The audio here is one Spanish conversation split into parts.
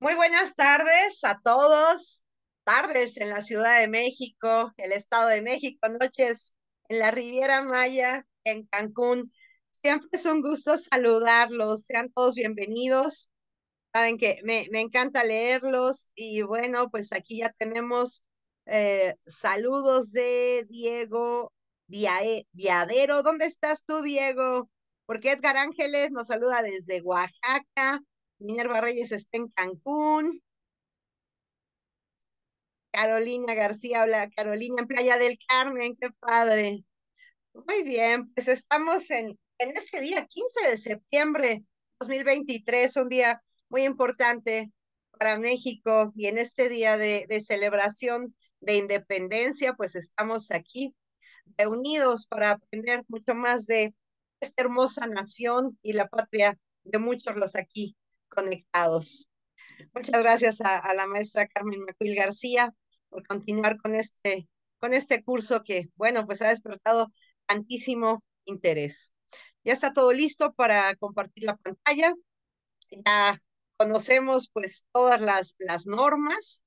Muy buenas tardes a todos. Tardes en la Ciudad de México, el Estado de México, noches en la Riviera Maya, en Cancún. Siempre es un gusto saludarlos. Sean todos bienvenidos. Saben que me, encanta leerlos y bueno, pues aquí ya tenemos eh, saludos de Diego Viadero. ¿Dónde estás tú, Diego? Porque Edgar Ángeles nos saluda desde Oaxaca. Minerva Reyes está en Cancún. Carolina García, habla Carolina en Playa del Carmen, qué padre. Muy bien, pues estamos en, en este día 15 de septiembre 2023, un día muy importante para México y en este día de, de celebración de independencia, pues estamos aquí reunidos para aprender mucho más de esta hermosa nación y la patria de muchos los aquí conectados. Muchas gracias a, la maestra Carmen Macuil García por continuar con este, con este curso que, bueno, pues ha despertado tantísimo interés. Ya está todo listo para compartir la pantalla. Ya conocemos pues todas las, las normas.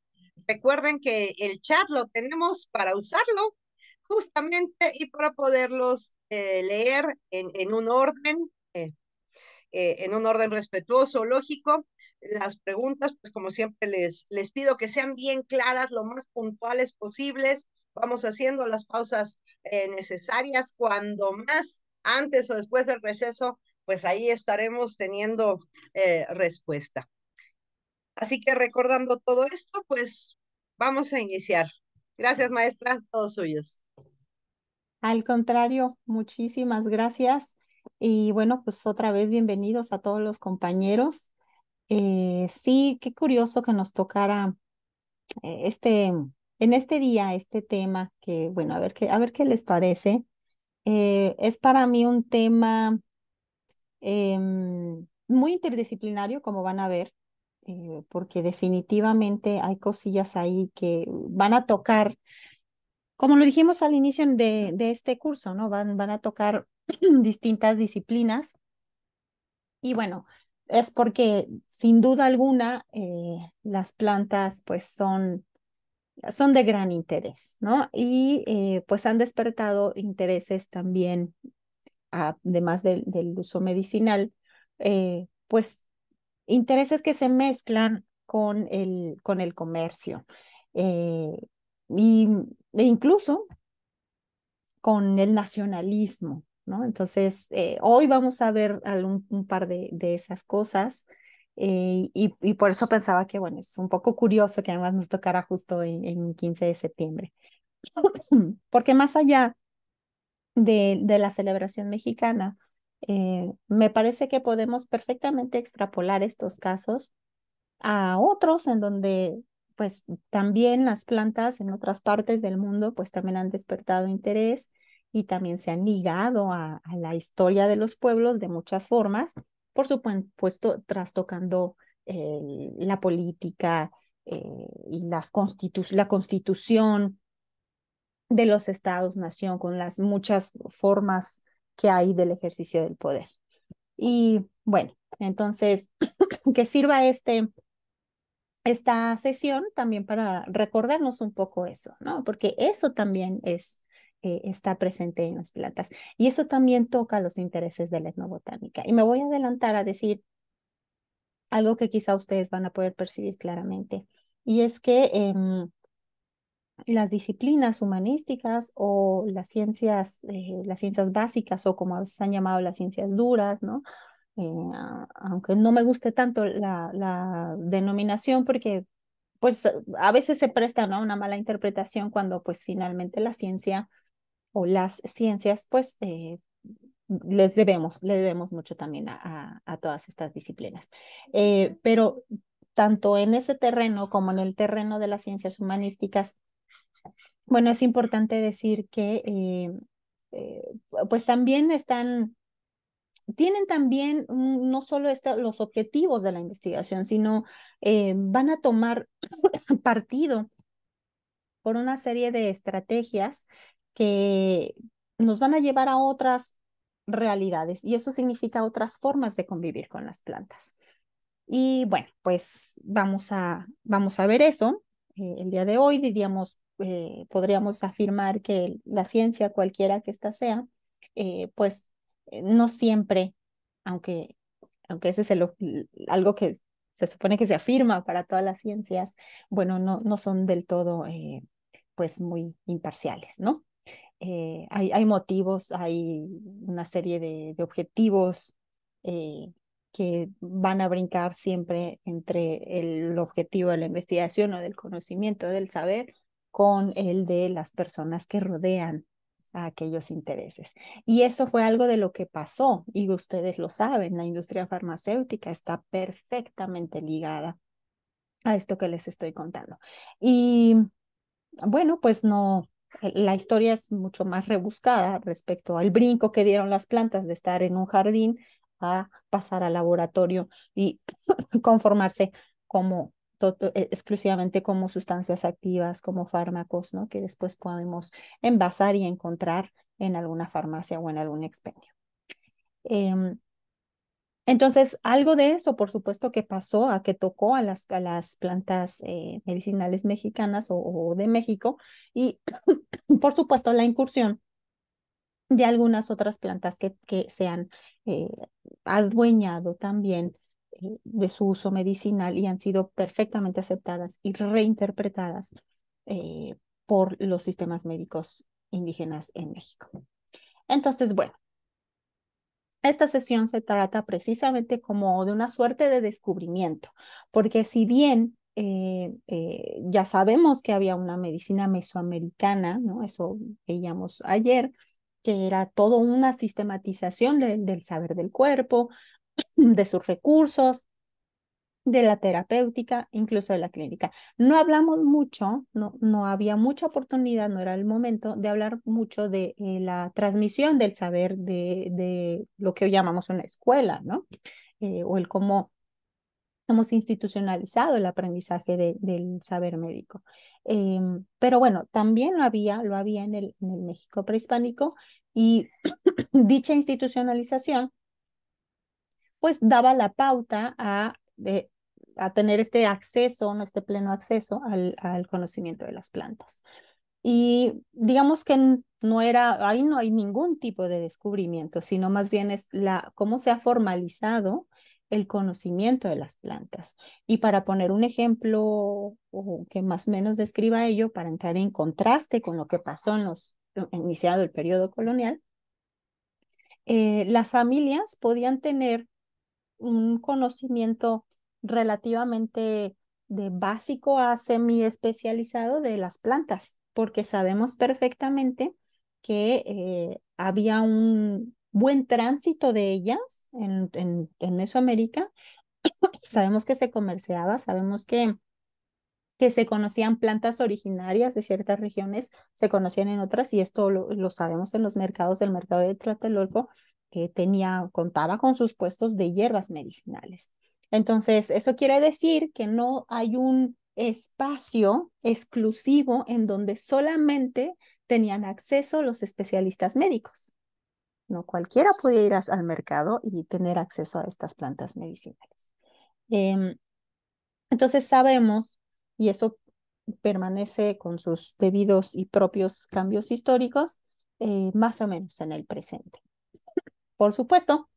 Recuerden que el chat lo tenemos para usarlo justamente y para poderlos eh, leer en, un orden eh, eh, en un orden respetuoso, lógico. Las preguntas, pues como siempre les, les pido que sean bien claras, lo más puntuales posibles. Vamos haciendo las pausas eh, necesarias cuando más, antes o después del receso, pues ahí estaremos teniendo eh, respuesta. Así que recordando todo esto, pues vamos a iniciar. Gracias, maestra, todos suyos. Al contrario, muchísimas gracias. Y bueno, pues otra vez bienvenidos a todos los compañeros. Eh, sí, qué curioso que nos tocara eh, este, en este día, este tema, que bueno, a ver qué, a ver qué les parece. Eh, es para mí un tema em, muy interdisciplinario, como van a ver, porque definitivamente hay cosillas ahí que van a tocar como lo dijimos al inicio de, este curso, ¿no? Van, van a tocar distintas disciplinas. Y bueno, es porque sin duda alguna eh, las plantas pues son, son de gran interés, ¿no? Y eh, pues han despertado intereses también, ah, además del, uso medicinal, eh, pues intereses que se mezclan con el, con el comercio. y, e incluso con el nacionalismo, entonces, eh, hoy vamos a ver un par de, esas cosas eh, y, por eso pensaba que, bueno, es un poco curioso que además nos tocara justo en, 15 de septiembre. Porque más allá de, la celebración mexicana, eh, me parece que podemos perfectamente extrapolar estos casos a otros en donde pues también las plantas en otras partes del mundo pues también han despertado interés y también se han ligado a, la historia de los pueblos de muchas formas, por supuesto, trastocando eh, la política eh, y las la constitución de los estados-nación con las muchas formas que hay del ejercicio del poder. Y bueno, entonces, que sirva este, esta sesión también para recordarnos un poco eso, ¿no? Porque eso también es está presente en las plantas. Y eso también toca los intereses de la etnobotánica. Y me voy a adelantar a decir algo que quizá ustedes van a poder percibir claramente. Y es que em, las disciplinas humanísticas o las ciencias, eh, las ciencias básicas o como se han llamado las ciencias duras, ¿no? Eh, aunque no me guste tanto la, la, denominación porque pues a veces se presta ¿no? una mala interpretación cuando pues finalmente la ciencia o las ciencias, pues eh, les debemos, le debemos mucho también a, todas estas disciplinas. Eh, pero tanto en ese terreno como en el terreno de las ciencias humanísticas, bueno, es importante decir que eh, pues también están, tienen también no solo los objetivos de la investigación, sino van a tomar partido por una serie de estrategias que nos van a llevar a otras realidades y eso significa otras formas de convivir con las plantas. Y bueno, pues vamos a, vamos a ver eso. Eh, el día de hoy diríamos, eh, podríamos afirmar que la ciencia, cualquiera que ésta sea, eh, pues no siempre, aunque, aunque ese es algo que se supone que se afirma para todas las ciencias, bueno, no, no son del todo pues muy imparciales, ¿no? Eh, hay, motivos, hay una serie de, objetivos eh, que van a brincar siempre entre el objetivo de la investigación o del conocimiento, del saber, con el de las personas que rodean a aquellos intereses. Y eso fue algo de lo que pasó, y ustedes lo saben, la industria farmacéutica está perfectamente ligada a esto que les estoy contando. Y bueno, pues no, la historia es mucho más rebuscada respecto al brinco que dieron las plantas de estar en un jardín a pasar al laboratorio y conformarse como eh, exclusivamente como sustancias activas, como fármacos, ¿no? Que después podemos envasar y encontrar en alguna farmacia o en algún expendio. Em, entonces, algo de eso, por supuesto, que pasó, a que tocó a las, plantas eh, medicinales mexicanas o, de México y, por supuesto, la incursión de algunas otras plantas que, se han eh, adueñado también eh, de su uso medicinal y han sido perfectamente aceptadas y reinterpretadas por los sistemas médicos indígenas en México. Entonces, bueno, esta sesión se trata precisamente como de una suerte de descubrimiento, porque si bien eh, eh, ya sabemos que había una medicina mesoamericana, ¿no? Eso veíamos ayer, que era toda una sistematización del saber del cuerpo, de sus recursos, de la terapéutica, incluso de la clínica. No hablamos mucho, no, no había mucha oportunidad, no era el momento de hablar mucho de eh, la transmisión del saber de, lo que hoy llamamos una escuela, ¿no? Eh, o el cómo hemos institucionalizado el aprendizaje del saber médico. Em, pero bueno, también lo había, lo había en el, en el México prehispánico y dicha institucionalización pues daba la pauta a a tener este acceso, no este pleno acceso al, conocimiento de las plantas. Y digamos que no era, ahí no hay ningún tipo de descubrimiento, sino más bien es la, cómo se ha formalizado el conocimiento de las plantas. Y para poner un ejemplo que más o menos describa ello, para entrar en contraste con lo que pasó en los, iniciado el periodo colonial, eh, las familias podían tener un conocimiento relativamente de básico a semi especializado de las plantas, porque sabemos perfectamente que eh, había un buen tránsito de ellas en, en, en Mesoamérica. sabemos que se comerciaba, sabemos que, que se conocían plantas originarias de ciertas regiones, se conocían en otras, y esto lo, sabemos en los mercados el mercado de Tlatelolco, que tenía, contaba con sus puestos de hierbas medicinales. Entonces, eso quiere decir que no hay un espacio exclusivo en donde solamente tenían acceso los especialistas médicos. No cualquiera podía ir al mercado y tener acceso a estas plantas medicinales. Em, entonces sabemos, y eso permanece con sus debidos y propios cambios históricos, eh, más o menos en el presente. Por supuesto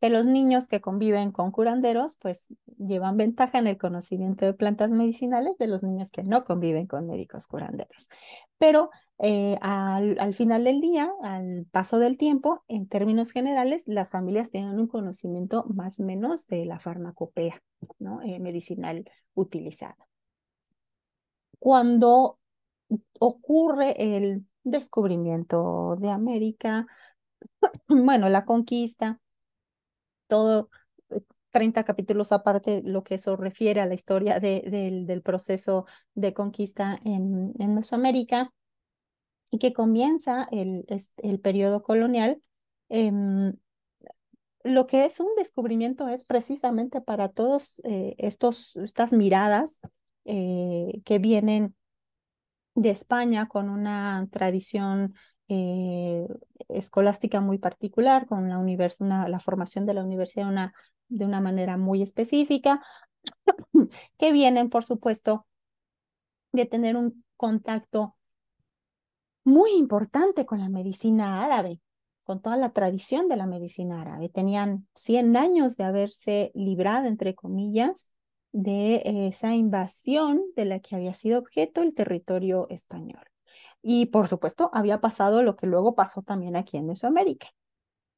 que los niños que conviven con curanderos, pues llevan ventaja en el conocimiento de plantas medicinales de los niños que no conviven con médicos curanderos. Pero eh, al, final del día, al paso del tiempo, en términos generales, las familias tienen un conocimiento más o menos de la farmacopea ¿no? Eh, medicinal utilizada. Cuando ocurre el descubrimiento de América, bueno, la conquista, todo, 30 eh, capítulos aparte, lo que eso refiere a la historia de, del, proceso de conquista en, en Mesoamérica, y que comienza el, el periodo colonial. Em, lo que es un descubrimiento es precisamente para todos eh, estos, estas miradas eh, que vienen de España con una tradición eh, escolástica muy particular, con la, la formación de la universidad de una manera muy específica, que vienen, por supuesto, de tener un contacto muy importante con la medicina árabe, con toda la tradición de la medicina árabe. Tenían 100 años de haberse librado, entre comillas, de eh, esa invasión de la que había sido objeto el territorio español. Y por supuesto, había pasado lo que luego pasó también aquí en Mesoamérica.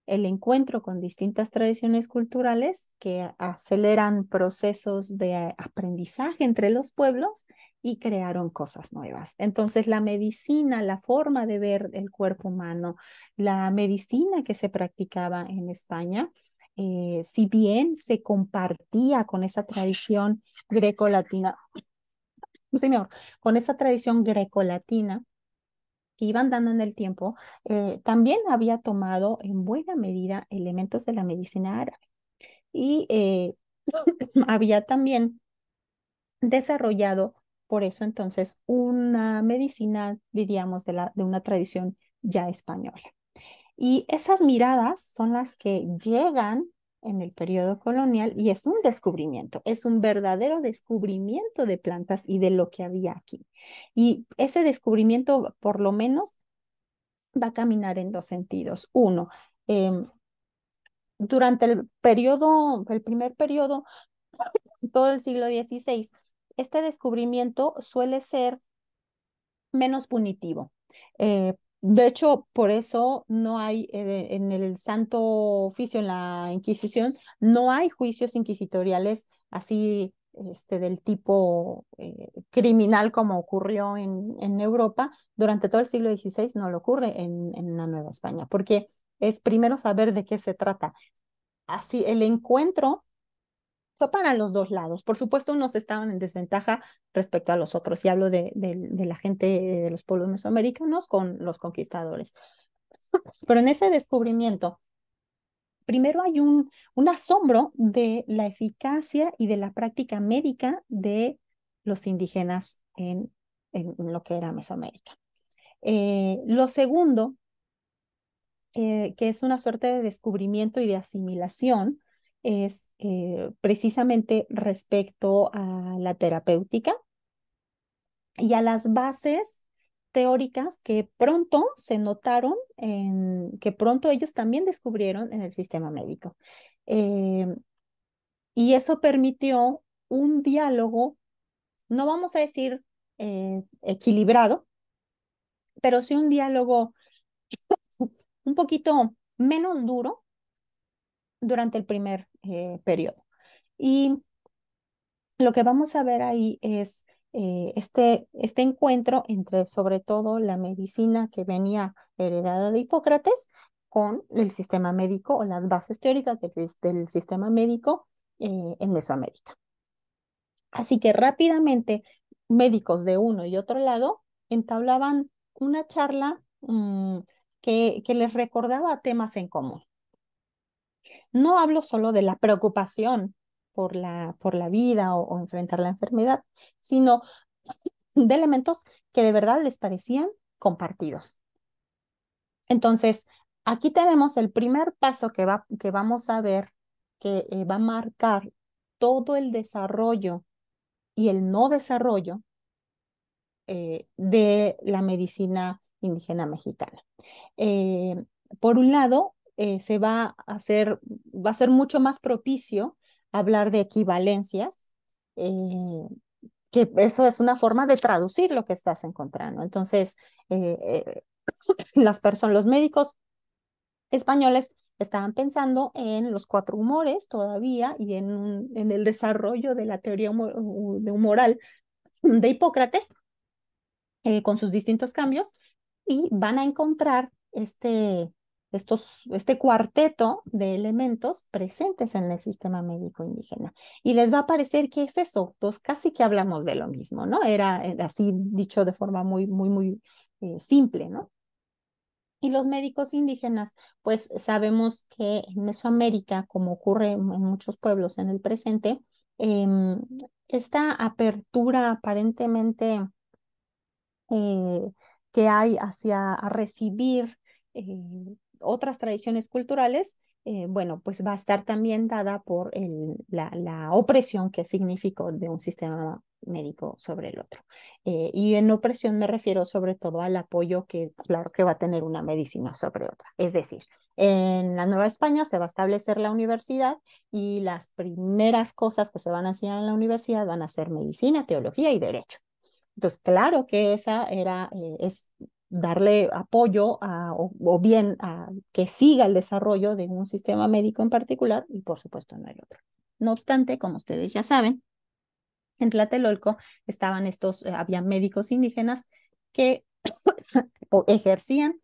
El encuentro con distintas tradiciones culturales que aceleran procesos de aprendizaje entre los pueblos y crearon cosas nuevas. Entonces, la medicina, la forma de ver el cuerpo humano, la medicina que se practicaba en España, eh, si bien se compartía con esa tradición grecolatina, señor, con esa tradición grecolatina, que iban dando en el tiempo, eh, también había tomado en buena medida elementos de la medicina árabe y eh, había también desarrollado por eso entonces una medicina, diríamos, de, la, de una tradición ya española. Y esas miradas son las que llegan en el periodo colonial y es un descubrimiento, es un verdadero descubrimiento de plantas y de lo que había aquí. Y ese descubrimiento, por lo menos, va a caminar en dos sentidos. Uno, em, durante el periodo, el primer periodo, todo el siglo XVI, este descubrimiento suele ser menos punitivo. Eh, de hecho, por eso no hay eh, en el santo oficio, en la Inquisición, no hay juicios inquisitoriales así este, del tipo eh, criminal como ocurrió en, Europa. Durante todo el siglo XVI no lo ocurre en la Nueva España, porque es primero saber de qué se trata. Así, el encuentro para los dos lados. Por supuesto, unos estaban en desventaja respecto a los otros, y hablo de, la gente de los pueblos mesoamericanos con los conquistadores. Pero en ese descubrimiento, primero hay un, asombro de la eficacia y de la práctica médica de los indígenas en, lo que era Mesoamérica. Eh, lo segundo, eh, que es una suerte de descubrimiento y de asimilación, es eh, precisamente respecto a la terapéutica y a las bases teóricas que pronto se notaron, en, que pronto ellos también descubrieron en el sistema médico. Eh, y eso permitió un diálogo, no vamos a decir eh, equilibrado, pero sí un diálogo un poquito menos duro durante el primer eh, periodo. Y lo que vamos a ver ahí es eh, este, este encuentro entre sobre todo la medicina que venía heredada de Hipócrates con el sistema médico o las bases teóricas del, sistema médico eh, en Mesoamérica. Así que rápidamente médicos de uno y otro lado entablaban una charla mm, que, que les recordaba temas en común. No hablo solo de la preocupación por la, por la vida o, enfrentar la enfermedad, sino de elementos que de verdad les parecían compartidos. Entonces, aquí tenemos el primer paso que, va, que vamos a ver, que eh, va a marcar todo el desarrollo y el no desarrollo eh, de la medicina indígena mexicana. Eh, por un lado, eh, se va a hacer, va a ser mucho más propicio hablar de equivalencias, eh, que eso es una forma de traducir lo que estás encontrando. Entonces, eh, las personas, los médicos españoles estaban pensando en los cuatro humores todavía y en, en el desarrollo de la teoría humoral de Hipócrates con sus distintos cambios y van a encontrar este, estos, este cuarteto de elementos presentes en el sistema médico indígena. Y les va a parecer que es eso, pues, casi que hablamos de lo mismo, ¿no? Era, eh, así dicho de forma muy, muy, muy eh, simple, ¿no? Y los médicos indígenas, pues sabemos que en Mesoamérica, como ocurre en muchos pueblos en el presente, em, esta apertura aparentemente eh, que hay hacia recibir otras tradiciones culturales, eh, bueno, pues va a estar también dada por la, opresión que significó de un sistema médico sobre el otro. Eh, y en opresión me refiero sobre todo al apoyo que, claro, que va a tener una medicina sobre otra. Es decir, en la Nueva España se va a establecer la universidad y las primeras cosas que se van a hacer en la universidad van a ser medicina, teología y derecho. Entonces, claro que esa era, eh, es darle apoyo a, o, bien a que siga el desarrollo de un sistema médico en particular y por supuesto no hay otro. No obstante, como ustedes ya saben, en Tlatelolco estaban estos, eh, había médicos indígenas que ejercían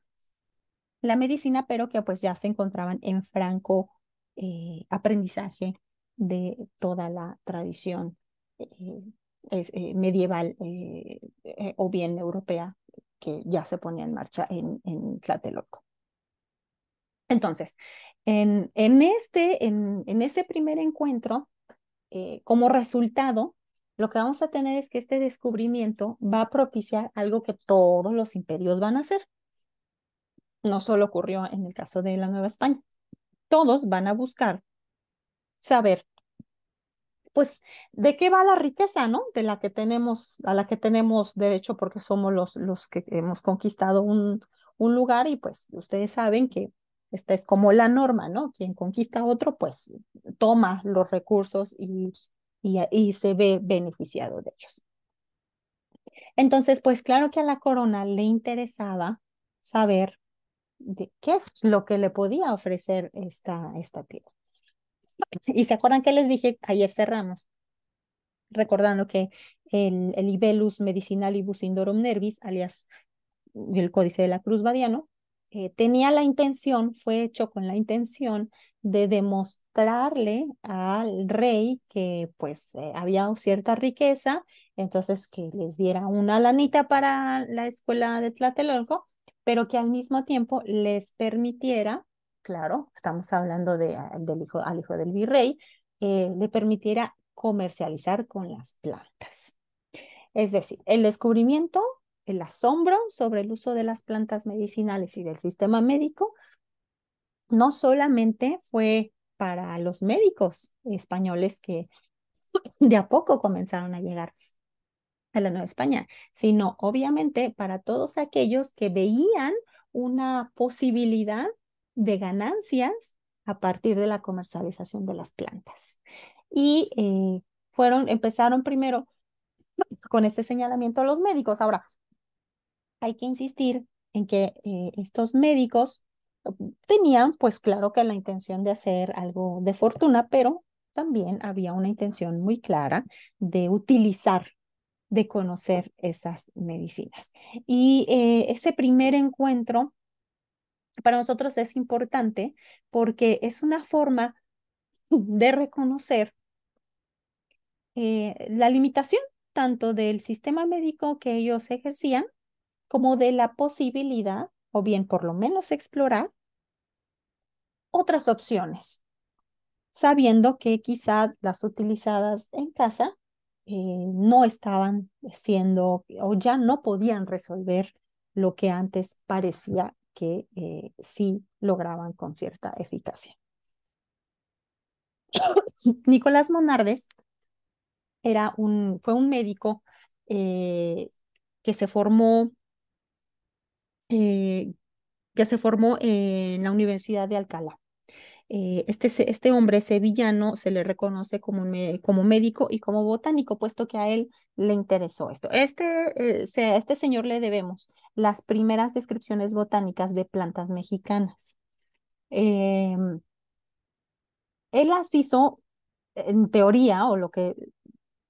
la medicina, pero que pues ya se encontraban en franco eh, aprendizaje de toda la tradición eh, medieval o bien europea que ya se ponía en marcha en, en Tlatelolco. Entonces, en, en este, en, en, ese primer encuentro, eh, como resultado, lo que vamos a tener es que este descubrimiento va a propiciar algo que todos los imperios van a hacer. No solo ocurrió en el caso de la Nueva España. Todos van a buscar saber pues, ¿de qué va la riqueza, no? De la que tenemos, a la que tenemos derecho porque somos los, los que hemos conquistado un, un lugar y pues ustedes saben que esta es como la norma, ¿no? Quien conquista otro, pues toma los recursos y, y, se ve beneficiado de ellos. Entonces, pues claro que a la corona le interesaba saber de qué es lo que le podía ofrecer esta, esta tierra. Y se acuerdan que les dije, ayer cerramos, recordando que el, el Ibelus medicinalibus indorum nervis, alias el Códice de la Cruz Badiano, eh, tenía la intención, fue hecho con la intención de demostrarle al rey que pues eh, había cierta riqueza, entonces que les diera una lanita para la escuela de Tlatelolco, pero que al mismo tiempo les permitiera claro, estamos hablando ah, del hijo, al hijo del virrey, eh, le permitiera comercializar con las plantas. Es decir, el descubrimiento, el asombro sobre el uso de las plantas medicinales y del sistema médico, no solamente fue para los médicos españoles que de a poco comenzaron a llegar a la Nueva España, sino obviamente para todos aquellos que veían una posibilidad de ganancias a partir de la comercialización de las plantas. Y eh, fueron, empezaron primero con ese señalamiento a los médicos. Ahora, hay que insistir en que eh, estos médicos eh, tenían, pues claro que la intención de hacer algo de fortuna, pero también había una intención muy clara de utilizar, de conocer esas medicinas. Y ese primer encuentro para nosotros es importante porque es una forma de reconocer eh, la limitación tanto del sistema médico que ellos ejercían como de la posibilidad, o bien por lo menos explorar, otras opciones, sabiendo que quizá las utilizadas en casa eh, no estaban siendo o ya no podían resolver lo que antes parecía que eh, sí lograban con cierta eficacia. Nicolás Monardes era un, fue un médico eh, que se formó eh, se formó en la Universidad de Alcalá. este, este hombre sevillano se le reconoce como, como médico y como botánico, puesto que a él le interesó esto. Este, este señor le debemos las primeras descripciones botánicas de plantas mexicanas. Em, él las hizo en teoría, o lo que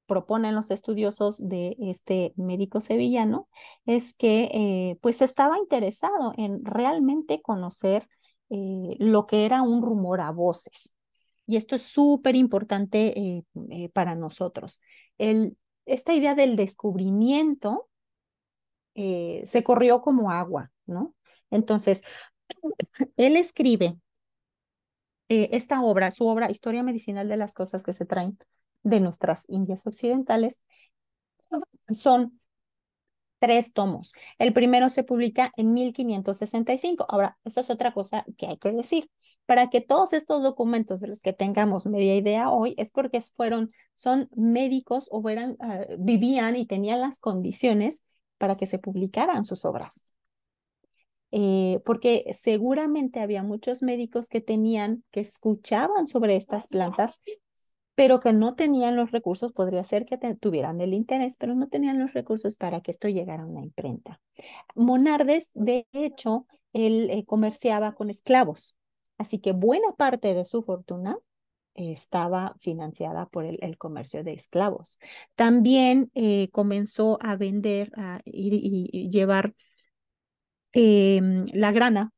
proponen los estudiosos de este médico sevillano, es que eh, pues estaba interesado en realmente conocer eh, lo que era un rumor a voces. Y esto es súper importante eh, para nosotros. esta idea del descubrimiento eh, se corrió como agua, ¿no? Entonces, él escribe eh, esta obra, su obra Historia Medicinal de las Cosas que se traen de nuestras Indias Occidentales, son tres tomos. El primero se publica en 1565. Ahora, esa es otra cosa que hay que decir. Para que todos estos documentos de los que tengamos media idea hoy es porque fueron, son médicos o eran, ah, vivían y tenían las condiciones para que se publicaran sus obras. Eh, porque seguramente había muchos médicos que tenían, que escuchaban sobre estas plantas, pero que no tenían los recursos, podría ser que tuvieran el interés, pero no tenían los recursos para que esto llegara a una imprenta. Monardes, de hecho, él eh, comerciaba con esclavos, así que buena parte de su fortuna estaba financiada por el, comercio de esclavos. También eh, comenzó a vender a ir, y llevar em, la grana,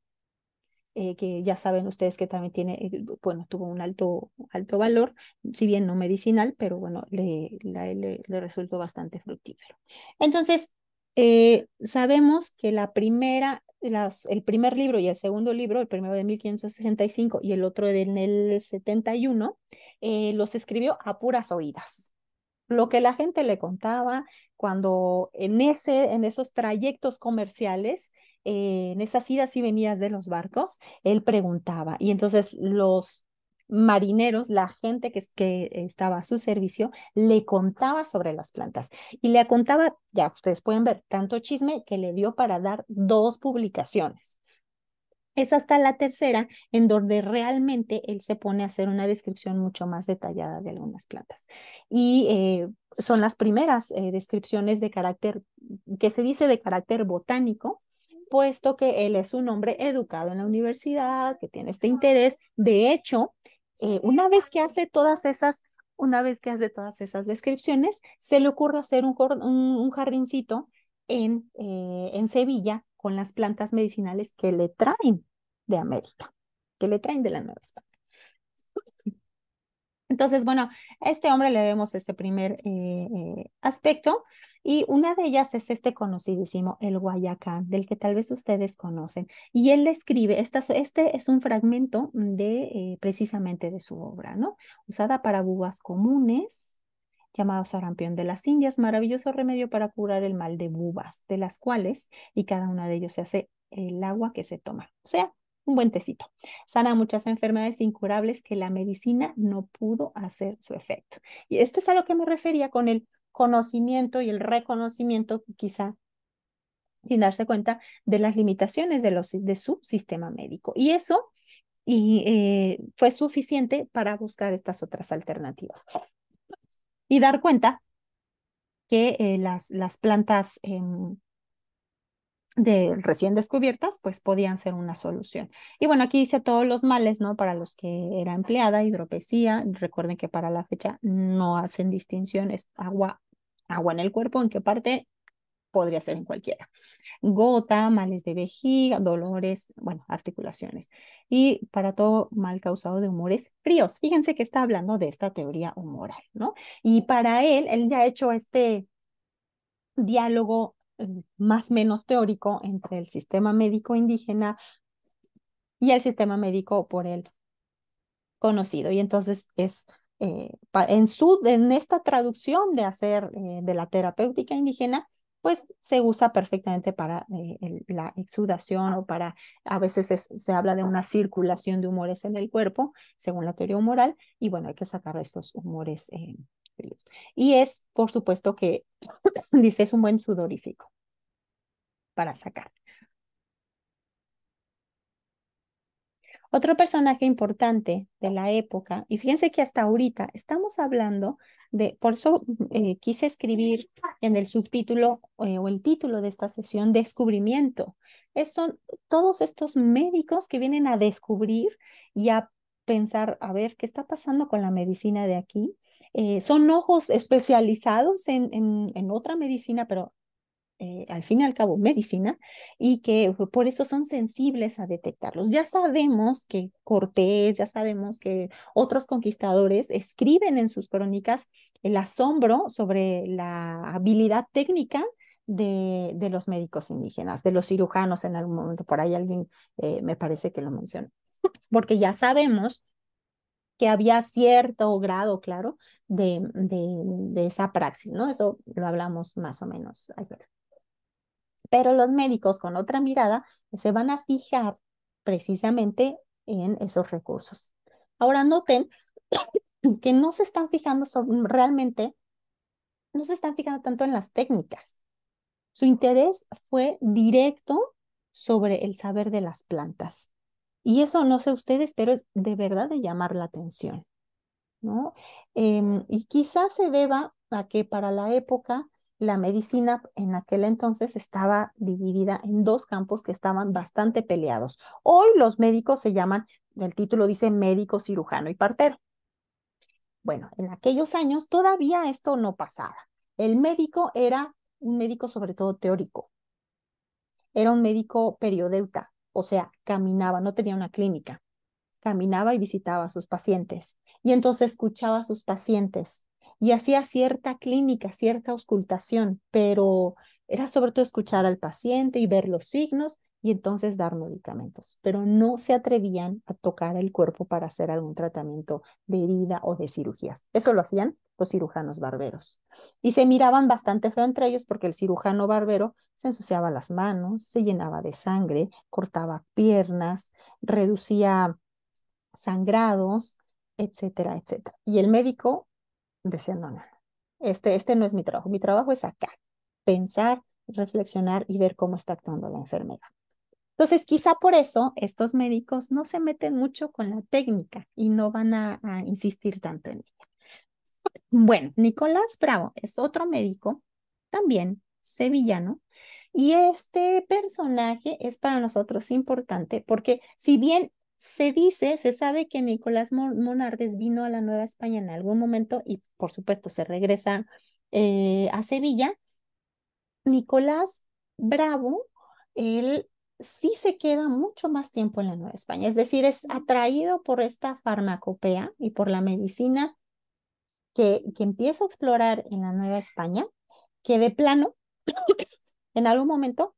eh, que ya saben ustedes que también tiene, eh, bueno, tuvo un alto, alto valor, si bien no medicinal, pero bueno, le, le, le resultó bastante fructífero. Entonces, sabemos que la primera el primer libro y el segundo libro, el primero de 1565 y el otro de, en el 71, los escribió a puras oídas. Lo que la gente le contaba cuando en, ese, en esos trayectos comerciales, eh, en esas idas y venidas de los barcos, él preguntaba. Y entonces los marineros, la gente que, que estaba a su servicio, le contaba sobre las plantas y le contaba, ya ustedes pueden ver, tanto chisme que le dio para dar dos publicaciones. Es hasta la tercera en donde realmente él se pone a hacer una descripción mucho más detallada de algunas plantas. Y eh, son las primeras eh, descripciones de carácter, que se dice de carácter botánico, puesto que él es un hombre educado en la universidad, que tiene este interés. De hecho, eh, una vez que hace todas esas, una vez que hace todas esas descripciones, se le ocurre hacer un, jardincito en, eh, en Sevilla con las plantas medicinales que le traen de América, que le traen de la Nueva España. Entonces, bueno, a este hombre le vemos ese primer eh, aspecto. Y una de ellas es este conocidísimo, el Guayacán, del que tal vez ustedes conocen. Y él describe, este es un fragmento de eh, precisamente de su obra, ¿no? Usada para bubas comunes, llamado sarampión de las Indias, maravilloso remedio para curar el mal de bubas, de las cuales, y cada una de ellos se hace el agua que se toma. O sea, un buen tecito. Sana muchas enfermedades incurables que la medicina no pudo hacer su efecto. Y esto es a lo que me refería con el conocimiento y el reconocimiento quizá sin darse cuenta de las limitaciones de, los, de su sistema médico. Y eso y, eh, fue suficiente para buscar estas otras alternativas. Y dar cuenta que eh, las, las plantas em, de recién descubiertas, pues podían ser una solución. Y bueno, aquí dice todos los males, ¿no? Para los que era empleada, hidropesía, recuerden que para la fecha no hacen distinciones, agua, agua en el cuerpo, en qué parte podría ser en cualquiera. Gota, males de vejiga, dolores, bueno, articulaciones. Y para todo mal causado de humores fríos. Fíjense que está hablando de esta teoría humoral, ¿no? Y para él, él ya ha hecho este diálogo más menos teórico entre el sistema médico indígena y el sistema médico por el conocido. Y entonces es eh, en, su, en esta traducción de hacer eh, de la terapéutica indígena, pues se usa perfectamente para eh, la exudación o para, a veces se habla de una circulación de humores en el cuerpo, según la teoría humoral, y bueno, hay que sacar estos humores y es, por supuesto, que dice, es un buen sudorífico para sacar. Otro personaje importante de la época, y fíjense que hasta ahorita estamos hablando de, por eso eh, quise escribir en el subtítulo eh, o el título de esta sesión, descubrimiento. Es, son todos estos médicos que vienen a descubrir y a pensar, a ver, ¿qué está pasando con la medicina de aquí? Eh, son ojos especializados en, en, otra medicina, pero eh, al fin y al cabo medicina, y que por eso son sensibles a detectarlos. Ya sabemos que Cortés, ya sabemos que otros conquistadores escriben en sus crónicas el asombro sobre la habilidad técnica de, los médicos indígenas, de los cirujanos en algún momento, por ahí alguien eh, me parece que lo menciona porque ya sabemos que había cierto grado, claro, de, de, esa praxis, ¿no? Eso lo hablamos más o menos ayer. Pero los médicos con otra mirada se van a fijar precisamente en esos recursos. Ahora noten que no se están fijando realmente, no se están fijando tanto en las técnicas. Su interés fue directo sobre el saber de las plantas. Y eso no sé ustedes, pero es de verdad de llamar la atención. ¿no? Em, y quizás se deba a que para la época la medicina en aquel entonces estaba dividida en dos campos que estaban bastante peleados. Hoy los médicos se llaman, el título dice médico, cirujano y partero. Bueno, en aquellos años todavía esto no pasaba. El médico era un médico sobre todo teórico. Era un médico periodeuta, o sea, caminaba, no tenía una clínica, caminaba y visitaba a sus pacientes. Y entonces escuchaba a sus pacientes y hacía cierta clínica, cierta auscultación, pero era sobre todo escuchar al paciente y ver los signos y entonces dar medicamentos, pero no se atrevían a tocar el cuerpo para hacer algún tratamiento de herida o de cirugías. Eso lo hacían los cirujanos barberos. Y se miraban bastante feo entre ellos porque el cirujano barbero se ensuciaba las manos, se llenaba de sangre, cortaba piernas, reducía sangrados, etcétera, etcétera. Y el médico decía, no, no, este, este no es mi trabajo, mi trabajo es acá, pensar, reflexionar y ver cómo está actuando la enfermedad. Entonces, quizá por eso estos médicos no se meten mucho con la técnica y no van a, insistir tanto en ella. Bueno, Nicolás Bravo es otro médico, también sevillano, y este personaje es para nosotros importante porque si bien se dice, se sabe que Nicolás Monardes vino a la Nueva España en algún momento y por supuesto se regresa eh, a Sevilla, Nicolás Bravo, él sí se queda mucho más tiempo en la Nueva España, es decir, es atraído por esta farmacopea y por la medicina que, que empieza a explorar en la Nueva España, que de plano, en algún momento,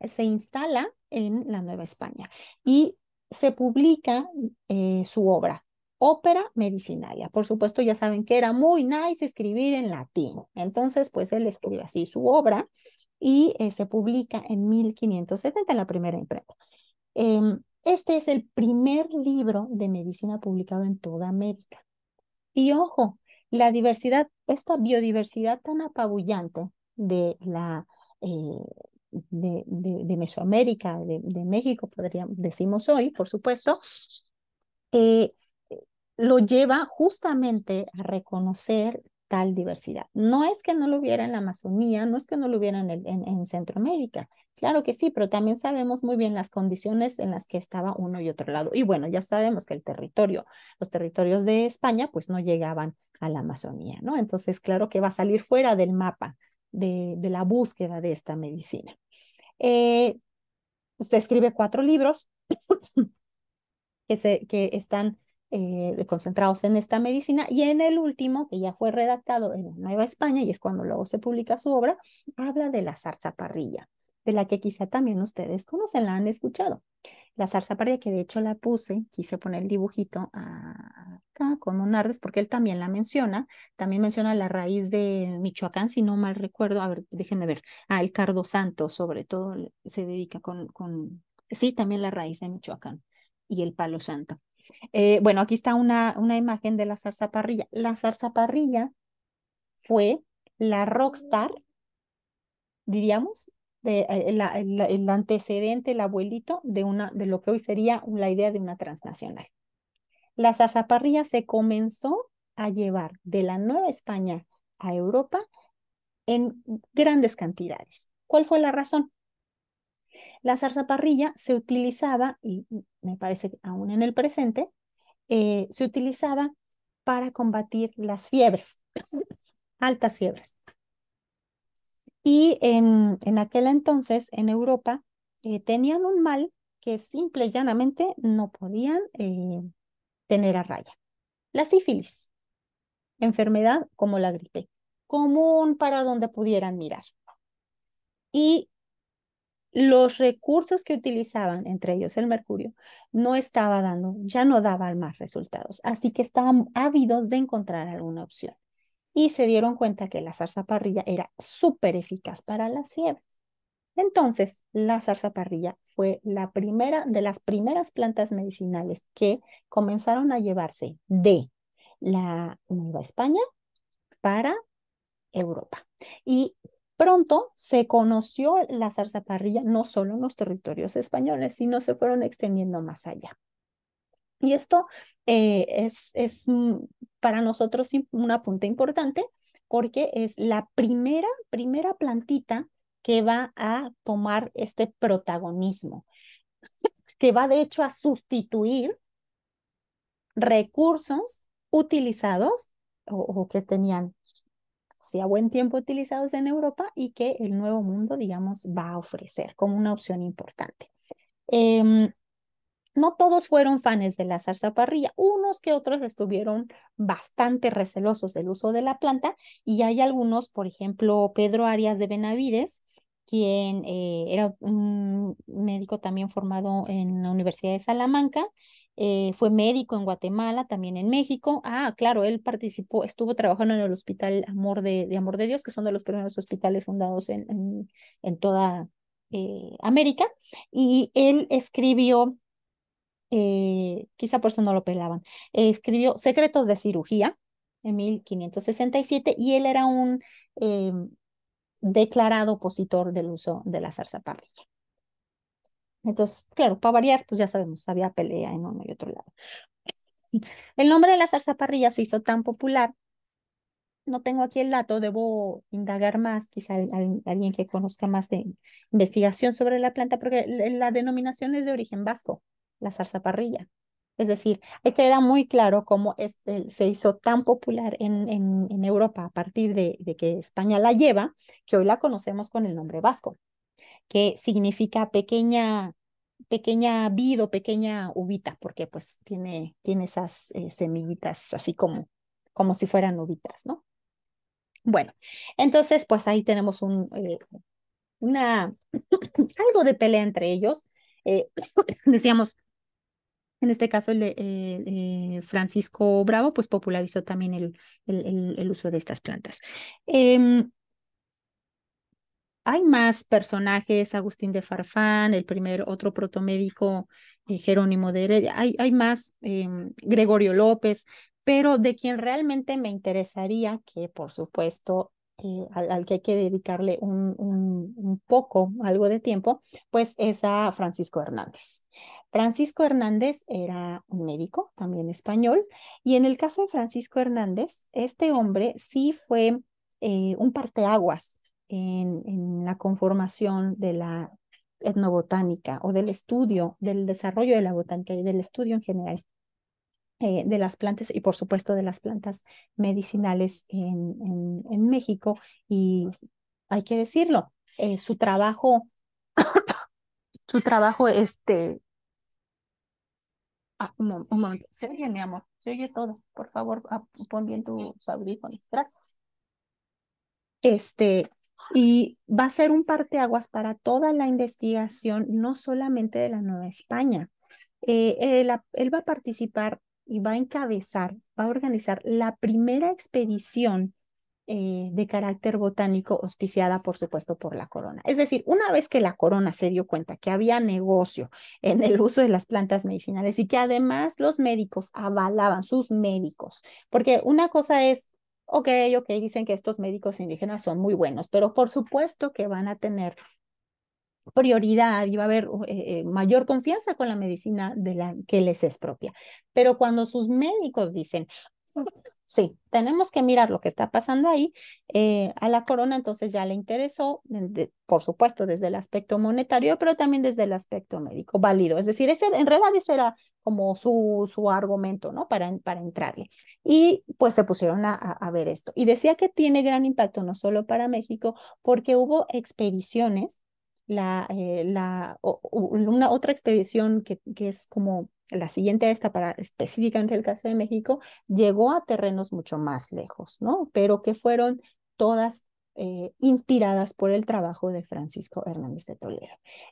se instala en la Nueva España y se publica eh, su obra, ópera medicinaria. Por supuesto, ya saben que era muy nice escribir en latín. Entonces, pues él escribe así su obra y eh, se publica en 1570 en la primera imprenta. Em, este es el primer libro de medicina publicado en toda América. Y ojo, la diversidad, esta biodiversidad tan apabullante de la... Eh, de, de, Mesoamérica, de, de México, podríamos, decimos hoy, por supuesto, eh, lo lleva justamente a reconocer tal diversidad. No es que no lo hubiera en la Amazonía, no es que no lo hubiera en, Centroamérica. Claro que sí, pero también sabemos muy bien las condiciones en las que estaba uno y otro lado. Y bueno, ya sabemos que el territorio, los territorios de España, pues no llegaban a la Amazonía, ¿no? Entonces, claro que va a salir fuera del mapa de, la búsqueda de esta medicina. usted eh, escribe cuatro libros que, se, que están eh, concentrados en esta medicina. Y en el último, que ya fue redactado en Nueva España, y es cuando luego se publica su obra, habla de la zarza parrilla de la que quizá también ustedes conocen, la han escuchado. La zarza parrilla que de hecho la puse, quise poner el dibujito acá con Monardes, porque él también la menciona. También menciona la raíz de Michoacán, si no mal recuerdo. A ver, déjenme ver. Ah, el cardo santo, sobre todo, se dedica con, con... Sí, también la raíz de Michoacán y el palo santo. Eh, bueno, aquí está una, una imagen de la zarzaparrilla. La zarzaparrilla fue la rockstar, diríamos, de, eh, el antecedente, el abuelito de, una, de lo que hoy sería la idea de una transnacional. La zarzaparrilla se comenzó a llevar de la Nueva España a Europa en grandes cantidades. ¿Cuál fue la razón? La zarzaparrilla se utilizaba, y me parece aún en el presente, eh, se utilizaba para combatir las fiebres, altas fiebres. Y en, aquel entonces, en Europa, eh, tenían un mal que simple y llanamente no podían eh, tener a raya. La sífilis, enfermedad como la gripe, común para donde pudieran mirar. Y los recursos que utilizaban, entre ellos el mercurio, no estaba dando, ya no daban más resultados. Así que estaban ávidos de encontrar alguna opción. Y se dieron cuenta que la zarzaparrilla era súper eficaz para las fiebres. Entonces, la zarzaparrilla fue la primera de las primeras plantas medicinales que comenzaron a llevarse de la Nueva España para Europa. Y Pronto se conoció la zarzaparrilla no solo en los territorios españoles, sino se fueron extendiendo más allá. Y esto eh, es, es para nosotros una punta importante porque es la primera, primera plantita que va a tomar este protagonismo, que va de hecho a sustituir recursos utilizados o que tenían si a buen tiempo utilizados en Europa y que el nuevo mundo, digamos, va a ofrecer como una opción importante. Em, no todos fueron fans de la zarza parrilla, unos que otros estuvieron bastante recelosos del uso de la planta y hay algunos, por ejemplo, Pedro Arias de Benavides, quien eh, era un médico también formado en la Universidad de Salamanca eh, fue médico en Guatemala, también en México. Ah, claro, él participó, estuvo trabajando en el Hospital Amor de, Amor de Dios, que son de los primeros hospitales fundados en, en, toda eh, América, y él escribió, eh, quizá por eso no lo pelaban, escribió Secretos de Cirugía en 1567, y él era un em, declarado opositor del uso de la zarzaparrilla. Entonces, claro, para variar, pues ya sabemos, había pelea en uno y otro lado. El nombre de la parrilla se hizo tan popular. No tengo aquí el dato, debo indagar más, quizá alguien que conozca más de investigación sobre la planta, porque la denominación es de origen vasco, la zarza parrilla. Es decir, ahí queda muy claro cómo eh, se hizo tan popular en, Europa a partir de, que España la lleva, que hoy la conocemos con el nombre vasco que significa pequeña, pequeña vid o pequeña uvita, porque pues tiene, tiene esas eh, semillitas así como, como si fueran uvitas, ¿no? Bueno, entonces pues ahí tenemos un, eh, una, algo de pelea entre ellos. Eh, decíamos, en este caso, el, Francisco Bravo, pues popularizó también el, el, uso de estas plantas. Em, hay más personajes, Agustín de Farfán, el primer otro protomédico, eh, Jerónimo de Heredia, hay, más, em, Gregorio López, pero de quien realmente me interesaría, que por supuesto eh, al, que hay que dedicarle un, un, poco, algo de tiempo, pues es a Francisco Hernández. Francisco Hernández era un médico, también español, y en el caso de Francisco Hernández, este hombre sí fue eh, un parteaguas en, la conformación de la etnobotánica o del estudio, del desarrollo de la botánica y del estudio en general eh, de las plantas y por supuesto de las plantas medicinales en, en, México. Y hay que decirlo, eh, su trabajo, su trabajo, este... Ah, un, momento, se oye mi amor, se oye todo. Por favor, ah, pon bien tus audífonos. Gracias. Este, y va a ser un parteaguas para toda la investigación, no solamente de la Nueva España. Eh, él, va a participar y va a encabezar, va a organizar la primera expedición eh, de carácter botánico auspiciada, por supuesto, por la corona. Es decir, una vez que la corona se dio cuenta que había negocio en el uso de las plantas medicinales y que además los médicos avalaban, sus médicos, porque una cosa es ok, ok, dicen que estos médicos indígenas son muy buenos, pero por supuesto que van a tener prioridad y va a haber uh, eh, eh, mayor confianza con la medicina de la que les es propia. Pero cuando sus médicos dicen, sí, tenemos que mirar lo que está pasando ahí, eh, a la corona entonces ya le interesó, por supuesto, desde el aspecto monetario, pero también desde el aspecto médico, válido. Es decir, en realidad será era como su, su argumento, ¿no? Para, para entrarle. Y pues se pusieron a, ver esto. Y decía que tiene gran impacto no solo para México, porque hubo expediciones, la, eh, la, una otra expedición que, que es como la siguiente a esta, para específicamente el caso de México, llegó a terrenos mucho más lejos, ¿no? Pero que fueron todas eh, inspiradas por el trabajo de Francisco Hernández de Toledo.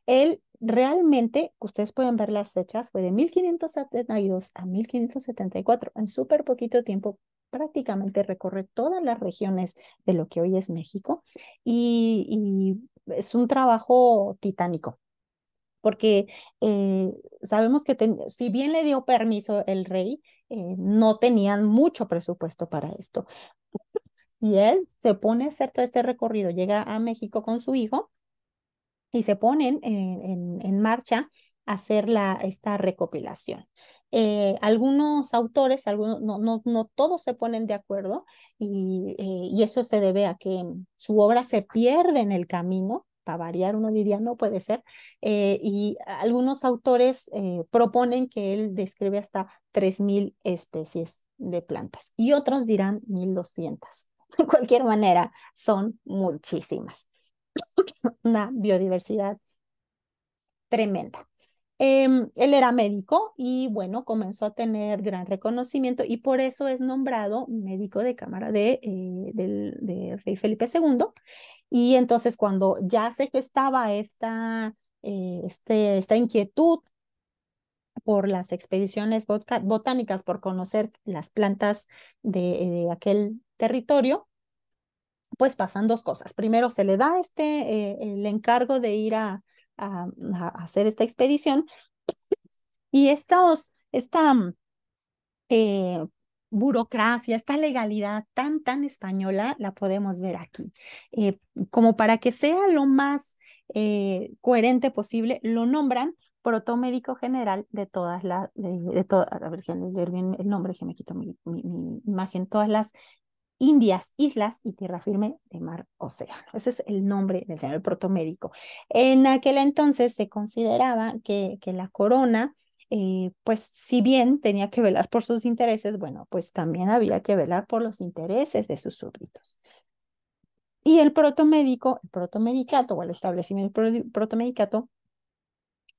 Él realmente, ustedes pueden ver las fechas, fue de 1572 a 1574. En súper poquito tiempo prácticamente recorre todas las regiones de lo que hoy es México y, es un trabajo titánico porque eh, sabemos que si bien le dio permiso el rey, eh, no tenían mucho presupuesto para esto. Y él se pone a hacer todo este recorrido, llega a México con su hijo y se ponen en, marcha a hacer la, esta recopilación. Eh, algunos autores, algunos, no, no, todos se ponen de acuerdo eh, y, eso se debe a que su obra se pierde en el camino para variar, uno diría, no puede ser. Eh, y algunos autores proponen que él describe hasta 3.000 especies de plantas y otros dirán 1.200 de cualquier manera, son muchísimas. Una biodiversidad tremenda. Em, él era médico y bueno, comenzó a tener gran reconocimiento y por eso es nombrado médico de cámara de, eh, del, rey Felipe II. Y entonces cuando ya se gestaba esta, eh, este, esta inquietud por las expediciones botánicas, por conocer las plantas de aquel territorio, pues pasan dos cosas. Primero, se le da este, eh, el encargo de ir a, hacer esta expedición y esta mm, eh, burocracia, esta legalidad tan, tan española, la podemos ver aquí. Eh, como para que sea lo más coherente posible, lo nombran protomédico general de todas las, de, todas, a ver, el nombre, que me quito mi imagen, todas las Indias, islas y tierra firme de mar océano. Ese es el nombre del señor protomédico. En aquel entonces se consideraba que, que la corona, eh, pues si bien tenía que velar por sus intereses, bueno, pues también había que velar por los intereses de sus súbditos. Y el protomédico, el protomedicato o el establecimiento del protomedicato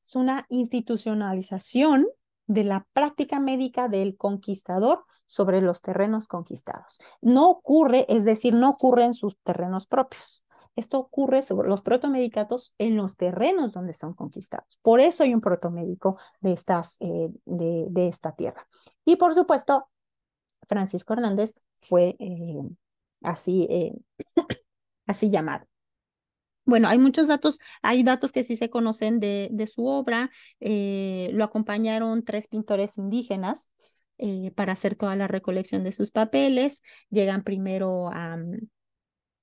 es una institucionalización de la práctica médica del conquistador sobre los terrenos conquistados. No ocurre, es decir, no ocurre en sus terrenos propios. Esto ocurre sobre los protomedicatos en los terrenos donde son conquistados. Por eso hay un protomédico de, estas, eh, de, esta tierra. Y por supuesto, Francisco Hernández fue eh, así, eh, así llamado. Bueno, hay muchos datos, hay datos que sí se conocen de, de su obra. lo acompañaron tres pintores indígenas, eh, para hacer toda la recolección de sus papeles, llegan primero a, mm,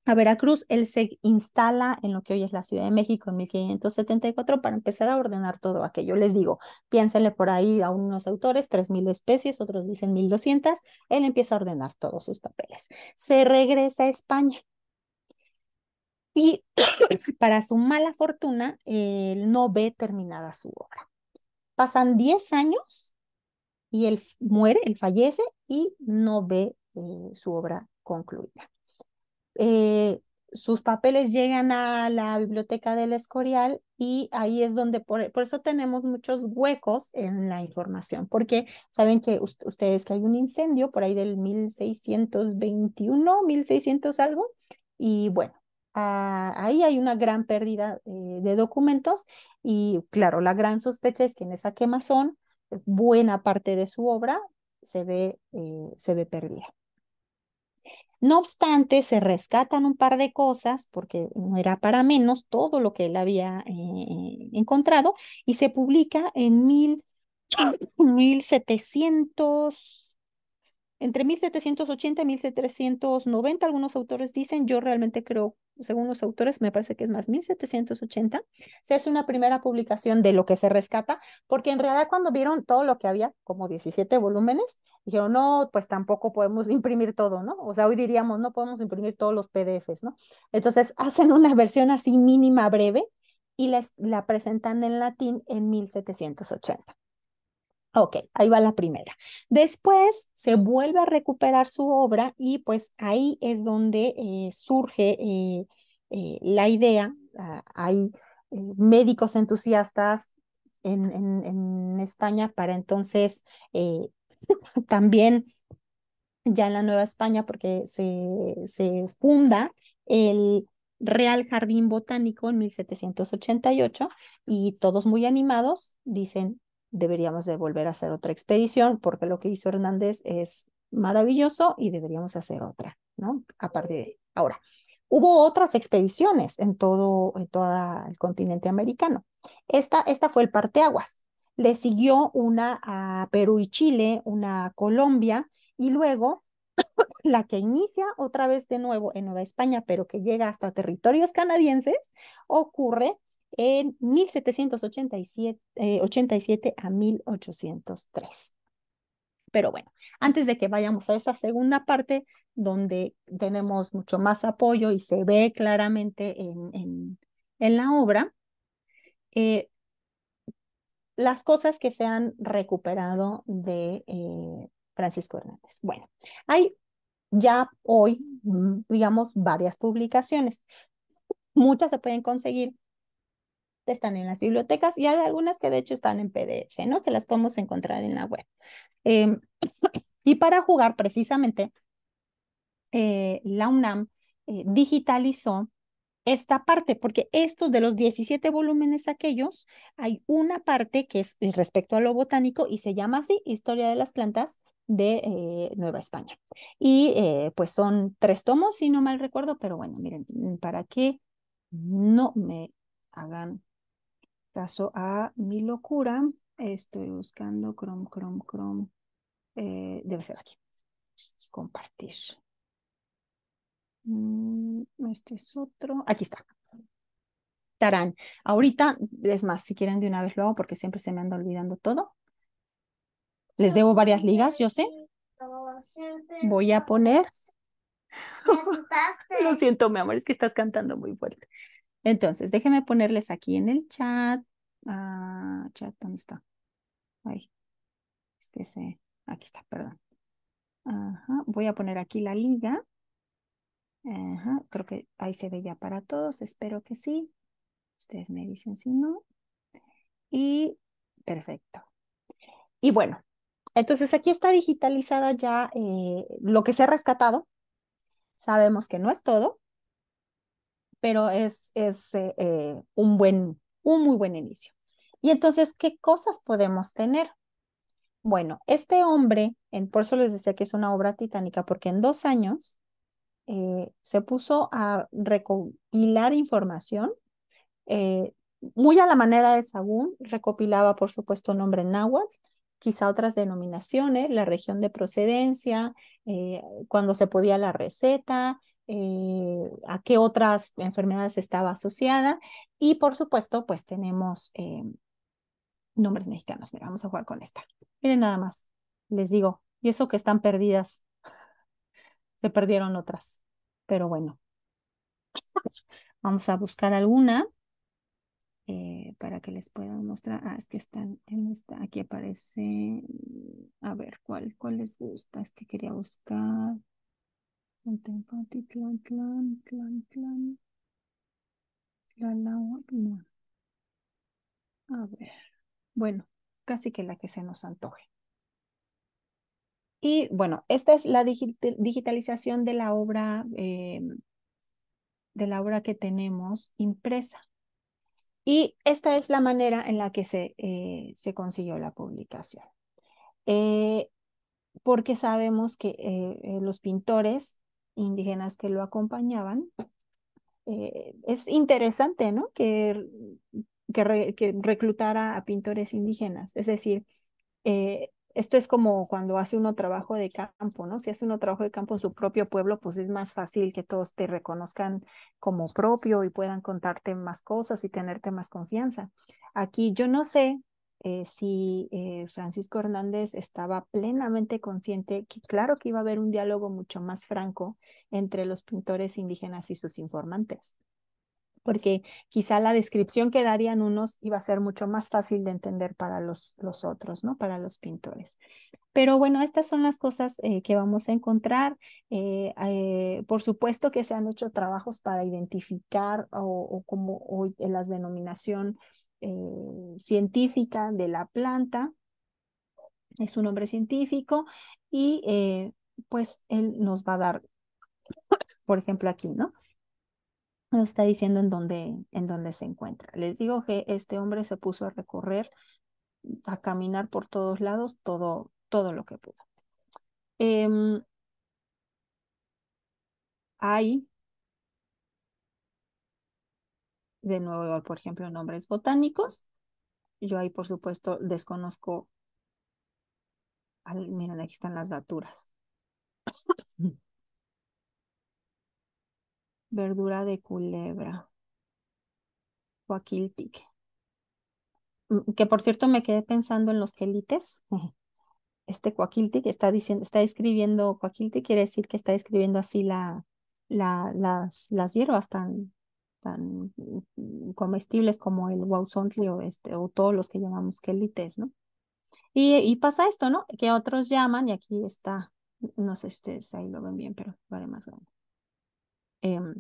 a Veracruz, él se instala en lo que hoy es la Ciudad de México en 1574 para empezar a ordenar todo aquello. Les digo, piénsenle por ahí a unos autores, 3.000 especies, otros dicen 1.200, él empieza a ordenar todos sus papeles. Se regresa a España. Y para su mala fortuna, él no ve terminada su obra. Pasan 10 años y él muere, él fallece y no ve eh, su obra concluida. Eh, sus papeles llegan a la biblioteca del Escorial y ahí es donde, por, eso tenemos muchos huecos en la información, porque saben que ustedes que hay un incendio por ahí del 1621, 1600 algo, y bueno, ah, ahí hay una gran pérdida eh, de documentos y claro, la gran sospecha es que en esa quemazón buena parte de su obra se ve, eh, se ve perdida. No obstante, se rescatan un par de cosas, porque no era para menos todo lo que él había eh, encontrado, y se publica en mil, 1700. Entre 1780 y 1790, algunos autores dicen, yo realmente creo, según los autores, me parece que es más 1780, se hace una primera publicación de lo que se rescata, porque en realidad cuando vieron todo lo que había, como 17 volúmenes, dijeron, no, pues tampoco podemos imprimir todo, ¿no? O sea, hoy diríamos, no podemos imprimir todos los PDFs, ¿no? Entonces hacen una versión así mínima, breve, y la, la presentan en latín en 1780. Ok, ahí va la primera. Después se vuelve a recuperar su obra y pues ahí es donde eh, surge eh, eh, la idea. Ah, hay médicos entusiastas en, España para entonces también ya en la Nueva España porque se, se funda el Real Jardín Botánico en 1788 y todos muy animados dicen deberíamos de volver a hacer otra expedición porque lo que hizo Hernández es maravilloso y deberíamos hacer otra, ¿no? Aparte de ahora. Hubo otras expediciones en todo en toda el continente americano. Esta, esta fue el parteaguas. Le siguió una a Perú y Chile, una a Colombia y luego la que inicia otra vez de nuevo en Nueva España, pero que llega hasta territorios canadienses, ocurre en 1787 eh, a 1803. Pero bueno, antes de que vayamos a esa segunda parte, donde tenemos mucho más apoyo y se ve claramente en, en, la obra, eh, las cosas que se han recuperado de eh, Francisco Hernández. Bueno, hay ya hoy, mm, digamos, varias publicaciones. Muchas se pueden conseguir están en las bibliotecas y hay algunas que de hecho están en PDF, ¿no? Que las podemos encontrar en la web. Em, y para jugar precisamente, eh, la UNAM eh, digitalizó esta parte, porque estos de los 17 volúmenes aquellos, hay una parte que es eh, respecto a lo botánico y se llama así, Historia de las Plantas de Nueva España. Y pues son tres tomos, si no mal recuerdo, pero bueno, miren, para que no me hagan Paso a mi locura. Estoy buscando Chrome, Chrome, Chrome. Eh, debe ser aquí. Compartir. Mm, este es otro. Aquí está. Tarán. Ahorita, es más, si quieren de una vez lo hago porque siempre se me anda olvidando todo. Les debo varias ligas, yo sé. Voy a poner. Lo siento, mi amor, es que estás cantando muy fuerte. Entonces, déjenme ponerles aquí en el chat. Ah, chat, ¿dónde está? ahí, es que se... Aquí está, perdón. Ajá, voy a poner aquí la liga. Ajá, creo que ahí se ve ya para todos. Espero que sí. Ustedes me dicen si no. Y perfecto. Y bueno, entonces aquí está digitalizada ya eh, lo que se ha rescatado. Sabemos que no es todo, pero es, eh, eh, un buen, un muy buen inicio. Y entonces, ¿qué cosas podemos tener? Bueno, este hombre, en, por eso les decía que es una obra titánica, porque en dos años eh, se puso a recopilar información muy a la manera de Sagún, recopilaba por supuesto nombre náhuatl, quizá otras denominaciones, la región de procedencia, cuando se podía la receta, eh, a qué otras enfermedades estaba asociada y por supuesto pues tenemos eh, nombres mexicanos. Mira, vamos a jugar con esta. Miren nada más, les digo, y eso que están perdidas, se perdieron otras, pero bueno. Vamos a buscar alguna eh, para que les pueda mostrar. Ah, es que están en esta. Aquí aparece. A ver, ¿cuál, cuál les gusta? Es que quería buscar. A ver. Bueno, casi que la que se nos antoje. Y bueno, esta es la digitalización de la obra, em, de la obra que tenemos impresa. Y esta es la manera en la que se, eh, se consiguió la publicación. Eh, porque sabemos que eh, los pintores indígenas que lo acompañaban. Eh, es interesante, ¿no? Que, que, reclutara a pintores indígenas. Es decir, eh, esto es como cuando hace uno trabajo de campo, ¿no? Si hace uno trabajo de campo en su propio pueblo, pues es más fácil que todos te reconozcan como propio y puedan contarte más cosas y tenerte más confianza. Aquí yo no sé eh, si eh, Francisco Hernández estaba plenamente consciente que claro que iba a haber un diálogo mucho más franco entre los pintores indígenas y sus informantes, porque quizá la descripción que darían unos iba a ser mucho más fácil de entender para los, otros, ¿no? Para los pintores. Pero bueno, estas son las cosas eh, que vamos a encontrar. por supuesto que se han hecho trabajos para identificar o, como hoy en las denominación eh, científica de la planta, es un hombre científico, y eh, pues él nos va a dar, por ejemplo, aquí, ¿no? Nos está diciendo en dónde, en dónde se encuentra. Les digo que este hombre se puso a recorrer, a caminar por todos lados, todo, todo lo que pudo. Em, hay de nuevo, por ejemplo, nombres botánicos. Yo ahí, por supuesto, desconozco. miren, aquí están las daturas. Verdura de culebra. Coaquiltic. Mm, que por cierto me quedé pensando en los gelites. Este coaquiltic está diciendo, está escribiendo, coaquiltic quiere decir que está escribiendo así la, las, las hierbas tan, Mm, comestibles como el guauzontli o, este, o todos los que llamamos quelites, ¿no? Y, pasa esto, ¿no? Que otros llaman, y aquí está, no sé si ustedes ahí lo ven bien, pero vale más grande. Em,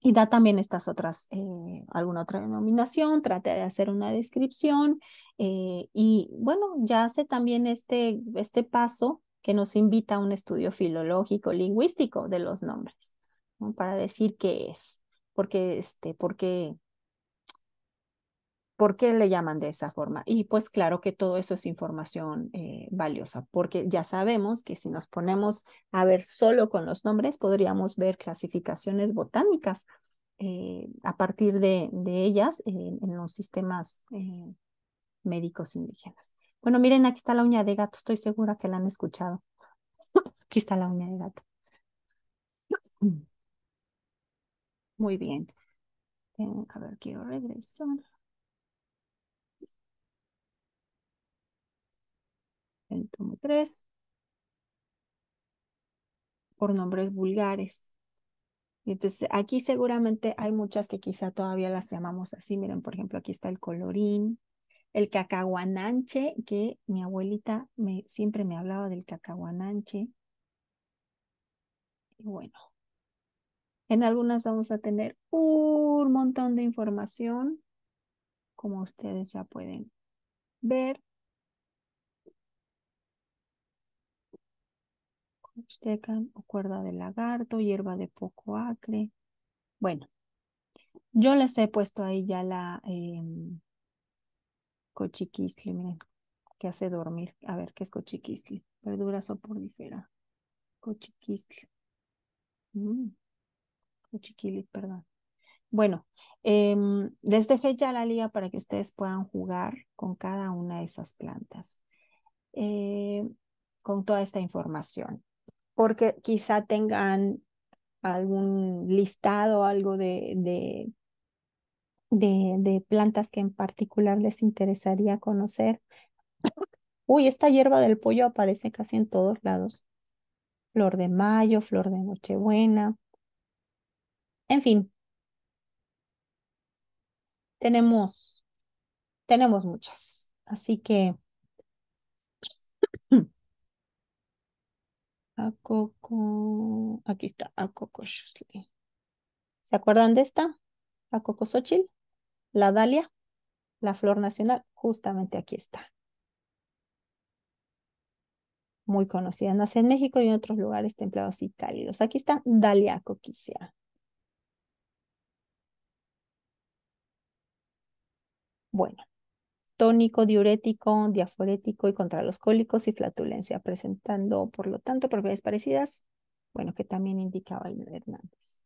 y da también estas otras, eh, alguna otra denominación, trata de hacer una descripción eh, y bueno, ya hace también este, este paso que nos invita a un estudio filológico, lingüístico de los nombres, para decir qué es porque, este, porque, ¿por qué le llaman de esa forma? Y pues claro que todo eso es información eh, valiosa, porque ya sabemos que si nos ponemos a ver solo con los nombres, podríamos ver clasificaciones botánicas eh, a partir de, ellas en los sistemas eh, médicos indígenas. Bueno, miren, aquí está la uña de gato, estoy segura que la han escuchado. aquí está la uña de gato. Muy bien. a ver, quiero regresar. El tomo 3. Por nombres vulgares. Entonces, aquí seguramente hay muchas que quizá todavía las llamamos así. Miren, por ejemplo, aquí está el colorín, el cacahuananche, que mi abuelita me, siempre me hablaba del cacahuananche. Y bueno, en algunas vamos a tener un montón de información, como ustedes ya pueden ver. o cuerda de lagarto, hierba de poco acre. Bueno, yo les he puesto ahí ya la eh, miren, que hace dormir. A ver, ¿qué es cochiquisli? Verdura soporífera, Cochiquistli. Mm. Chiquili, perdón. Bueno, les dejé ya la liga para que ustedes puedan jugar con cada una de esas plantas, eh, con toda esta información, porque quizá tengan algún listado, algo de, de, de plantas que en particular les interesaría conocer. Uy, esta hierba del pollo aparece casi en todos lados. Flor de mayo, flor de nochebuena, en fin, tenemos, tenemos muchas. Así que... A Coco, aquí está, a Coco ¿Se acuerdan de esta? A Coco la Dalia, la flor nacional, justamente aquí está. Muy conocida, nace en México y en otros lugares templados y cálidos. Aquí está Dalia coquicia. Bueno, tónico, diurético, diaforético y contra los cólicos y flatulencia, presentando, por lo tanto, propiedades parecidas, bueno, que también indicaba el Hernández.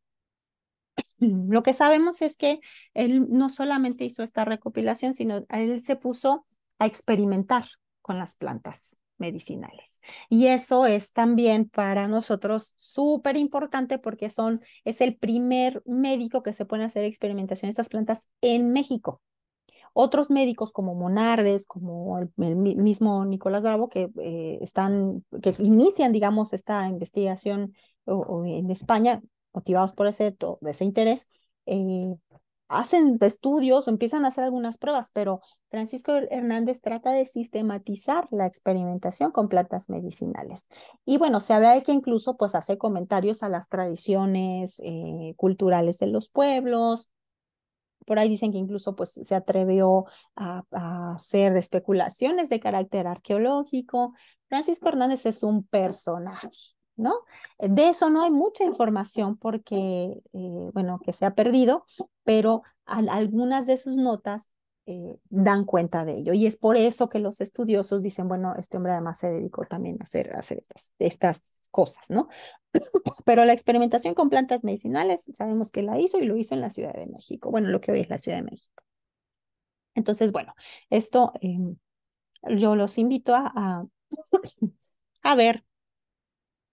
Lo que sabemos es que él no solamente hizo esta recopilación, sino él se puso a experimentar con las plantas medicinales. Y eso es también para nosotros súper importante porque son, es el primer médico que se pone a hacer experimentación de estas plantas en México. Otros médicos como Monardes, como el, mismo Nicolás Bravo, que eh, están, que inician, digamos, esta investigación en España, motivados por ese, interés, eh, hacen estudios, empiezan a hacer algunas pruebas, pero Francisco Hernández trata de sistematizar la experimentación con plantas medicinales. Y bueno, se habla de que incluso pues hace comentarios a las tradiciones eh, culturales de los pueblos, por ahí dicen que incluso pues, se atrevió a, hacer especulaciones de carácter arqueológico. Francisco Hernández es un personaje, ¿no? De eso no hay mucha información porque, eh, bueno, que se ha perdido, pero algunas de sus notas eh, dan cuenta de ello. Y es por eso que los estudiosos dicen, bueno, este hombre además se dedicó también a hacer, hacer estas, estas cosas, ¿no? Pero la experimentación con plantas medicinales, sabemos que la hizo y lo hizo en la Ciudad de México, bueno, lo que hoy es la Ciudad de México. Entonces, bueno, esto em, yo los invito a, a, ver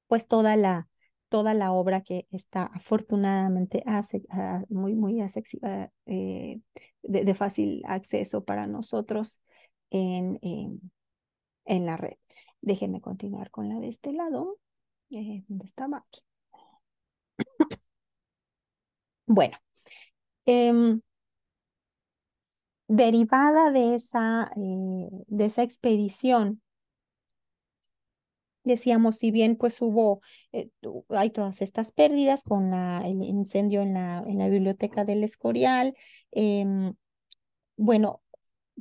pues toda la, toda la obra que está afortunadamente hace, muy, muy eh, de, fácil acceso para nosotros en, en, la red. Déjenme continuar con la de este lado, eh, dónde estaba aquí. Bueno, em, derivada de esa, eh, de esa expedición decíamos, si bien pues hubo, eh, hay todas estas pérdidas con la, el incendio en la, en la biblioteca del Escorial, em, bueno,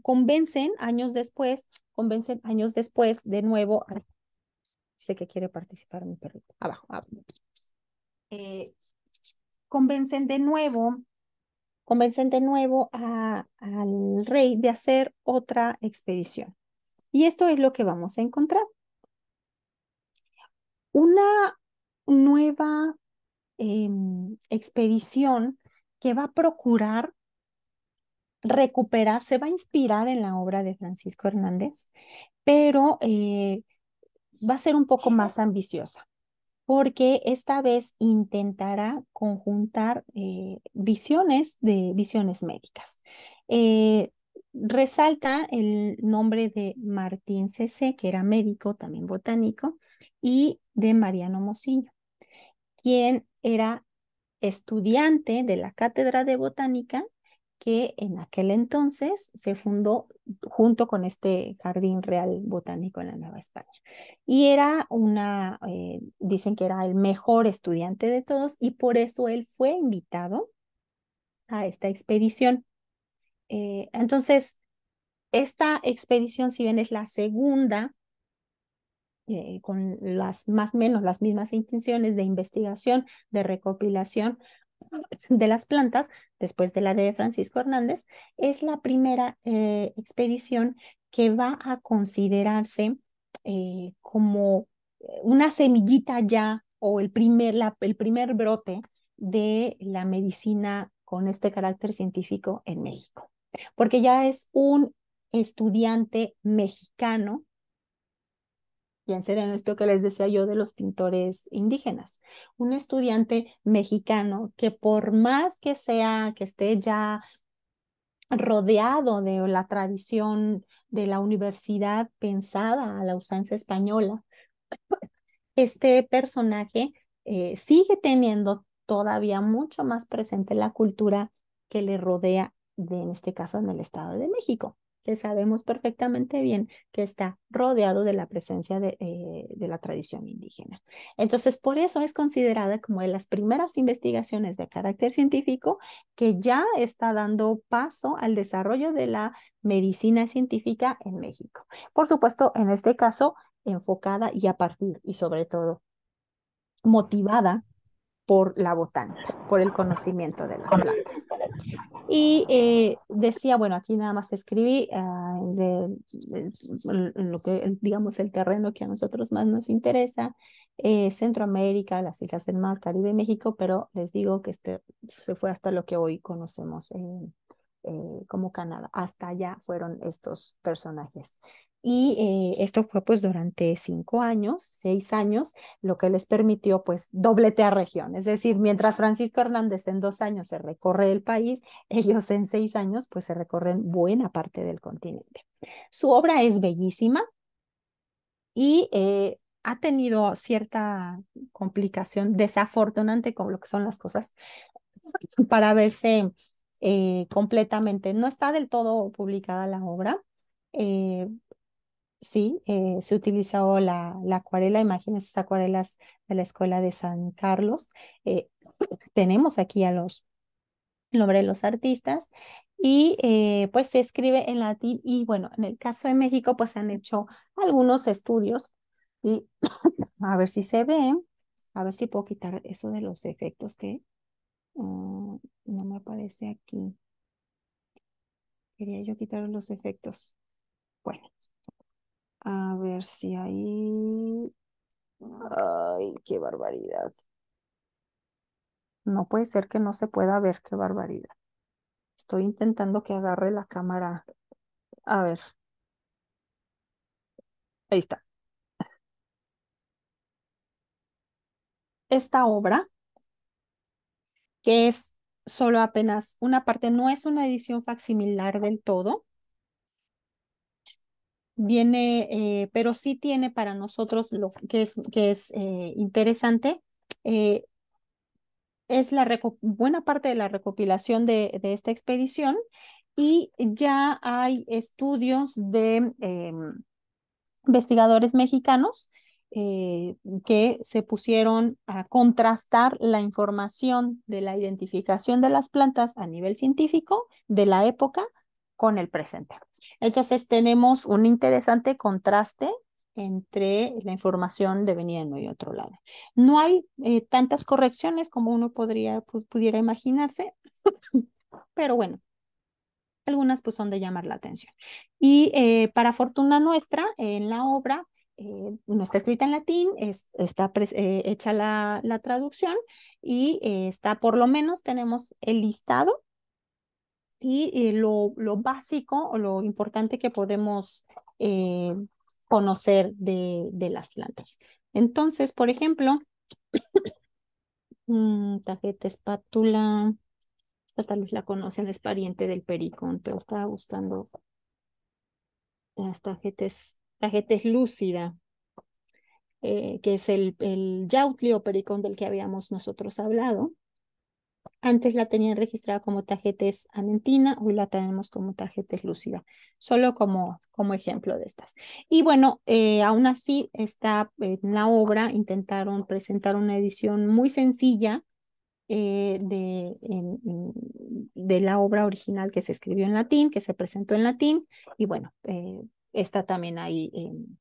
convencen años después, convencen años después de nuevo, sé que quiere participar mi perrito, abajo, abajo. Ah, eh, convencen de nuevo, convencen de nuevo al rey de hacer otra expedición. Y esto es lo que vamos a encontrar una nueva em, expedición que va a procurar recuperar, se va a inspirar en la obra de Francisco Hernández, pero eh, va a ser un poco más ambiciosa, porque esta vez intentará conjuntar eh, visiones de visiones médicas. Eh, resalta el nombre de Martín C.C., que era médico, también botánico, y de Mariano Mocinho, quien era estudiante de la Cátedra de Botánica que en aquel entonces se fundó junto con este Jardín Real Botánico en la Nueva España. Y era una, eh, dicen que era el mejor estudiante de todos y por eso él fue invitado a esta expedición. Eh, entonces, esta expedición, si bien es la segunda eh, con las más o menos las mismas intenciones de investigación, de recopilación de las plantas, después de la de Francisco Hernández, es la primera eh, expedición que va a considerarse eh, como una semillita ya o el primer, el primer brote de la medicina con este carácter científico en México, porque ya es un estudiante mexicano Piensen en esto que les decía yo de los pintores indígenas. Un estudiante mexicano que por más que sea, que esté ya rodeado de la tradición de la universidad pensada a la usanza española, este personaje eh, sigue teniendo todavía mucho más presente la cultura que le rodea, de, en este caso en el Estado de México sabemos perfectamente bien que está rodeado de la presencia de, eh, de la tradición indígena. Entonces, por eso es considerada como de las primeras investigaciones de carácter científico que ya está dando paso al desarrollo de la medicina científica en México. Por supuesto, en este caso, enfocada y a partir y sobre todo motivada por la botánica, por el conocimiento de las plantas. Y eh, decía, bueno, aquí nada más escribí ah, lo que, digamos, el terreno que a nosotros más nos interesa, eh, Centroamérica, las Islas del Mar, Caribe, México, pero les digo que este, se fue hasta lo que hoy conocemos eh, como Canadá. Hasta allá fueron estos personajes. Y eh, esto fue pues durante cinco años, seis años, lo que les permitió pues dobletear región. Es decir, mientras Francisco Hernández en dos años se recorre el país, ellos en seis años pues se recorren buena parte del continente. Su obra es bellísima y eh, ha tenido cierta complicación desafortunante con lo que son las cosas para verse eh, completamente. No está del todo publicada la obra sí, eh, se utilizó la, la, acuarela, imágenes esas acuarelas de la Escuela de San Carlos. Eh, tenemos aquí a los nombre de los artistas y eh, pues se escribe en latín y bueno, en el caso de México pues se han hecho algunos estudios y a ver si se ve, a ver si puedo quitar eso de los efectos que ah, no me aparece aquí. Quería yo quitar los efectos. Bueno, a ver si hay... Ay, qué barbaridad. No puede ser que no se pueda ver, qué barbaridad. Estoy intentando que agarre la cámara. A ver. Ahí está. Esta obra, que es solo apenas una parte, no es una edición facsimilar del todo, viene, eh, pero sí tiene para nosotros lo que es, que es eh, interesante, eh, es la buena parte de la recopilación de, esta expedición y ya hay estudios de em, investigadores mexicanos que se pusieron a contrastar la información de la identificación de las plantas a nivel científico de la época con el presente. Entonces tenemos un interesante contraste entre la información de venida y otro lado. No hay eh, tantas correcciones como uno podría, pudiera imaginarse, pero bueno, algunas pues son de llamar la atención. Y eh, para fortuna nuestra, en la obra, eh, no está escrita en latín, está hecha la, traducción y está, por lo menos tenemos el listado y lo, básico o lo importante que podemos eh, conocer de, las plantas. Entonces, por ejemplo, mm, tarjeta espátula, esta tal vez la conocen, es pariente del pericón, pero estaba buscando las tarjetas, tarjetas lúcida, eh, que es el, el yautli o pericón del que habíamos nosotros hablado. Antes la tenían registrada como tajetes anentina, hoy la tenemos como tajetes lúcida, solo como, como ejemplo de estas. Y bueno, eh, aún así, está en la obra intentaron presentar una edición muy sencilla eh, de, de, la obra original que se escribió en latín, que se presentó en latín, y bueno, eh, está también ahí em,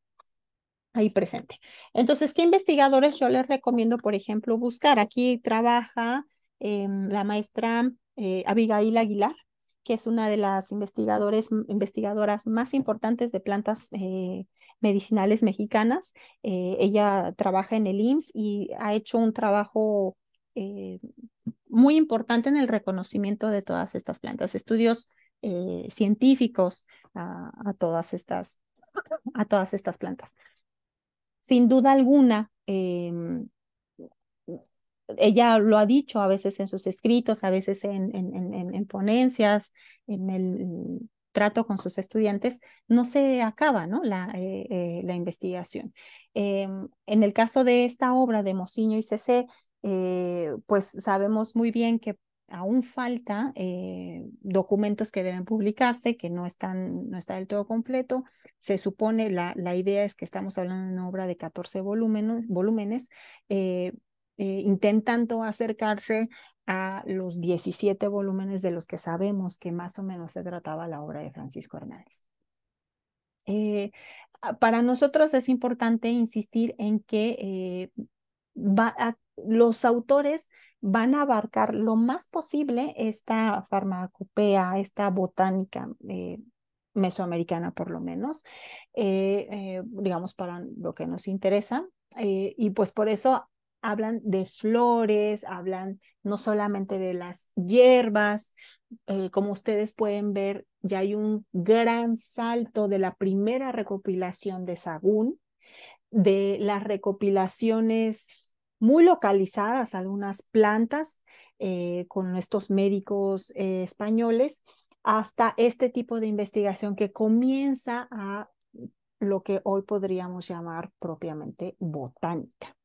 ahí presente. Entonces, ¿qué investigadores yo les recomiendo, por ejemplo, buscar? Aquí trabaja Em, la maestra eh, Abigail Aguilar, que es una de las investigadores, investigadoras más importantes de plantas eh, medicinales mexicanas. Eh, ella trabaja en el IMSS y ha hecho un trabajo muy importante en el reconocimiento de todas estas plantas, estudios científicos a, todas estas, a todas estas plantas. Sin duda alguna, em, ella lo ha dicho a veces en sus escritos, a veces en, en, ponencias, en el trato con sus estudiantes, no se acaba ¿no? La, eh, eh, la investigación. Em, en el caso de esta obra de Mociño y CC, eh, pues sabemos muy bien que aún falta documentos que deben publicarse, que no están, no está del todo completo. Se supone, la, la idea es que estamos hablando de una obra de 14 volúmenes, volúmenes eh, intentando acercarse a los 17 volúmenes de los que sabemos que más o menos se trataba la obra de Francisco Hernández. Eh, ah, para nosotros es importante insistir en que eh, los autores van a abarcar lo más posible esta farmacopea, esta botánica mesoamericana por lo menos, digamos para lo que nos interesa. y pues por eso hablan de flores, hablan no solamente de las hierbas, eh, como ustedes pueden ver, ya hay un gran salto de la primera recopilación de Sagún, de las recopilaciones muy localizadas, algunas plantas eh, con estos médicos eh, españoles, hasta este tipo de investigación que comienza a lo que hoy podríamos llamar propiamente botánica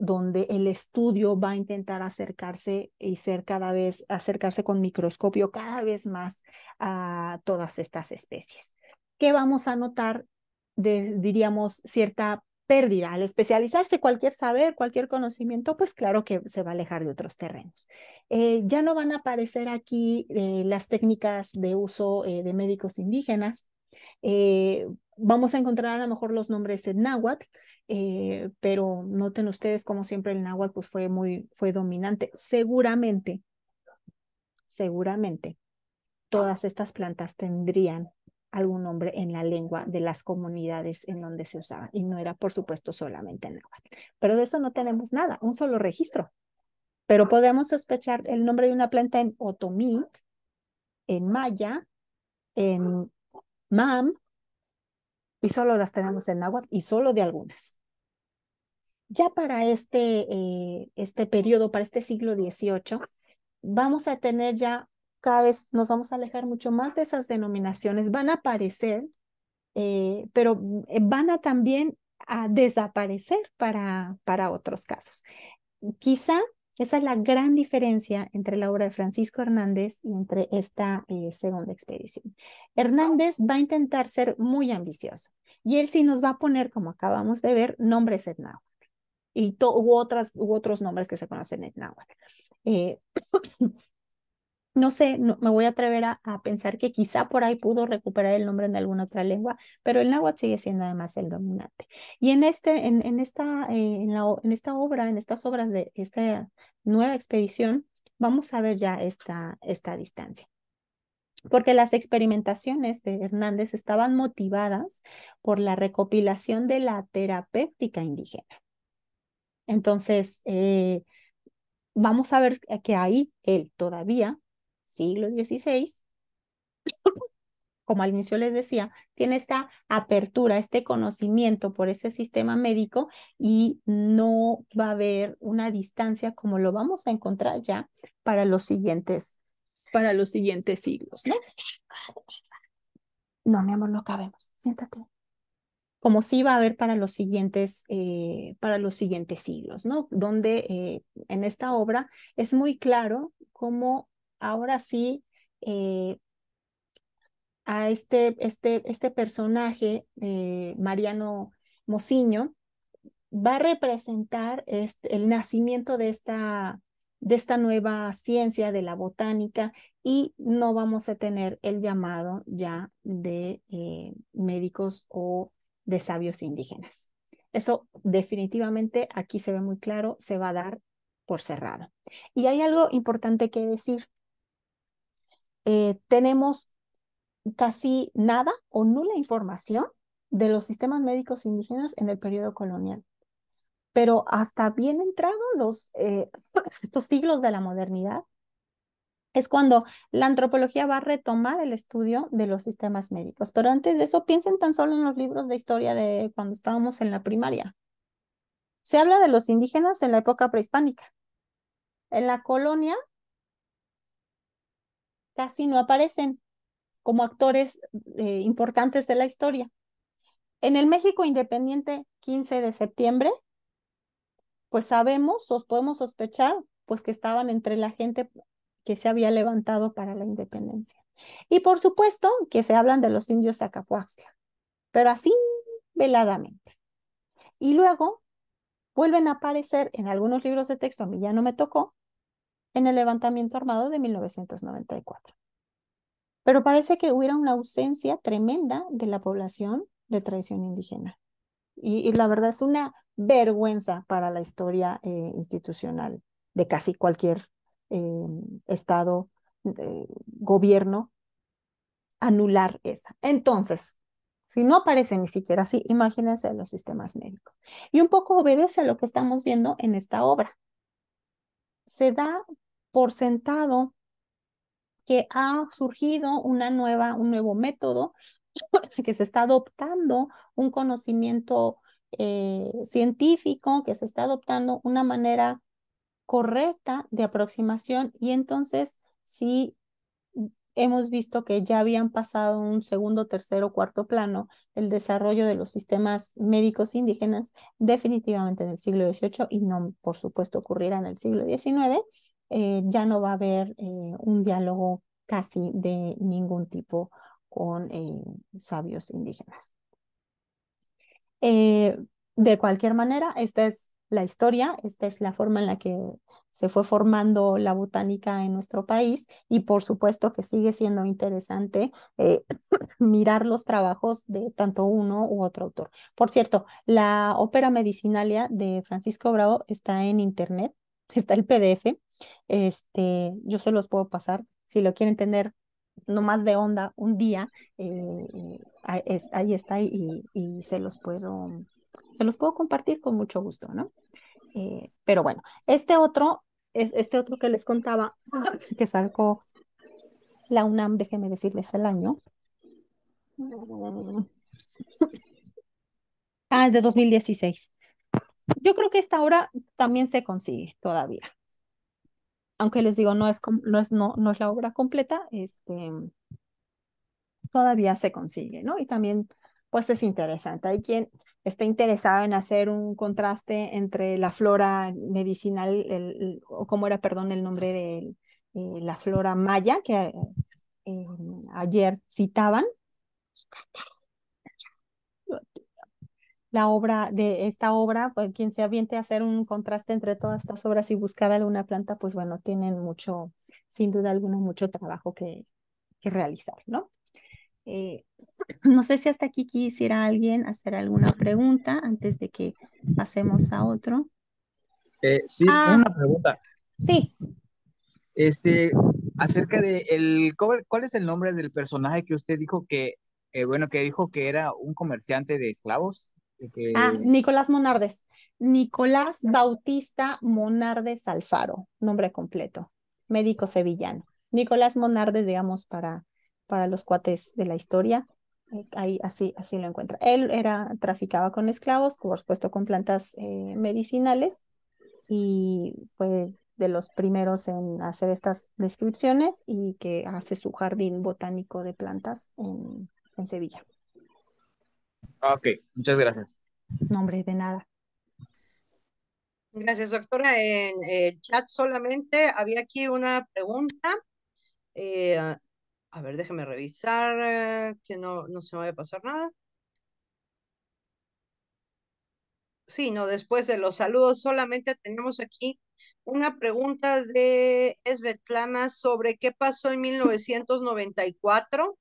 donde el estudio va a intentar acercarse y ser cada vez, acercarse con microscopio cada vez más a todas estas especies. ¿Qué vamos a notar? De, diríamos cierta pérdida. Al especializarse cualquier saber, cualquier conocimiento, pues claro que se va a alejar de otros terrenos. Eh, ya no van a aparecer aquí eh, las técnicas de uso eh, de médicos indígenas, eh, vamos a encontrar a lo mejor los nombres en náhuatl, eh, pero noten ustedes como siempre el náhuatl pues fue muy, fue dominante. Seguramente, seguramente, todas estas plantas tendrían algún nombre en la lengua de las comunidades en donde se usaba y no era por supuesto solamente en náhuatl. Pero de eso no tenemos nada, un solo registro. Pero podemos sospechar el nombre de una planta en otomí, en maya, en mam, y solo las tenemos en agua y solo de algunas. Ya para este, eh, este periodo, para este siglo XVIII, vamos a tener ya, cada vez nos vamos a alejar mucho más de esas denominaciones, van a aparecer, eh, pero eh, van a también a desaparecer para, para otros casos. Quizá esa es la gran diferencia entre la obra de Francisco Hernández y entre esta eh, segunda expedición. Hernández va a intentar ser muy ambicioso y él sí nos va a poner, como acabamos de ver, nombres etnáhuatl y u, otras, otros nombres que se conocen en no sé, me voy a atrever a, pensar que quizá por ahí pudo recuperar el nombre en alguna otra lengua, pero el náhuatl sigue siendo además el dominante. Y en, este, en, esta, eh, en, esta obra, en estas obras de esta nueva expedición, vamos a ver ya esta, esta distancia porque las experimentaciones de Hernández estaban motivadas por la recopilación de la terapéutica indígena. Entonces, eh, vamos a ver que ahí él todavía siglo XVI, como al inicio les decía, tiene esta apertura, este conocimiento por ese sistema médico y no va a haber una distancia como lo vamos a encontrar ya para los siguientes, para los siguientes siglos. No, no mi amor, no cabemos. Siéntate. Como sí va a haber para los siguientes, eh, para los siguientes siglos, ¿no? Donde eh, en esta obra es muy claro cómo ahora sí eh, a este, este, este personaje, eh, Mariano Mociño, va a representar este, el nacimiento de esta, de esta nueva ciencia de la botánica y no vamos a tener el llamado ya de eh, médicos o de sabios indígenas. Eso definitivamente aquí se ve muy claro, se va a dar por cerrado. Y hay algo importante que decir. Eh, tenemos casi nada o nula información de los sistemas médicos indígenas en el periodo colonial. Pero hasta bien entrado los, eh, estos siglos de la modernidad, es cuando la antropología va a retomar el estudio de los sistemas médicos. Pero antes de eso, piensen tan solo en los libros de historia de cuando estábamos en la primaria. Se habla de los indígenas en la época prehispánica. En la colonia así no aparecen como actores eh, importantes de la historia. En el México Independiente 15 de septiembre, pues sabemos, os podemos sospechar, pues que estaban entre la gente que se había levantado para la independencia. Y por supuesto que se hablan de los indios Acapuaxla, pero así veladamente. Y luego vuelven a aparecer en algunos libros de texto, a mí ya no me tocó, en el levantamiento armado de 1994. Pero parece que hubiera una ausencia tremenda de la población de tradición indígena. Y, la verdad es una vergüenza para la historia eh, institucional de casi cualquier eh, Estado, eh, gobierno, anular esa. Entonces, si no aparece ni siquiera así, imagínense los sistemas médicos. Y un poco obedece a lo que estamos viendo en esta obra se da por sentado que ha surgido una nueva, un nuevo método, que se está adoptando un conocimiento eh, científico, que se está adoptando una manera correcta de aproximación y entonces si hemos visto que ya habían pasado un segundo, tercero, cuarto plano el desarrollo de los sistemas médicos indígenas definitivamente en el siglo XVIII y no, por supuesto, ocurrirá en el siglo XIX, eh, ya no va a haber eh, un diálogo casi de ningún tipo con eh, sabios indígenas. de cualquier manera, esta es la historia, esta es la forma en la que se fue formando la botánica en nuestro país y por supuesto que sigue siendo interesante eh, mirar los trabajos de tanto uno u otro autor. Por cierto, la ópera medicinalia de Francisco Bravo está en internet, está el PDF, este, yo se los puedo pasar si lo quieren tener no más de onda un día, eh, eh, ahí está y, y se los puedo se los puedo compartir con mucho gusto, ¿no? Eh, pero bueno, este otro, es, este otro que les contaba, que sacó la UNAM, déjenme decirles el año. Ah, de 2016. Yo creo que esta obra también se consigue todavía. Aunque les digo, no es, no es, no, no es la obra completa, este, todavía se consigue, ¿no? Y también pues es interesante. Hay quien está interesado en hacer un contraste entre la flora medicinal, el, o cómo era, perdón, el nombre de eh, la flora maya que eh, ayer citaban. La obra de esta obra, pues, quien se aviente a hacer un contraste entre todas estas obras y buscar alguna planta, pues bueno, tienen mucho, sin duda alguna, mucho trabajo que, que realizar, ¿no? Eh, no sé si hasta aquí quisiera alguien hacer alguna pregunta antes de que pasemos a otro. Eh, sí, ah, una pregunta. Sí. Este, acerca de el ¿cuál es el nombre del personaje que usted dijo que, eh, bueno, que dijo que era un comerciante de esclavos? Ah, Nicolás Monardes. Nicolás Bautista Monardes Alfaro, nombre completo, médico sevillano. Nicolás Monardes, digamos, para, para los cuates de la historia. Eh, ahí, así, así lo encuentra. Él era, traficaba con esclavos, por supuesto con plantas eh, medicinales, y fue de los primeros en hacer estas descripciones y que hace su jardín botánico de plantas en, Sevilla. Ah, ok, muchas gracias. Nombre de nada. Gracias, doctora. En el chat solamente había aquí una pregunta. Eh, a ver, déjeme revisar eh, que no, no se me vaya a pasar nada. Sí, no, después de los saludos solamente tenemos aquí una pregunta de Esbetlana sobre qué pasó en 1994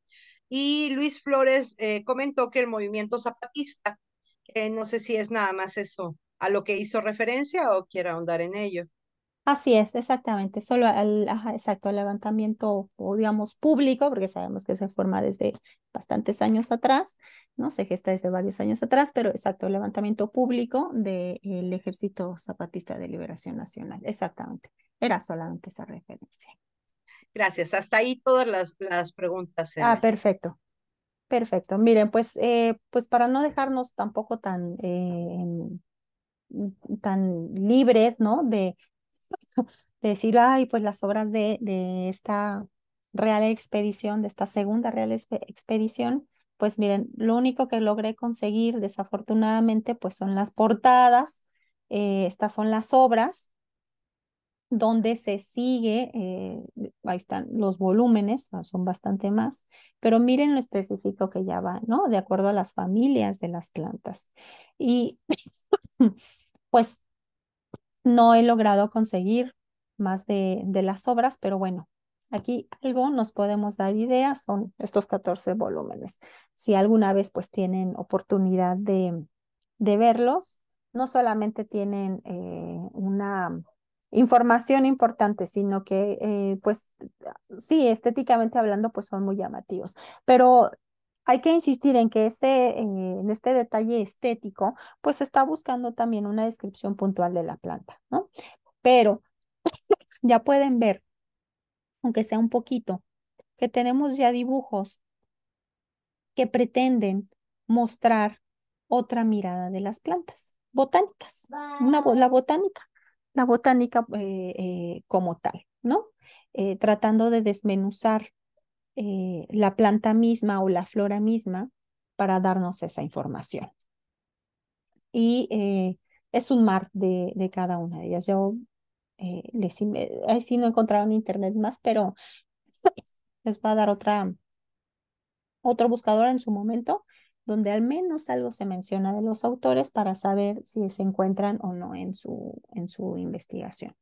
y Luis Flores eh, comentó que el movimiento zapatista, no sé si es nada más eso a lo que hizo referencia o quiere ahondar en ello. Así es, exactamente. Solo exacto, el levantamiento, digamos, público, porque sabemos que se forma desde bastantes años atrás, ¿no? Se gesta desde varios años atrás, pero exacto, el levantamiento público del Ejército Zapatista de Liberación Nacional. Exactamente. Era solamente esa referencia. Gracias. Hasta ahí todas las, las preguntas. Ah, perfecto. Perfecto. Miren, pues, eh, pues para no dejarnos tampoco tan, eh, tan libres, ¿no? De, de decir, ay, pues las obras de, de esta real expedición, de esta segunda real expedición, pues miren, lo único que logré conseguir desafortunadamente, pues son las portadas, eh, estas son las obras donde se sigue, eh, ahí están los volúmenes, ah, son bastante más, pero miren lo específico que ya va, ¿no? De acuerdo a las familias de las plantas. Y pues no he logrado conseguir más de, las obras, pero bueno, aquí algo nos podemos dar idea, son estos 14 volúmenes. Si alguna vez pues tienen oportunidad de, de verlos, no solamente tienen eh, una información importante, sino que eh, pues sí, estéticamente hablando pues son muy llamativos, pero hay que insistir en que ese, en este detalle estético, pues está buscando también una descripción puntual de la planta, ¿no? Pero ya pueden ver, aunque sea un poquito, que tenemos ya dibujos que pretenden mostrar otra mirada de las plantas botánicas, una, la botánica, la botánica eh, eh, como tal, ¿no? Eh, tratando de desmenuzar eh, la planta misma o la flora misma para darnos esa información. Y eh, es un mar de, cada una de ellas. Yo eh, les, ahí sí no he encontrado en internet más, pero les va a dar otra, otro buscador en su momento, donde al menos algo se menciona de los autores para saber si se encuentran o no en su, en su investigación.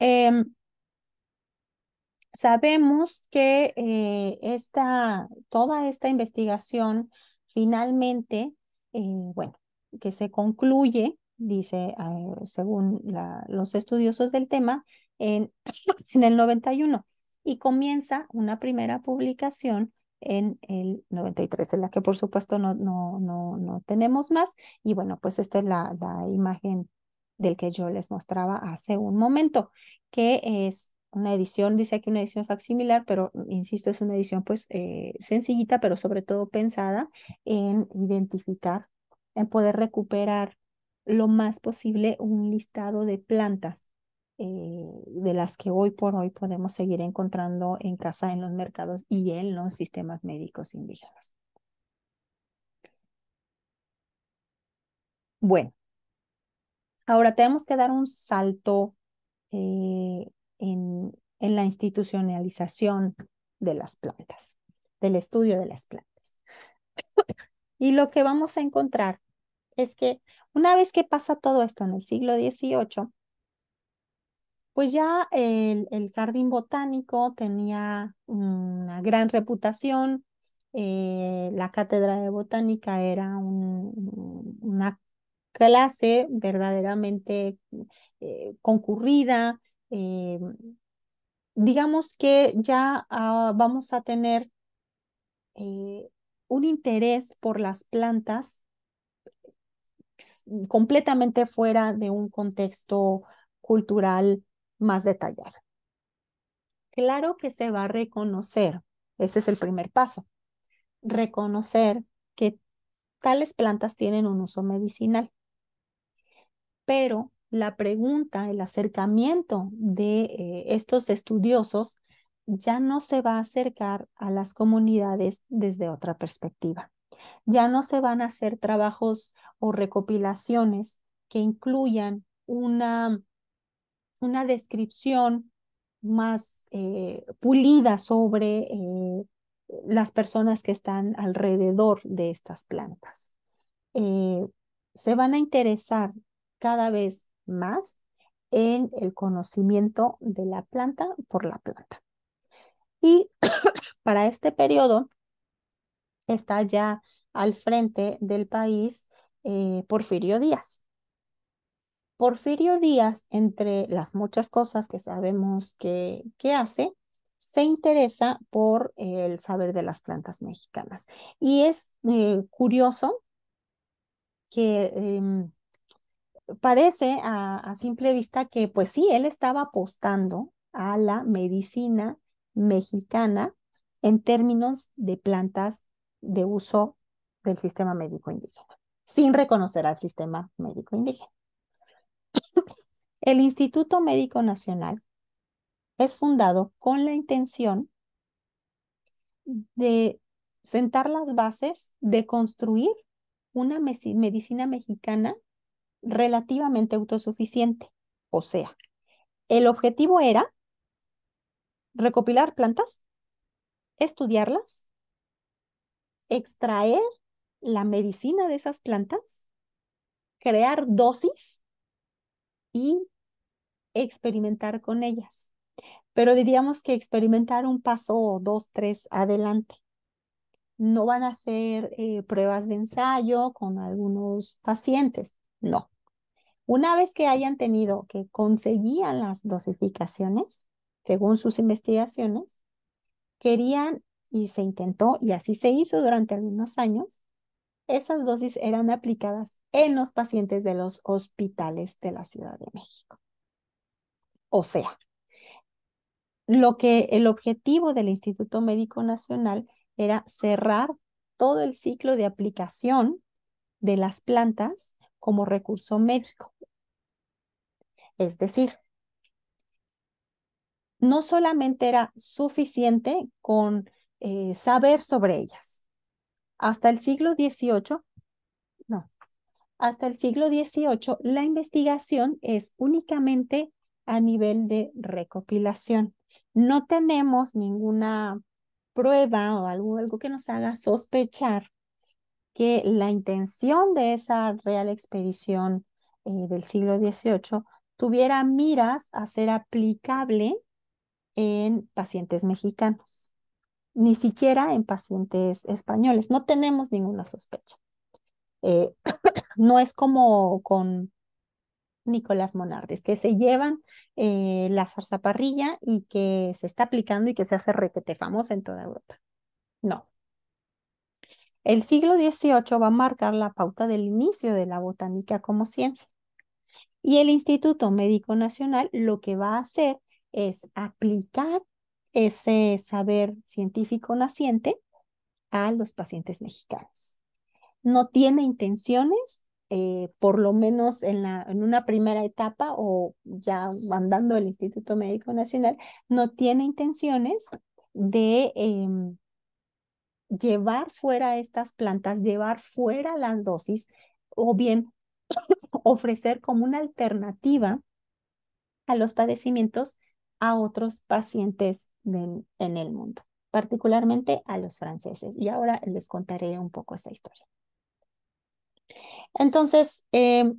Em, sabemos que eh, esta, toda esta investigación finalmente, eh, bueno, que se concluye, dice, ah, según los estudiosos del tema, en, en el 91 y comienza una primera publicación en el 93, en la que por supuesto no, no, no, no tenemos más. Y bueno, pues esta es la, la imagen del que yo les mostraba hace un momento, que es una edición, dice aquí una edición facsimilar, pero insisto, es una edición pues eh, sencillita, pero sobre todo pensada en identificar, en poder recuperar lo más posible un listado de plantas eh, de las que hoy por hoy podemos seguir encontrando en casa, en los mercados y en los sistemas médicos indígenas. Bueno, ahora tenemos que dar un salto eh, en, la institucionalización de las plantas, del estudio de las plantas. y lo que vamos a encontrar es que una vez que pasa todo esto en el siglo XVIII, pues ya el, el jardín botánico tenía una gran reputación, eh, la cátedra de botánica era una clase verdaderamente eh, concurrida, eh, digamos que ya ah, vamos a tener eh, un interés por las plantas completamente fuera de un contexto cultural más detallado. Claro que se va a reconocer, ese es el primer paso, reconocer que tales plantas tienen un uso medicinal, pero la pregunta, el acercamiento de eh, estos estudiosos ya no se va a acercar a las comunidades desde otra perspectiva. Ya no se van a hacer trabajos o recopilaciones que incluyan una, una descripción más eh, pulida sobre eh, las personas que están alrededor de estas plantas. se van a interesar cada vez más en el conocimiento de la planta por la planta. Y para este periodo está ya al frente del país eh, Porfirio Díaz. Porfirio Díaz, entre las muchas cosas que sabemos que, hace, se interesa por el saber de las plantas mexicanas. Y es eh, curioso que em, parece a, simple vista que pues sí, él estaba apostando a la medicina mexicana en términos de plantas de uso del sistema médico indígena, sin reconocer al sistema médico indígena. El Instituto Médico Nacional es fundado con la intención de sentar las bases de construir una medicina mexicana relativamente autosuficiente. O sea, el objetivo era recopilar plantas, estudiarlas, extraer la medicina de esas plantas, crear dosis y experimentar con ellas. Pero diríamos que experimentar un paso o dos, tres adelante. No van a hacer eh, pruebas de ensayo con algunos pacientes, no. Una vez que hayan tenido, que conseguían las dosificaciones, según sus investigaciones, querían y se intentó, y así se hizo durante algunos años, esas dosis eran aplicadas en los pacientes de los hospitales de la Ciudad de México. O sea, lo que el objetivo del Instituto Médico Nacional era cerrar todo el ciclo de aplicación de las plantas como recurso médico. Es decir, no solamente era suficiente con eh, saber sobre ellas. Hasta el siglo XVIII, no, hasta el siglo XVIII la investigación es únicamente a nivel de recopilación. No tenemos ninguna prueba o algo, algo que nos haga sospechar que la intención de esa real expedición eh, del siglo XVIII tuviera miras a ser aplicable en pacientes mexicanos, ni siquiera en pacientes españoles. No tenemos ninguna sospecha. Eh, no es como con Nicolás Monardes, que se llevan eh, la zarzaparrilla y que se está aplicando y que se hace requete en toda Europa. No, el siglo XVIII va a marcar la pauta del inicio de la botánica como ciencia. Y el Instituto Médico Nacional lo que va a hacer es aplicar ese saber científico naciente a los pacientes mexicanos. No tiene intenciones, eh, por lo menos en, la, en una primera etapa o ya mandando el Instituto Médico Nacional, no tiene intenciones de em, llevar fuera estas plantas, llevar fuera las dosis o bien ofrecer como una alternativa a los padecimientos a otros pacientes en el mundo, particularmente a los franceses. Y ahora les contaré un poco esa historia. Entonces, eh,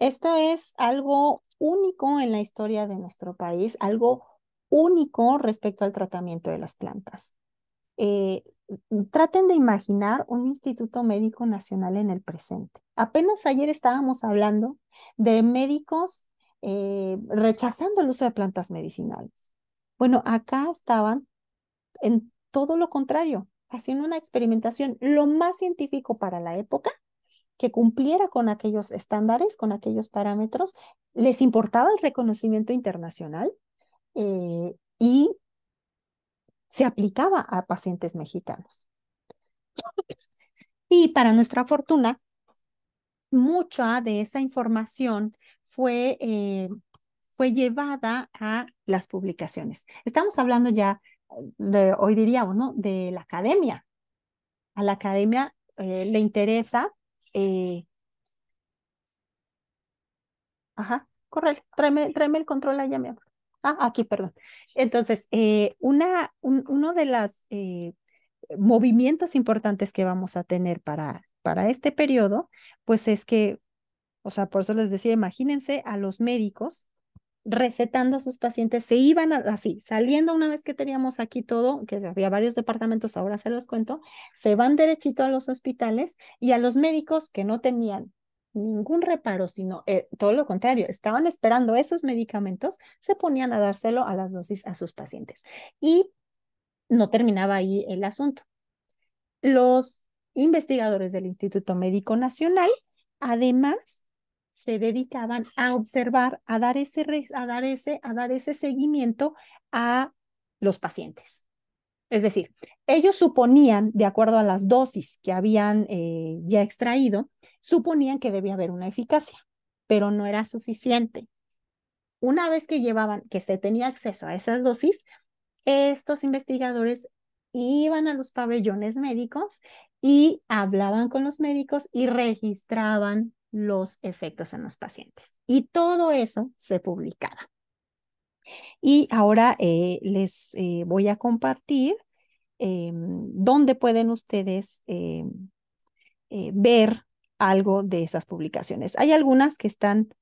esto es algo único en la historia de nuestro país, algo único respecto al tratamiento de las plantas. Eh, traten de imaginar un Instituto Médico Nacional en el presente. Apenas ayer estábamos hablando de médicos eh, rechazando el uso de plantas medicinales. Bueno, acá estaban en todo lo contrario, haciendo una experimentación lo más científico para la época, que cumpliera con aquellos estándares, con aquellos parámetros, les importaba el reconocimiento internacional eh, y se aplicaba a pacientes mexicanos. Y para nuestra fortuna, mucha de esa información fue, eh, fue llevada a las publicaciones. Estamos hablando ya, de, hoy diríamos, ¿no? De la academia. A la academia eh, le interesa. Eh, ajá, corre, tráeme, tráeme el control allá, mi amor. Ah, aquí, perdón. Entonces, eh, una, uno de los eh, movimientos importantes que vamos a tener para, para este periodo, pues es que, o sea, por eso les decía, imagínense a los médicos recetando a sus pacientes, se iban así, saliendo una vez que teníamos aquí todo, que había varios departamentos, ahora se los cuento, se van derechito a los hospitales y a los médicos que no tenían ningún reparo, sino eh, todo lo contrario, estaban esperando esos medicamentos, se ponían a dárselo a las dosis a sus pacientes. Y no terminaba ahí el asunto. Los investigadores del Instituto Médico Nacional, además, se dedicaban a observar, a dar ese, a dar ese, a dar ese seguimiento a los pacientes. Es decir, ellos suponían, de acuerdo a las dosis que habían eh, ya extraído, suponían que debía haber una eficacia, pero no era suficiente. Una vez que llevaban, que se tenía acceso a esas dosis, estos investigadores iban a los pabellones médicos y hablaban con los médicos y registraban los efectos en los pacientes. Y todo eso se publicaba. Y ahora eh, les eh, voy a compartir eh, dónde pueden ustedes ver algo de esas publicaciones. Hay algunas que están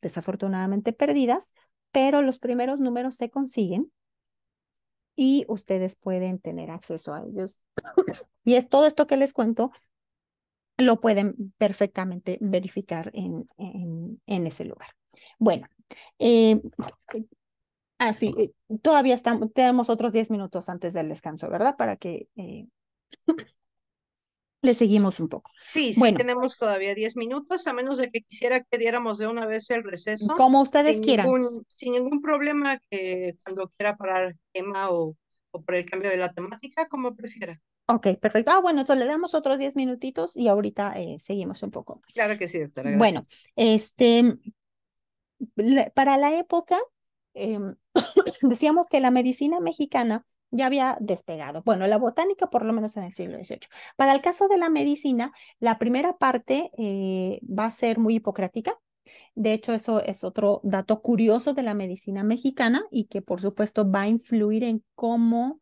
desafortunadamente perdidas, pero los primeros números se consiguen y ustedes pueden tener acceso a ellos. y es todo esto que les cuento, lo pueden perfectamente verificar en ese lugar. Bueno, eh, así, ah, eh, todavía estamos, tenemos otros 10 minutos antes del descanso, ¿verdad? Para que eh, le seguimos un poco. Sí, tenemos todavía 10 minutos, a menos de que quisiera que diéramos de una vez el receso. Como ustedes quieran. sin ningún problema, que cuando quiera parar tema o, por el cambio de la temática, como prefiera. Ok, perfecto. Ah, bueno, entonces le damos otros 10 minutitos y ahorita seguimos un poco más. Claro que sí, doctora. Bueno, este, para la época, em, decíamos que la medicina mexicana ya había despegado. Bueno, la botánica por lo menos en el siglo XVIII. Para el caso de la medicina, la primera parte eh, va a ser muy hipocrática. De hecho, eso es otro dato curioso de la medicina mexicana y que por supuesto va a influir en cómo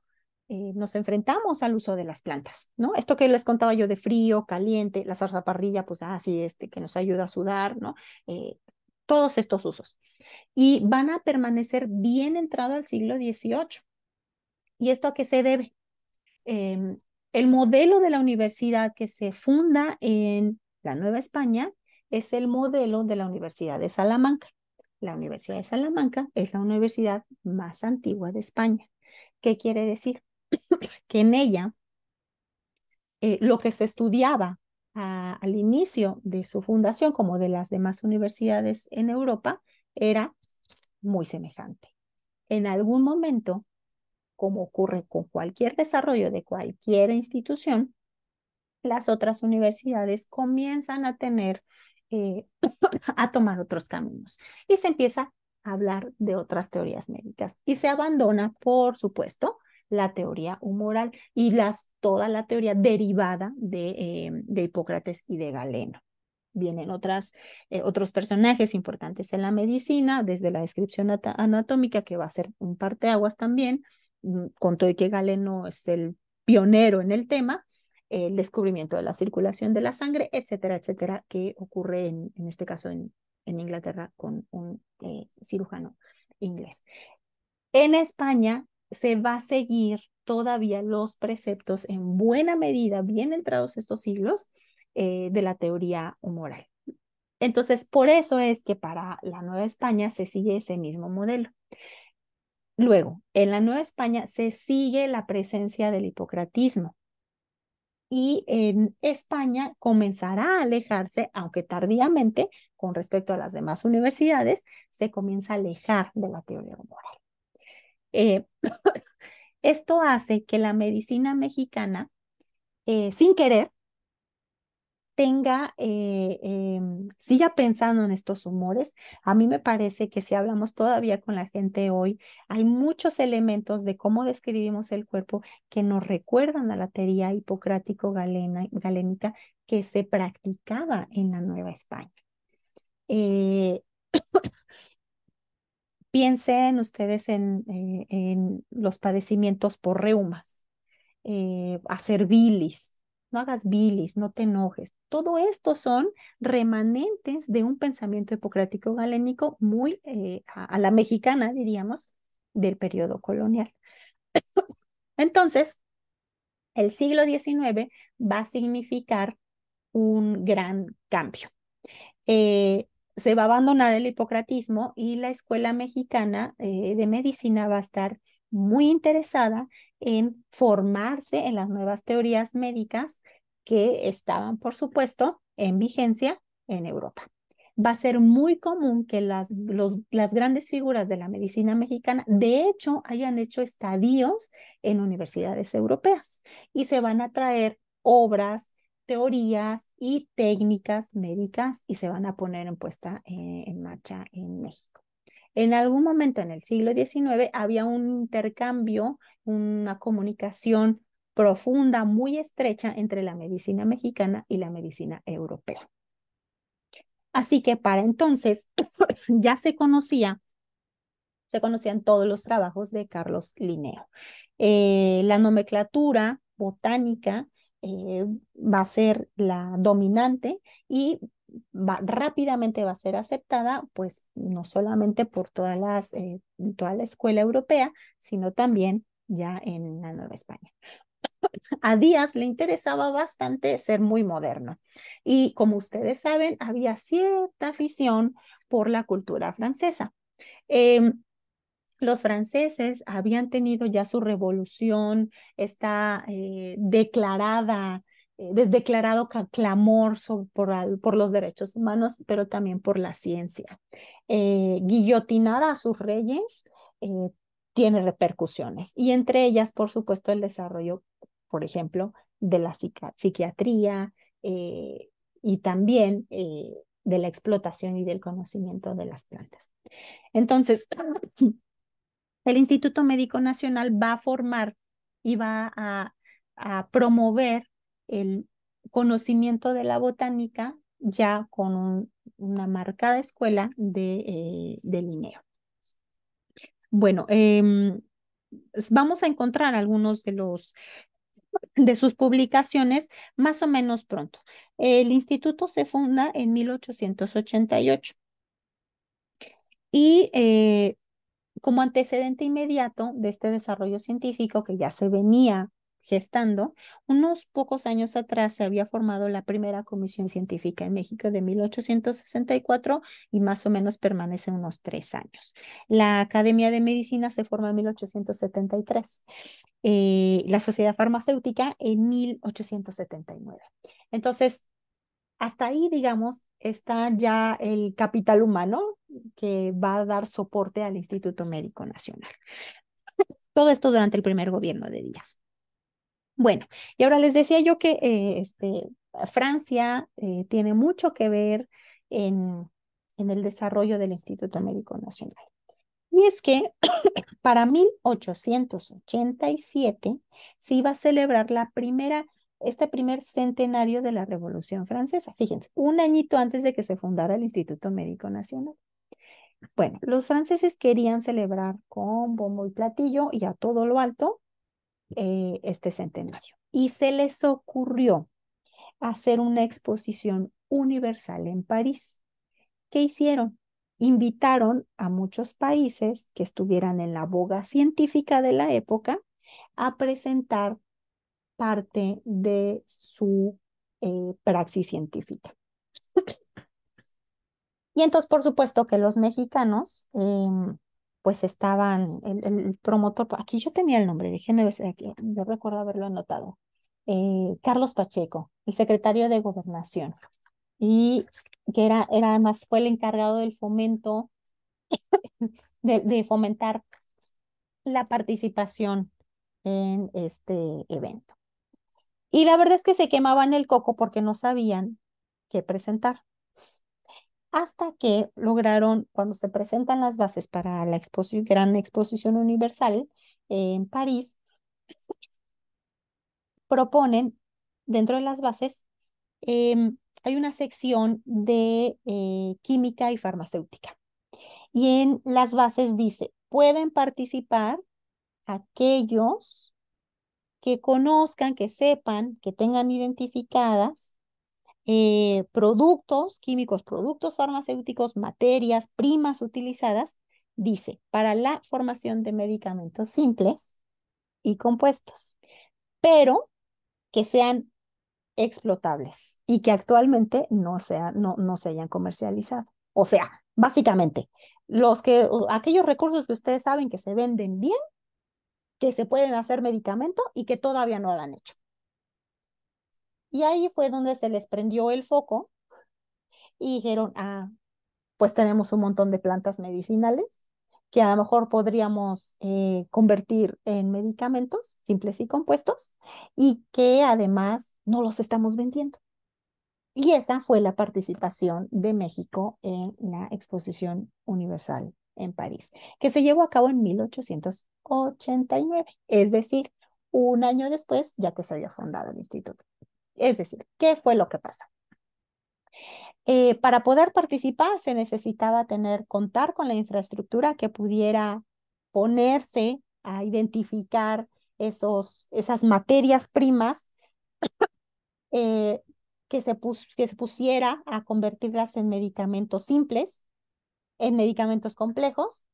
eh, nos enfrentamos al uso de las plantas, ¿no? Esto que les contaba yo de frío, caliente, la zarzaparrilla, pues así, ah, este, que nos ayuda a sudar, ¿no? Eh, todos estos usos y van a permanecer bien entrado al siglo XVIII. ¿Y esto a qué se debe? Em, el modelo de la universidad que se funda en la Nueva España es el modelo de la Universidad de Salamanca. La Universidad de Salamanca es la universidad más antigua de España. ¿Qué quiere decir? que en ella eh, lo que se estudiaba al inicio de su fundación, como de las demás universidades en Europa, era muy semejante. En algún momento, como ocurre con cualquier desarrollo de cualquier institución, las otras universidades comienzan a tener, eh, a tomar otros caminos y se empieza a hablar de otras teorías médicas y se abandona, por supuesto, la teoría humoral y las, toda la teoría derivada de, eh, de Hipócrates y de Galeno. Vienen otras, eh, otros personajes importantes en la medicina, desde la descripción anatómica, que va a ser un parteaguas también, mm, con todo y que Galeno es el pionero en el tema, el descubrimiento de la circulación de la sangre, etcétera, etcétera, que ocurre en, este caso en, Inglaterra con un eh, cirujano inglés. En España, se va a seguir todavía los preceptos en buena medida, bien entrados estos siglos, eh, de la teoría humoral. Entonces, por eso es que para la Nueva España se sigue ese mismo modelo. Luego, en la Nueva España se sigue la presencia del hipocratismo y en España comenzará a alejarse, aunque tardíamente, con respecto a las demás universidades, se comienza a alejar de la teoría humoral. Eh, esto hace que la medicina mexicana, eh, sin querer, tenga, eh, em, siga pensando en estos humores. A mí me parece que si hablamos todavía con la gente hoy, hay muchos elementos de cómo describimos el cuerpo que nos recuerdan a la teoría hipocrático-galénica que se practicaba en la Nueva España. Piensen ustedes eh, en, los padecimientos por reumas, eh, hacer bilis, no hagas bilis, no te enojes. Todo esto son remanentes de un pensamiento hipocrático galénico muy eh, a, la mexicana, diríamos, del periodo colonial. Entonces, el siglo XIX va a significar un gran cambio se va a abandonar el hipocratismo y la Escuela Mexicana eh, de Medicina va a estar muy interesada en formarse en las nuevas teorías médicas que estaban, por supuesto, en vigencia en Europa. Va a ser muy común que las, las grandes figuras de la medicina mexicana, de hecho, hayan hecho estadios en universidades europeas y se van a traer obras, teorías y técnicas médicas y se van a poner en puesta eh, en marcha en México. En algún momento en el siglo XIX había un intercambio, una comunicación profunda, muy estrecha entre la medicina mexicana y la medicina europea. Así que para entonces ya se conocía, se conocían todos los trabajos de Carlos Linneo. Eh, la nomenclatura botánica eh, va a ser la dominante y rápidamente va a ser aceptada, pues no solamente por todas las, eh, toda la escuela europea, sino también ya en la Nueva España. A Díaz le interesaba bastante ser muy moderno y como ustedes saben, había cierta afición por la cultura francesa. Em, los franceses habían tenido ya su revolución, está eh, declarada, eh, desdeclarado clamor por, los derechos humanos, pero también por la ciencia. Eh, guillotinar a sus reyes eh, tiene repercusiones y entre ellas, por supuesto, el desarrollo, por ejemplo, de la psiquiatría y también de la explotación y del conocimiento de las plantas. Entonces, el Instituto Médico Nacional va a formar y va a, promover el conocimiento de la botánica ya con una marcada escuela de, eh, Bueno, em, vamos a encontrar algunos de los de sus publicaciones más o menos pronto. El instituto se funda en 1888 y eh, como antecedente inmediato de este desarrollo científico que ya se venía gestando, unos pocos años atrás se había formado la primera comisión científica en México de 1864 y más o menos permanece unos tres años. La Academia de Medicina se forma en 1873, eh, la Sociedad Farmacéutica en 1879. Entonces, hasta ahí, digamos, está ya el capital humano que va a dar soporte al Instituto Médico Nacional. Todo esto durante el primer gobierno de Díaz. Bueno, y ahora les decía yo que eh, este, Francia eh, tiene mucho que ver en, en el desarrollo del Instituto Médico Nacional. Y es que para 1887 se iba a celebrar la primera este primer centenario de la Revolución Francesa. Fíjense, un añito antes de que se fundara el Instituto Médico Nacional. Bueno, los franceses querían celebrar con bombo y platillo y a todo lo alto eh, este centenario. Y se les ocurrió hacer una exposición universal en París. ¿Qué hicieron? Invitaron a muchos países que estuvieran en la boga científica de la época a presentar parte de su eh, praxis científica. y entonces, por supuesto que los mexicanos, em, pues estaban, el, promotor, aquí yo tenía el nombre, déjeme ver, aquí, yo recuerdo haberlo anotado, eh, Carlos Pacheco, el secretario de Gobernación, y que era, era además fue el encargado del fomento, de fomentar la participación en este evento. Y la verdad es que se quemaban el coco porque no sabían qué presentar. Hasta que lograron, cuando se presentan las bases para la gran exposición universal en París, proponen dentro de las bases, em, hay una sección de eh, química y farmacéutica. Y en las bases dice, pueden participar aquellos que conozcan, que sepan, que tengan identificadas eh, productos químicos, productos farmacéuticos, materias primas utilizadas, dice, para la formación de medicamentos simples y compuestos, pero que sean explotables y que actualmente no, no, no se hayan comercializado. O sea, básicamente, los que, aquellos recursos que ustedes saben que se venden bien que se pueden hacer medicamento y que todavía no lo han hecho. Y ahí fue donde se les prendió el foco y dijeron, ah, pues tenemos un montón de plantas medicinales que a lo mejor podríamos eh, convertir en medicamentos simples y compuestos y que además no los estamos vendiendo. Y esa fue la participación de México en la Exposición Universal en París, que se llevó a cabo en 1889, es decir, un año después ya que se había fundado el instituto. Es decir, ¿qué fue lo que pasó? Eh, para poder participar se necesitaba tener, contar con la infraestructura que pudiera ponerse a identificar esos, esas materias primas eh, que, se que se pusiera a convertirlas en medicamentos simples, en medicamentos complejos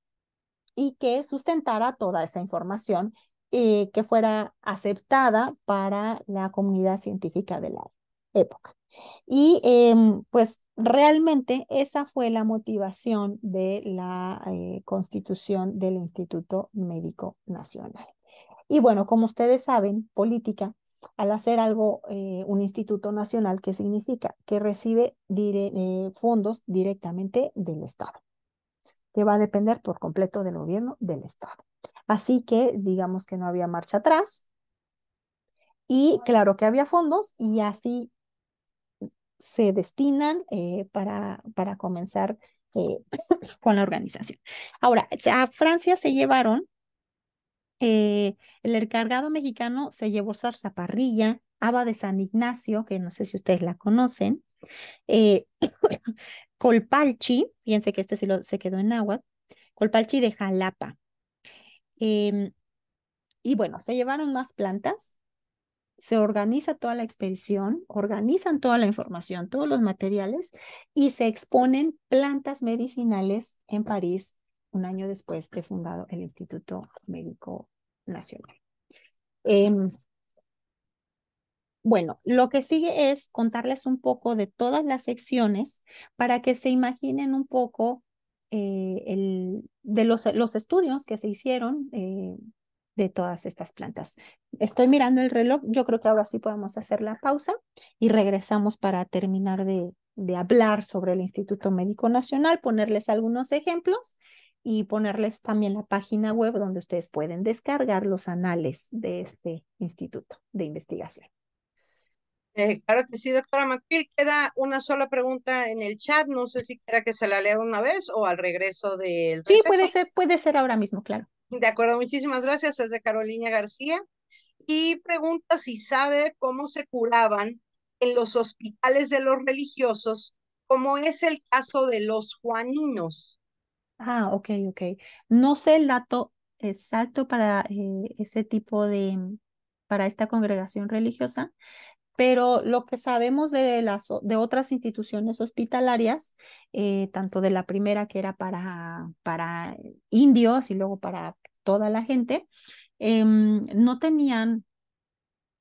y que sustentara toda esa información eh, que fuera aceptada para la comunidad científica de la época. Y em, pues realmente esa fue la motivación de la eh, constitución del Instituto Médico Nacional. Y bueno, como ustedes saben, política, al hacer algo, eh, un instituto nacional, ¿qué significa? Que recibe fondos directamente del Estado que va a depender por completo del gobierno del Estado. Así que digamos que no había marcha atrás y claro que había fondos y así se destinan eh, para, para comenzar eh, con la organización. Ahora, a Francia se llevaron, eh, el encargado mexicano se llevó Parrilla, Aba de San Ignacio, que no sé si ustedes la conocen, Colpalchi, fíjense que este se quedó en agua, Colpalchi de Jalapa. Em, y bueno, se llevaron más plantas, se organiza toda la expedición, organizan toda la información, todos los materiales y se exponen plantas medicinales en París un año después de fundado el Instituto Médico Nacional. Em, bueno, lo que sigue es contarles un poco de todas las secciones para que se imaginen un poco eh, el, de los, los, estudios que se hicieron eh, de todas estas plantas. Estoy mirando el reloj, yo creo que ahora sí podemos hacer la pausa y regresamos para terminar de, de hablar sobre el Instituto Médico Nacional, ponerles algunos ejemplos y ponerles también la página web donde ustedes pueden descargar los anales de este instituto de investigación. Eh, claro que sí, doctora McPhil. Queda una sola pregunta en el chat. No sé si quiera que se la lea una vez o al regreso del. Sí, puede ser, puede ser ahora mismo, claro. De acuerdo, muchísimas gracias. Es de Carolina García. Y pregunta si sabe cómo se curaban en los hospitales de los religiosos, como es el caso de los juaninos. Ah, ok, ok. No sé el dato exacto para eh, ese tipo de, para esta congregación religiosa. Pero lo que sabemos de, de otras instituciones hospitalarias, eh, tanto de la primera que era para, para indios y luego para toda la gente, em, no tenían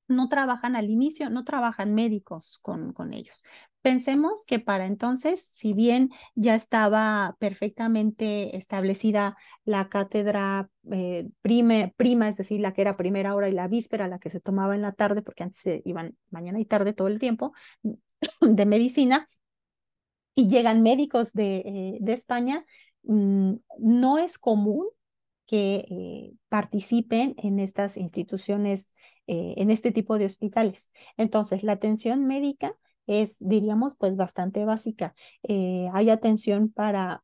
no trabajan al inicio, no trabajan médicos con, con ellos, Pensemos que para entonces, si bien ya estaba perfectamente establecida la cátedra eh, prima, es decir, la que era primera hora y la víspera, la que se tomaba en la tarde, porque antes se iban mañana y tarde todo el tiempo, de medicina, y llegan médicos de, eh, España, mm, no es común que eh, participen en estas instituciones, en este tipo de hospitales. Entonces, la atención médica es, diríamos, pues bastante básica. Eh, hay atención para,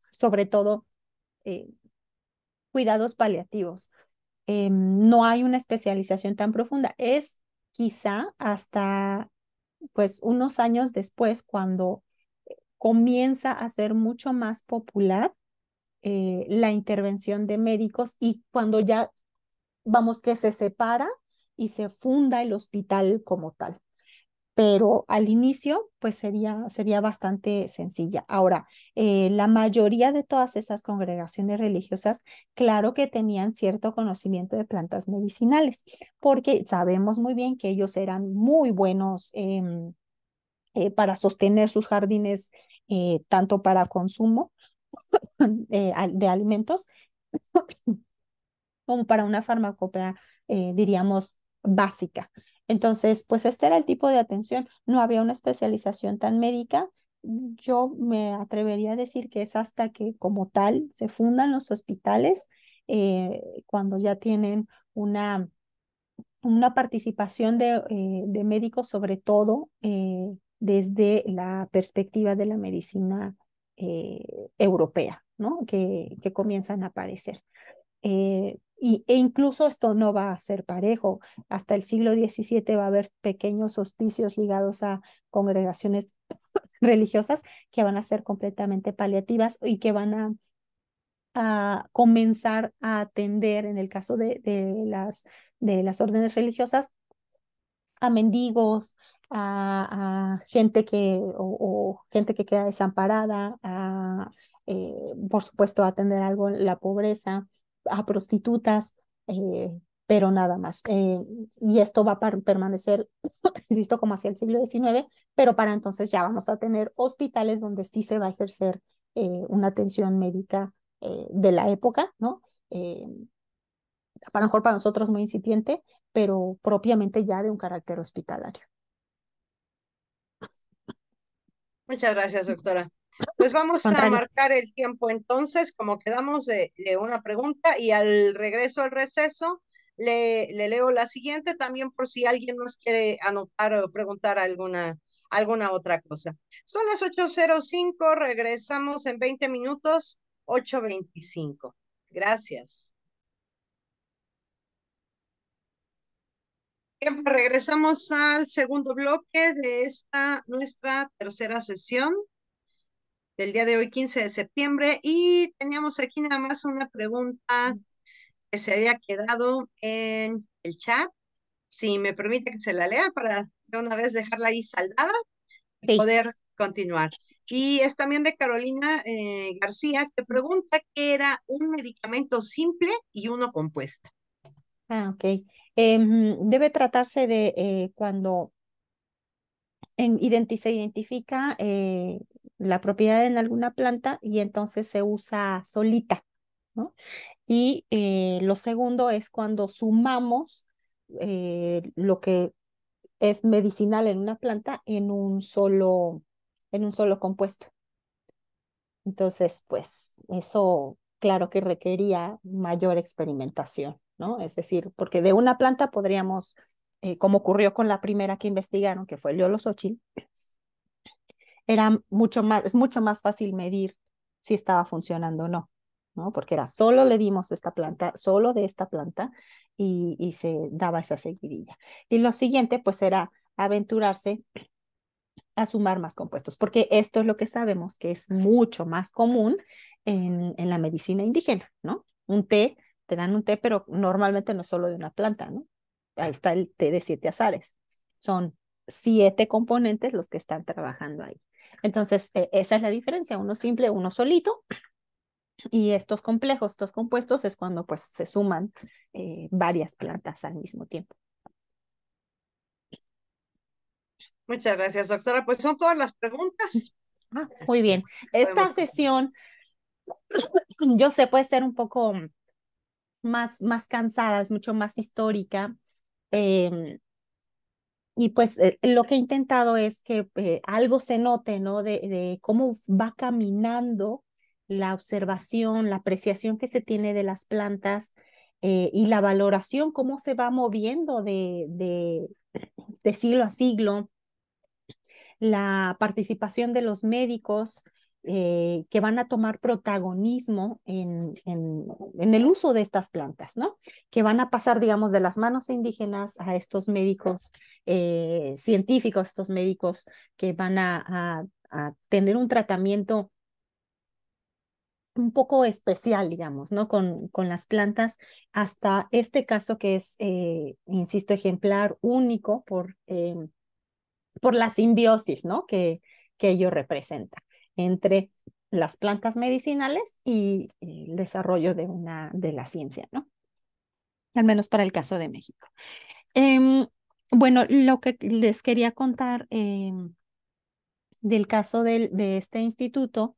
sobre todo, eh, cuidados paliativos. Em, no hay una especialización tan profunda. Es quizá hasta, pues, unos años después cuando eh, comienza a ser mucho más popular la intervención de médicos y cuando ya, vamos, que se separa y se funda el hospital como tal pero al inicio pues sería, sería bastante sencilla. Ahora, eh, la mayoría de todas esas congregaciones religiosas, claro que tenían cierto conocimiento de plantas medicinales, porque sabemos muy bien que ellos eran muy buenos em, eh, para sostener sus jardines, eh, tanto para consumo de alimentos como para una farmacopea, diríamos, básica. Entonces, pues este era el tipo de atención. No había una especialización tan médica. Yo me atrevería a decir que es hasta que como tal se fundan los hospitales, eh, cuando ya tienen una, una participación de, eh, médicos, sobre todo eh, desde la perspectiva de la medicina europea, ¿no? Que, que comienzan a aparecer. Y, e incluso esto no va a ser parejo. Hasta el siglo XVII va a haber pequeños hospicios ligados a congregaciones religiosas que van a ser completamente paliativas y que van a, a comenzar a atender, en el caso de, las, de las órdenes religiosas, a mendigos, a, gente que o, gente que queda desamparada, a, eh, por supuesto, a atender algo la pobreza a prostitutas, eh, pero nada más. Eh, y esto va a permanecer, insisto, como hacia el siglo XIX, pero para entonces ya vamos a tener hospitales donde sí se va a ejercer eh, una atención médica de la época, ¿no? para mejor para nosotros muy incipiente, pero propiamente ya de un carácter hospitalario. Muchas gracias, doctora. Pues vamos a marcar el tiempo entonces, como quedamos de, una pregunta y al regreso al receso le, leo la siguiente también por si alguien nos quiere anotar o preguntar alguna, alguna otra cosa. Son las 8.05, regresamos en 20 minutos, 8.25. Gracias. Bien, pues regresamos al segundo bloque de esta nuestra tercera sesión del día de hoy, 15 de septiembre, y teníamos aquí nada más una pregunta que se había quedado en el chat. Si me permite que se la lea para de una vez dejarla ahí saldada y poder continuar. Y es también de Carolina eh, García que pregunta que era un medicamento simple y uno compuesto. Ah, ok. Em, debe tratarse de eh, cuando en, se identifica eh, la propiedad en alguna planta y entonces se usa solita. ¿no? Y eh, lo segundo es cuando sumamos eh, lo que es medicinal en una planta en un solo, en un solo compuesto. Entonces, pues eso claro que requería mayor experimentación, ¿no? Es decir, porque de una planta podríamos, eh, como ocurrió con la primera que investigaron, que fue el sochil era mucho más, es mucho más fácil medir si estaba funcionando o no, ¿no? Porque era solo le dimos esta planta, solo de esta planta, y, se daba esa seguidilla. Y lo siguiente, pues, era aventurarse a sumar más compuestos, porque esto es lo que sabemos que es mucho más común en, en la medicina indígena, ¿no? Un té, te dan un té, pero normalmente no es solo de una planta, ¿no? Ahí está el té de siete azares. Son siete componentes los que están trabajando ahí. Entonces, e, esa es la diferencia, uno simple, uno solito. Y estos complejos, estos compuestos es cuando pues se suman eh, varias plantas al mismo tiempo. Muchas gracias, doctora. Pues son todas las preguntas. Ah, muy este, bien. Esta sesión, yo sé, puede ser un poco más, más cansada, es mucho más histórica. Eh, y pues eh, lo que he intentado es que eh, algo se note, ¿no? De, de, cómo va caminando la observación, la apreciación que se tiene de las plantas eh, y la valoración, cómo se va moviendo de, de, de siglo a siglo, la participación de los médicos eh, que van a tomar protagonismo en, en, el uso de estas plantas, ¿no? Que van a pasar, digamos, de las manos indígenas a estos médicos eh, científicos, estos médicos que van a, tener un tratamiento un poco especial, digamos, ¿no? Con, con las plantas, hasta este caso que es, eh, insisto, ejemplar único por, por la simbiosis, ¿no? Que, que ello representa entre las plantas medicinales y el desarrollo de, una, de la ciencia, ¿no? Al menos para el caso de México. Em, bueno, lo que les quería contar em, del caso de este instituto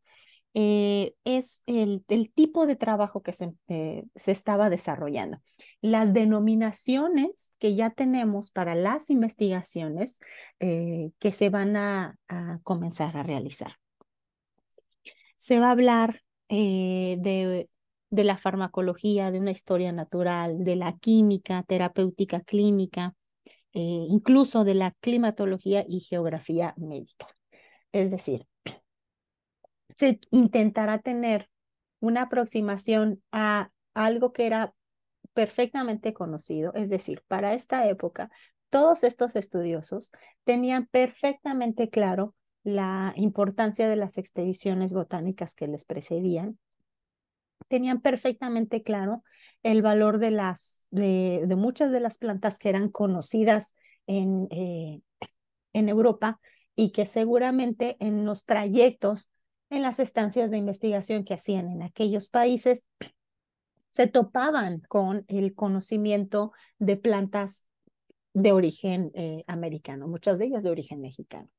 eh, es el, tipo de trabajo que eh, se, estaba desarrollando. Las denominaciones que ya tenemos para las investigaciones eh, que se van a, comenzar a realizar se va a hablar eh, de, la farmacología, de una historia natural, de la química, terapéutica clínica, eh, incluso de la climatología y geografía médica. Es decir, se intentará tener una aproximación a algo que era perfectamente conocido, es decir, para esta época, todos estos estudiosos tenían perfectamente claro la importancia de las expediciones botánicas que les precedían, tenían perfectamente claro el valor de, las, de, muchas de las plantas que eran conocidas en, eh, en Europa y que seguramente en los trayectos, en las estancias de investigación que hacían en aquellos países, se topaban con el conocimiento de plantas de origen eh, americano, muchas de ellas de origen mexicano.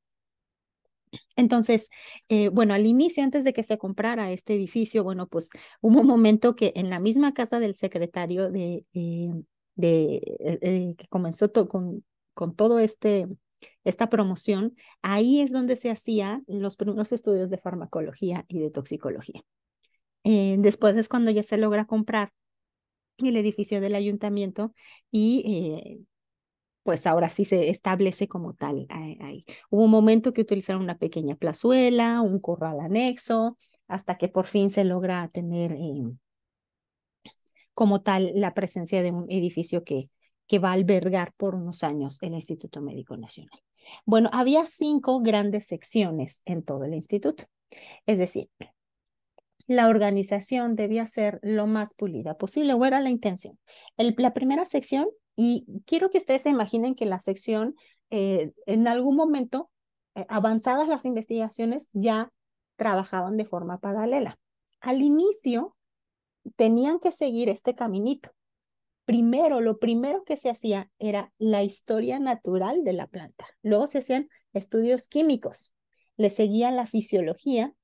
Entonces, eh, bueno, al inicio, antes de que se comprara este edificio, bueno, pues hubo un momento que en la misma casa del secretario de, eh, de eh, que comenzó con, con todo este esta promoción, ahí es donde se hacían los primeros estudios de farmacología y de toxicología. después es cuando ya se logra comprar el edificio del ayuntamiento y pues ahora sí se establece como tal ahí. Hubo un momento que utilizaron una pequeña plazuela, un corral anexo, hasta que por fin se logra tener em, como tal la presencia de un edificio que, que va a albergar por unos años el Instituto Médico Nacional. Bueno, había cinco grandes secciones en todo el instituto. Es decir, la organización debía ser lo más pulida posible o era la intención. la primera sección y quiero que ustedes se imaginen que la sección, eh, en algún momento, eh, avanzadas las investigaciones, ya trabajaban de forma paralela. Al inicio, tenían que seguir este caminito. Primero, lo primero que se hacía era la historia natural de la planta. Luego se hacían estudios químicos, le seguían la fisiología,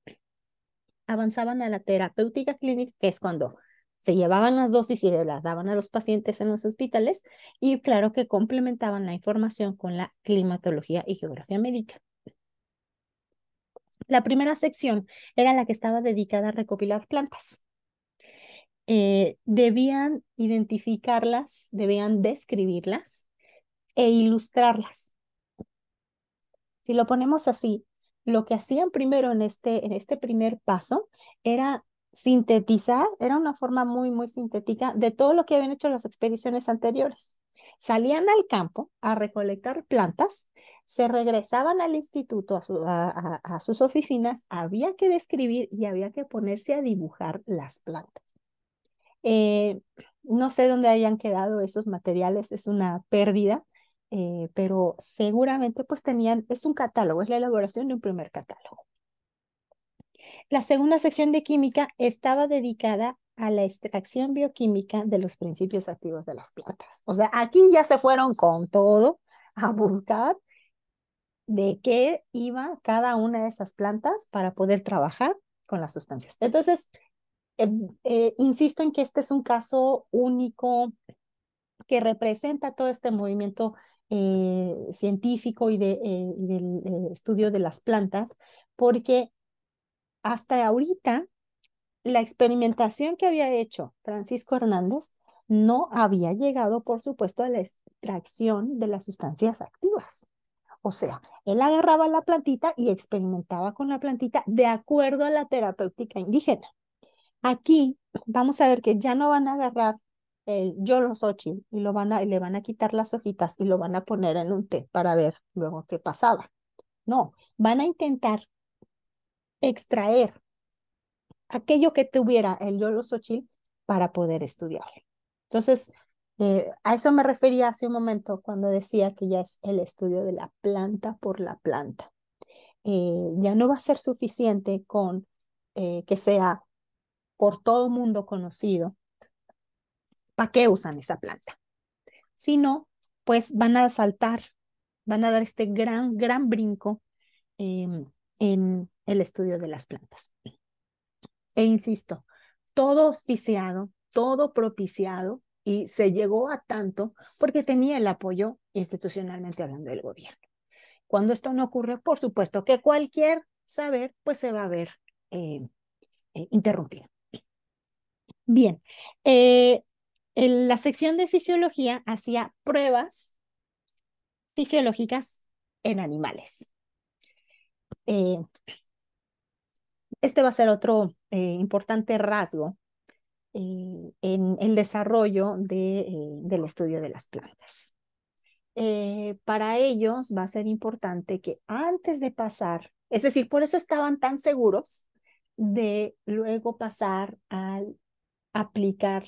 avanzaban a la terapéutica clínica, que es cuando se llevaban las dosis y las daban a los pacientes en los hospitales y claro que complementaban la información con la climatología y geografía médica. La primera sección era la que estaba dedicada a recopilar plantas. Eh, debían identificarlas, debían describirlas e ilustrarlas. Si lo ponemos así, lo que hacían primero en este, en este primer paso era sintetizar, era una forma muy, muy sintética de todo lo que habían hecho las expediciones anteriores. Salían al campo a recolectar plantas, se regresaban al instituto, a, a, sus oficinas, había que describir y había que ponerse a dibujar las plantas. Eh, no sé dónde hayan quedado esos materiales, es una pérdida, eh, pero seguramente pues tenían, es un catálogo, es la elaboración de un primer catálogo. La segunda sección de química estaba dedicada a la extracción bioquímica de los principios activos de las plantas. O sea, aquí ya se fueron con todo a buscar de qué iba cada una de esas plantas para poder trabajar con las sustancias. Entonces, em, eh, insisto en que este es un caso único que representa todo este movimiento eh, científico y de, eh, del estudio de las plantas, porque hasta ahorita la experimentación que había hecho Francisco Hernández no había llegado, por supuesto, a la extracción de las sustancias activas. O sea, él agarraba la plantita y experimentaba con la plantita de acuerdo a la terapéutica indígena. Aquí vamos a ver que ya no van a agarrar el los y lo van a, y le van a quitar las hojitas y lo van a poner en un té para ver luego qué pasaba. No, van a intentar extraer aquello que tuviera el Yolo Xochitl para poder estudiar. Entonces, eh, a eso me refería hace un momento cuando decía que ya es el estudio de la planta por la planta. Eh, ya no va a ser suficiente con eh, que sea por todo mundo conocido para qué usan esa planta, sino pues van a saltar, van a dar este gran, gran brinco em, en el estudio de las plantas. E insisto, todo auspiciado, todo propiciado y se llegó a tanto porque tenía el apoyo institucionalmente hablando del gobierno. Cuando esto no ocurre, por supuesto que cualquier saber pues se va a ver eh, eh, interrumpido. Bien, eh, la sección de fisiología hacía pruebas fisiológicas en animales. Este va a ser otro eh, importante rasgo eh, en el desarrollo eh, del estudio de las plantas. para ellos va a ser importante que antes de pasar, es decir, por eso estaban tan seguros de luego pasar a aplicar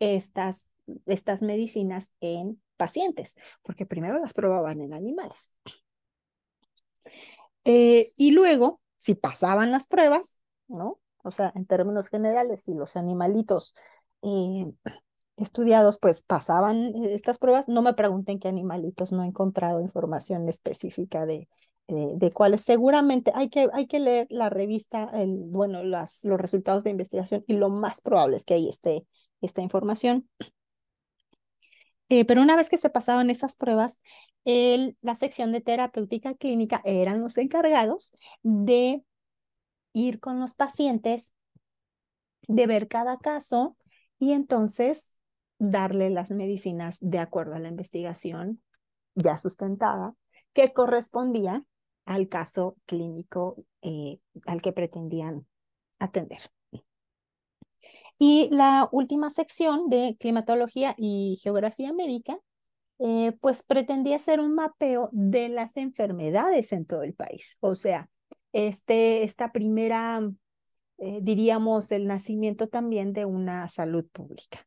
estas, estas medicinas en pacientes, porque primero las probaban en animales. y luego si pasaban las pruebas, ¿no? O sea, en términos generales, si los animalitos eh, estudiados pues pasaban estas pruebas, no me pregunten qué animalitos, no he encontrado información específica de, de, cuáles. Seguramente hay que, hay que leer la revista, el, bueno, las, los resultados de investigación y lo más probable es que ahí esté esta información. Eh, pero una vez que se pasaban esas pruebas, la sección de terapéutica clínica eran los encargados de ir con los pacientes, de ver cada caso y entonces darle las medicinas de acuerdo a la investigación ya sustentada que correspondía al caso clínico eh, al que pretendían atender. Y la última sección de climatología y geografía médica, eh, pues pretendía hacer un mapeo de las enfermedades en todo el país. O sea, este, esta primera, eh, diríamos, el nacimiento también de una salud pública,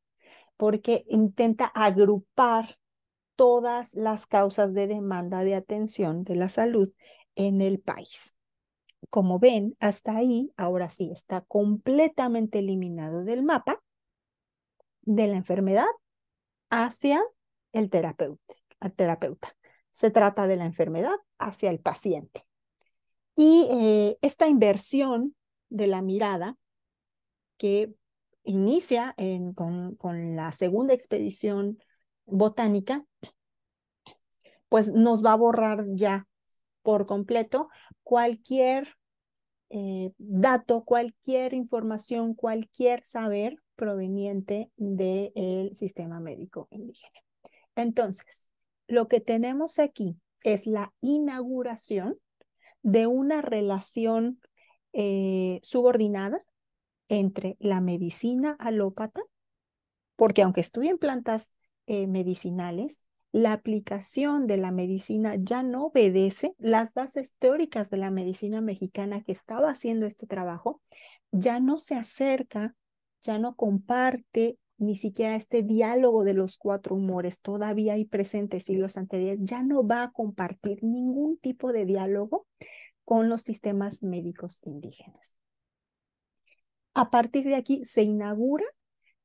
porque intenta agrupar todas las causas de demanda de atención de la salud en el país como ven, hasta ahí, ahora sí, está completamente eliminado del mapa de la enfermedad hacia el terapeuta. Se trata de la enfermedad hacia el paciente. Y eh, esta inversión de la mirada que inicia con, con la segunda expedición botánica, pues nos va a borrar ya por completo cualquier eh, dato, cualquier información, cualquier saber proveniente del sistema médico indígena. Entonces, lo que tenemos aquí es la inauguración de una relación eh, subordinada entre la medicina alópata, porque aunque estudien plantas eh, medicinales, la aplicación de la medicina ya no obedece las bases teóricas de la medicina mexicana que estaba haciendo este trabajo, ya no se acerca, ya no comparte ni siquiera este diálogo de los cuatro humores, todavía hay presentes siglos anteriores, ya no va a compartir ningún tipo de diálogo con los sistemas médicos indígenas. A partir de aquí se inaugura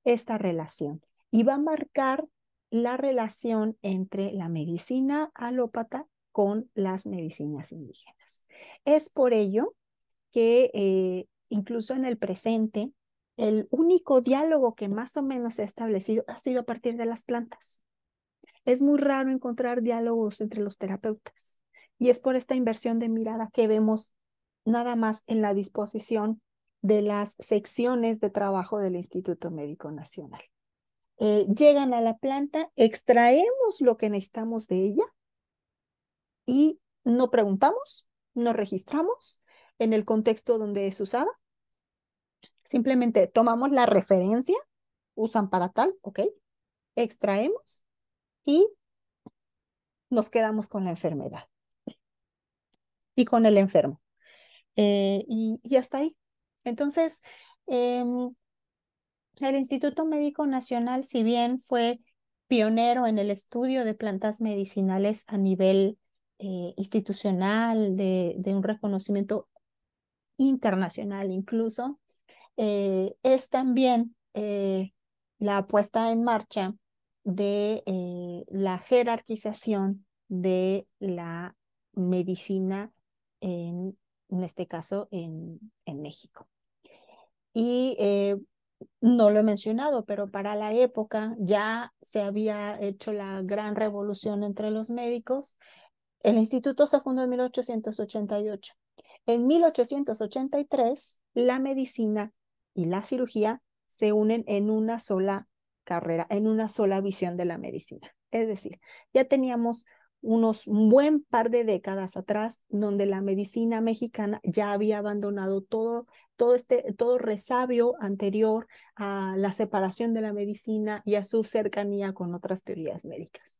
esta relación y va a marcar la relación entre la medicina alópata con las medicinas indígenas. Es por ello que eh, incluso en el presente, el único diálogo que más o menos se ha establecido ha sido a partir de las plantas. Es muy raro encontrar diálogos entre los terapeutas y es por esta inversión de mirada que vemos nada más en la disposición de las secciones de trabajo del Instituto Médico Nacional. Eh, llegan a la planta, extraemos lo que necesitamos de ella y no preguntamos, no registramos en el contexto donde es usada. Simplemente tomamos la referencia, usan para tal, ok, extraemos y nos quedamos con la enfermedad y con el enfermo. Eh, y, hasta ahí. Entonces, em, el Instituto Médico Nacional, si bien fue pionero en el estudio de plantas medicinales a nivel eh, institucional, de, un reconocimiento internacional incluso, eh, es también eh, la puesta en marcha de la jerarquización de la medicina, en, este caso en, en México. Y no lo he mencionado, pero para la época ya se había hecho la gran revolución entre los médicos. El instituto se fundó en 1888. En 1883, la medicina y la cirugía se unen en una sola carrera, en una sola visión de la medicina. Es decir, ya teníamos unos buen par de décadas atrás, donde la medicina mexicana ya había abandonado todo, todo este todo resabio anterior a la separación de la medicina y a su cercanía con otras teorías médicas.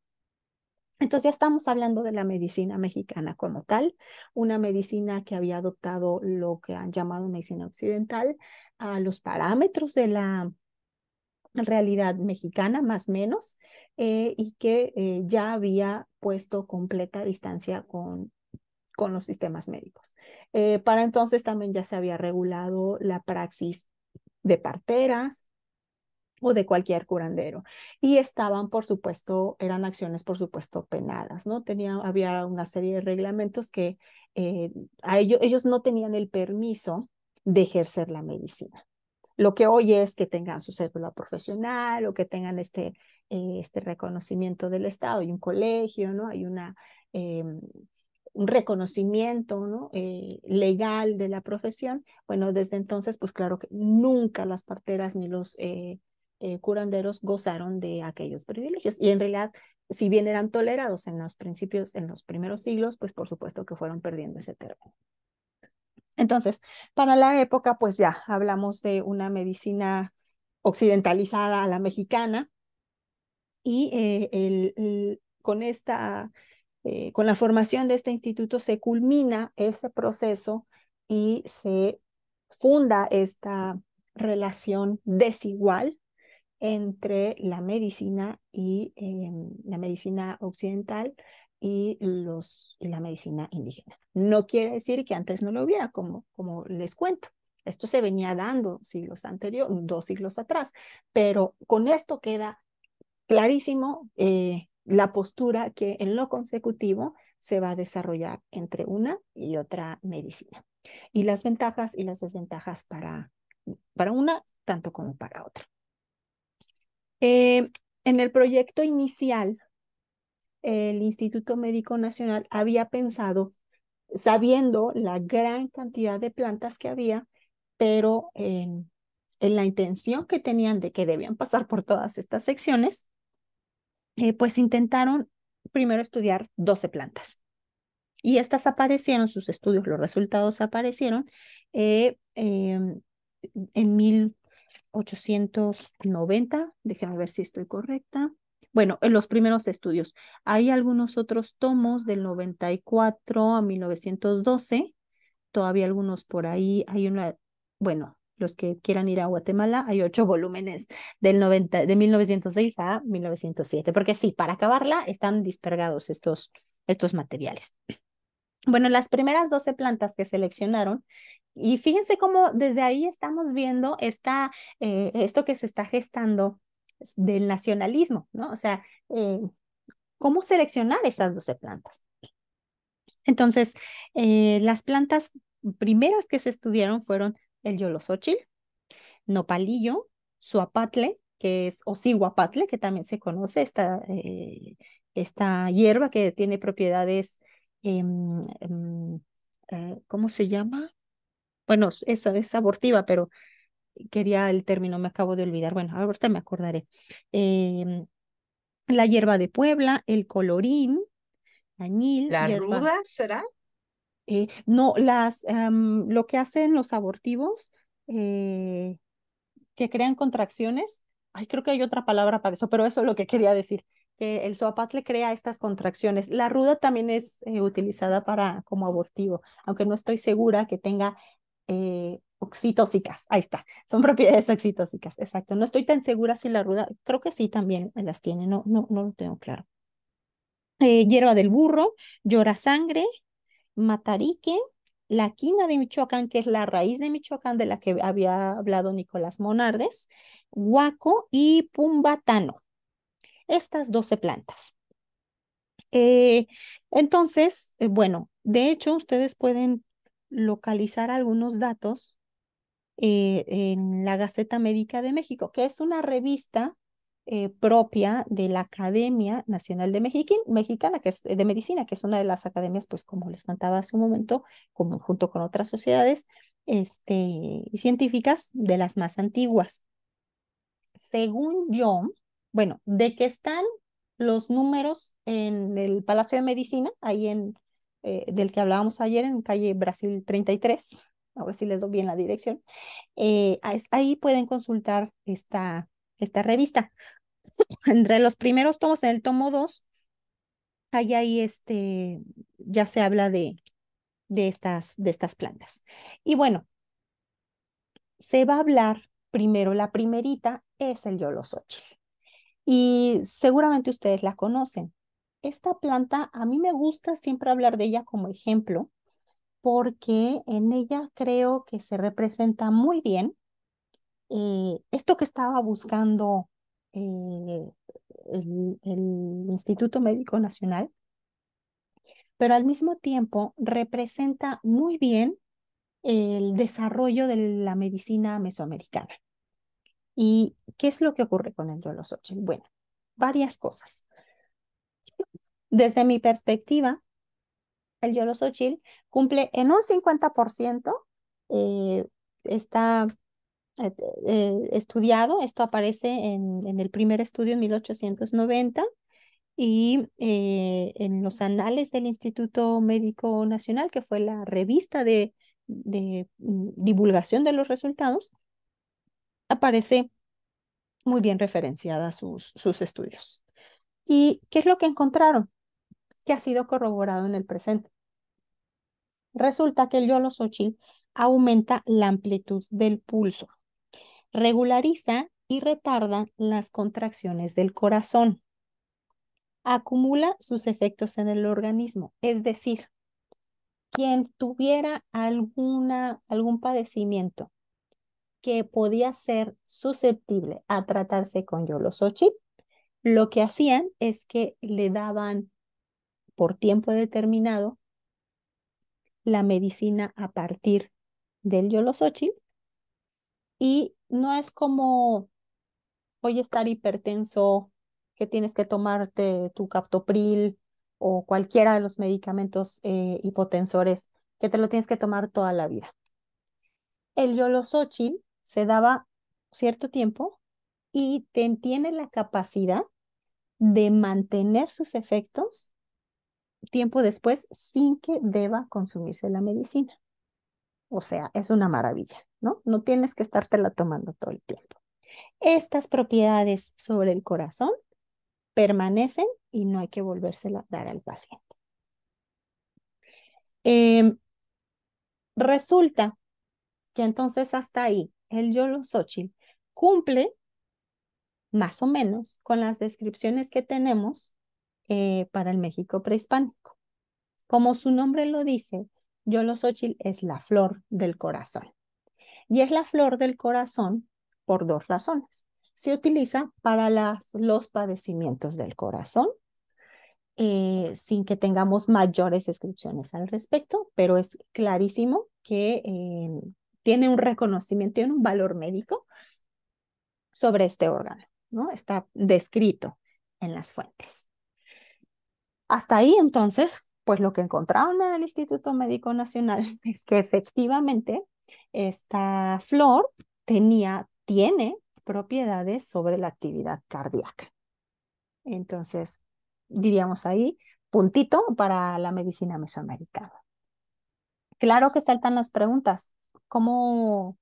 Entonces ya estamos hablando de la medicina mexicana como tal, una medicina que había adoptado lo que han llamado medicina occidental, a los parámetros de la realidad mexicana más o menos, eh, y que eh, ya había puesto completa distancia con, con los sistemas médicos. Eh, para entonces también ya se había regulado la praxis de parteras o de cualquier curandero. Y estaban, por supuesto, eran acciones, por supuesto, penadas, ¿no? Tenía, había una serie de reglamentos que a ellos, ellos no tenían el permiso de ejercer la medicina. Lo que hoy es que tengan su cédula profesional o que tengan este, eh, este reconocimiento del Estado. Hay un colegio, ¿no? Hay una, eh, un reconocimiento ¿no? Eh, legal de la profesión. Bueno, desde entonces, pues claro que nunca las parteras ni los... curanderos gozaron de aquellos privilegios. Y en realidad, si bien eran tolerados en los principios, en los primeros siglos, pues por supuesto que fueron perdiendo ese término. Entonces, para la época, pues ya hablamos de una medicina occidentalizada a la mexicana y eh, con eh, con la formación de este instituto se culmina ese proceso y se funda esta relación desigual entre la medicina y em, la medicina occidental y, la medicina indígena. No quiere decir que antes no lo hubiera, como, como les cuento. Esto se venía dando siglos anteriores, dos siglos atrás, pero con esto queda clarísimo eh, la postura que en lo consecutivo se va a desarrollar entre una y otra medicina. Y las ventajas y las desventajas para, para una, tanto como para otra. Eh, en el proyecto inicial el Instituto Médico Nacional había pensado, sabiendo la gran cantidad de plantas que había, pero en, la intención que tenían de que debían pasar por todas estas secciones, eh, pues intentaron primero estudiar 12 plantas. Y estas aparecieron, sus estudios, los resultados aparecieron eh, em, en 1890, déjenme ver si estoy correcta, bueno, en los primeros estudios. Hay algunos otros tomos del 94 a 1912, todavía algunos por ahí, hay una, bueno, los que quieran ir a Guatemala, hay ocho volúmenes del 90, de 1906 a 1907, porque sí, para acabarla están dispergados estos, estos materiales. Bueno, las primeras 12 plantas que seleccionaron, y fíjense cómo desde ahí estamos viendo esta, eh, esto que se está gestando pues, del nacionalismo, ¿no? O sea, eh, ¿cómo seleccionar esas 12 plantas? Entonces, eh, las plantas primeras que se estudiaron fueron el yolosóchil, nopalillo, suapatle, que es ciguapatle, que también se conoce, esta, eh, esta hierba que tiene propiedades, em, em, ¿cómo se llama? Bueno, esa es abortiva, pero quería el término, me acabo de olvidar, bueno, ahorita me acordaré. Em, la hierba de Puebla, el colorín, añil. ¿La ruda será? Eh, no, las, lo que hacen los abortivos eh, que crean contracciones, ay, creo que hay otra palabra para eso, pero eso es lo que quería decir, que el le crea estas contracciones. La ruda también es eh, utilizada para, como abortivo, aunque no estoy segura que tenga Oxitósicas, ahí está, son propiedades oxitóxicas, exacto. No estoy tan segura si la ruda, creo que sí también las tiene, no, no, no lo tengo claro. Eh, hierba del burro, llora sangre, matarique, la quina de Michoacán, que es la raíz de Michoacán de la que había hablado Nicolás Monardes, huaco y pumbatano. Estas 12 plantas. Eh, entonces, eh, bueno, de hecho, ustedes pueden localizar algunos datos eh, en la Gaceta Médica de México, que es una revista eh, propia de la Academia Nacional de Mexicana, que es eh, de Medicina, que es una de las academias, pues como les contaba hace un momento, como, junto con otras sociedades este, científicas de las más antiguas. Según yo, bueno, de qué están los números en el Palacio de Medicina, ahí en, del que hablábamos ayer en calle Brasil 33, ver si les doy bien la dirección, eh, ahí pueden consultar esta, esta revista. Entre los primeros tomos, en el tomo 2, ahí, ahí este, ya se habla de, de, estas, de estas plantas. Y bueno, se va a hablar primero, la primerita es el yolosochil. Y seguramente ustedes la conocen. Esta planta, a mí me gusta siempre hablar de ella como ejemplo, porque en ella creo que se representa muy bien eh, esto que estaba buscando eh, el, Instituto Médico Nacional, pero al mismo tiempo representa muy bien el desarrollo de la medicina mesoamericana. ¿Y qué es lo que ocurre con el duelo ocho? Bueno, varias cosas. Desde mi perspectiva, el yolosochil cumple en un 50%, eh, está eh, eh, estudiado, esto aparece en, el primer estudio en 1890 y en los anales del Instituto Médico Nacional, que fue la revista de, mm, divulgación de los resultados, aparece muy bien referenciada sus, sus estudios. ¿Y qué es lo que encontraron? Que ha sido corroborado en el presente. Resulta que el XOCHITL aumenta la amplitud del pulso, regulariza y retarda las contracciones del corazón, acumula sus efectos en el organismo, es decir, quien tuviera alguna, algún padecimiento que podía ser susceptible a tratarse con XOCHITL, lo que hacían es que le daban por tiempo determinado la medicina a partir del Yolosochi. Y no es como hoy estar hipertenso, que tienes que tomarte tu captopril o cualquiera de los medicamentos eh, hipotensores, que te lo tienes que tomar toda la vida. El Yolosochi se daba cierto tiempo y te, tiene la capacidad de mantener sus efectos tiempo después sin que deba consumirse la medicina. O sea, es una maravilla, ¿no? No tienes que estártela tomando todo el tiempo. Estas propiedades sobre el corazón permanecen y no hay que volvérsela a dar al paciente. Em, resulta que entonces hasta ahí el YOLO sochi cumple más o menos con las descripciones que tenemos eh, para el México prehispánico. Como su nombre lo dice, Yolosóchil es la flor del corazón. Y es la flor del corazón por dos razones. Se utiliza para los padecimientos del corazón, eh, sin que tengamos mayores descripciones al respecto, pero es clarísimo que em, tiene un reconocimiento, y un valor médico sobre este órgano, ¿no? Está descrito en las fuentes. Hasta ahí entonces, pues lo que encontraron en el Instituto Médico Nacional es que efectivamente esta flor tenía, tiene propiedades sobre la actividad cardíaca. Entonces, diríamos ahí, puntito para la medicina mesoamericana. Claro que saltan las preguntas. ¿Cómo,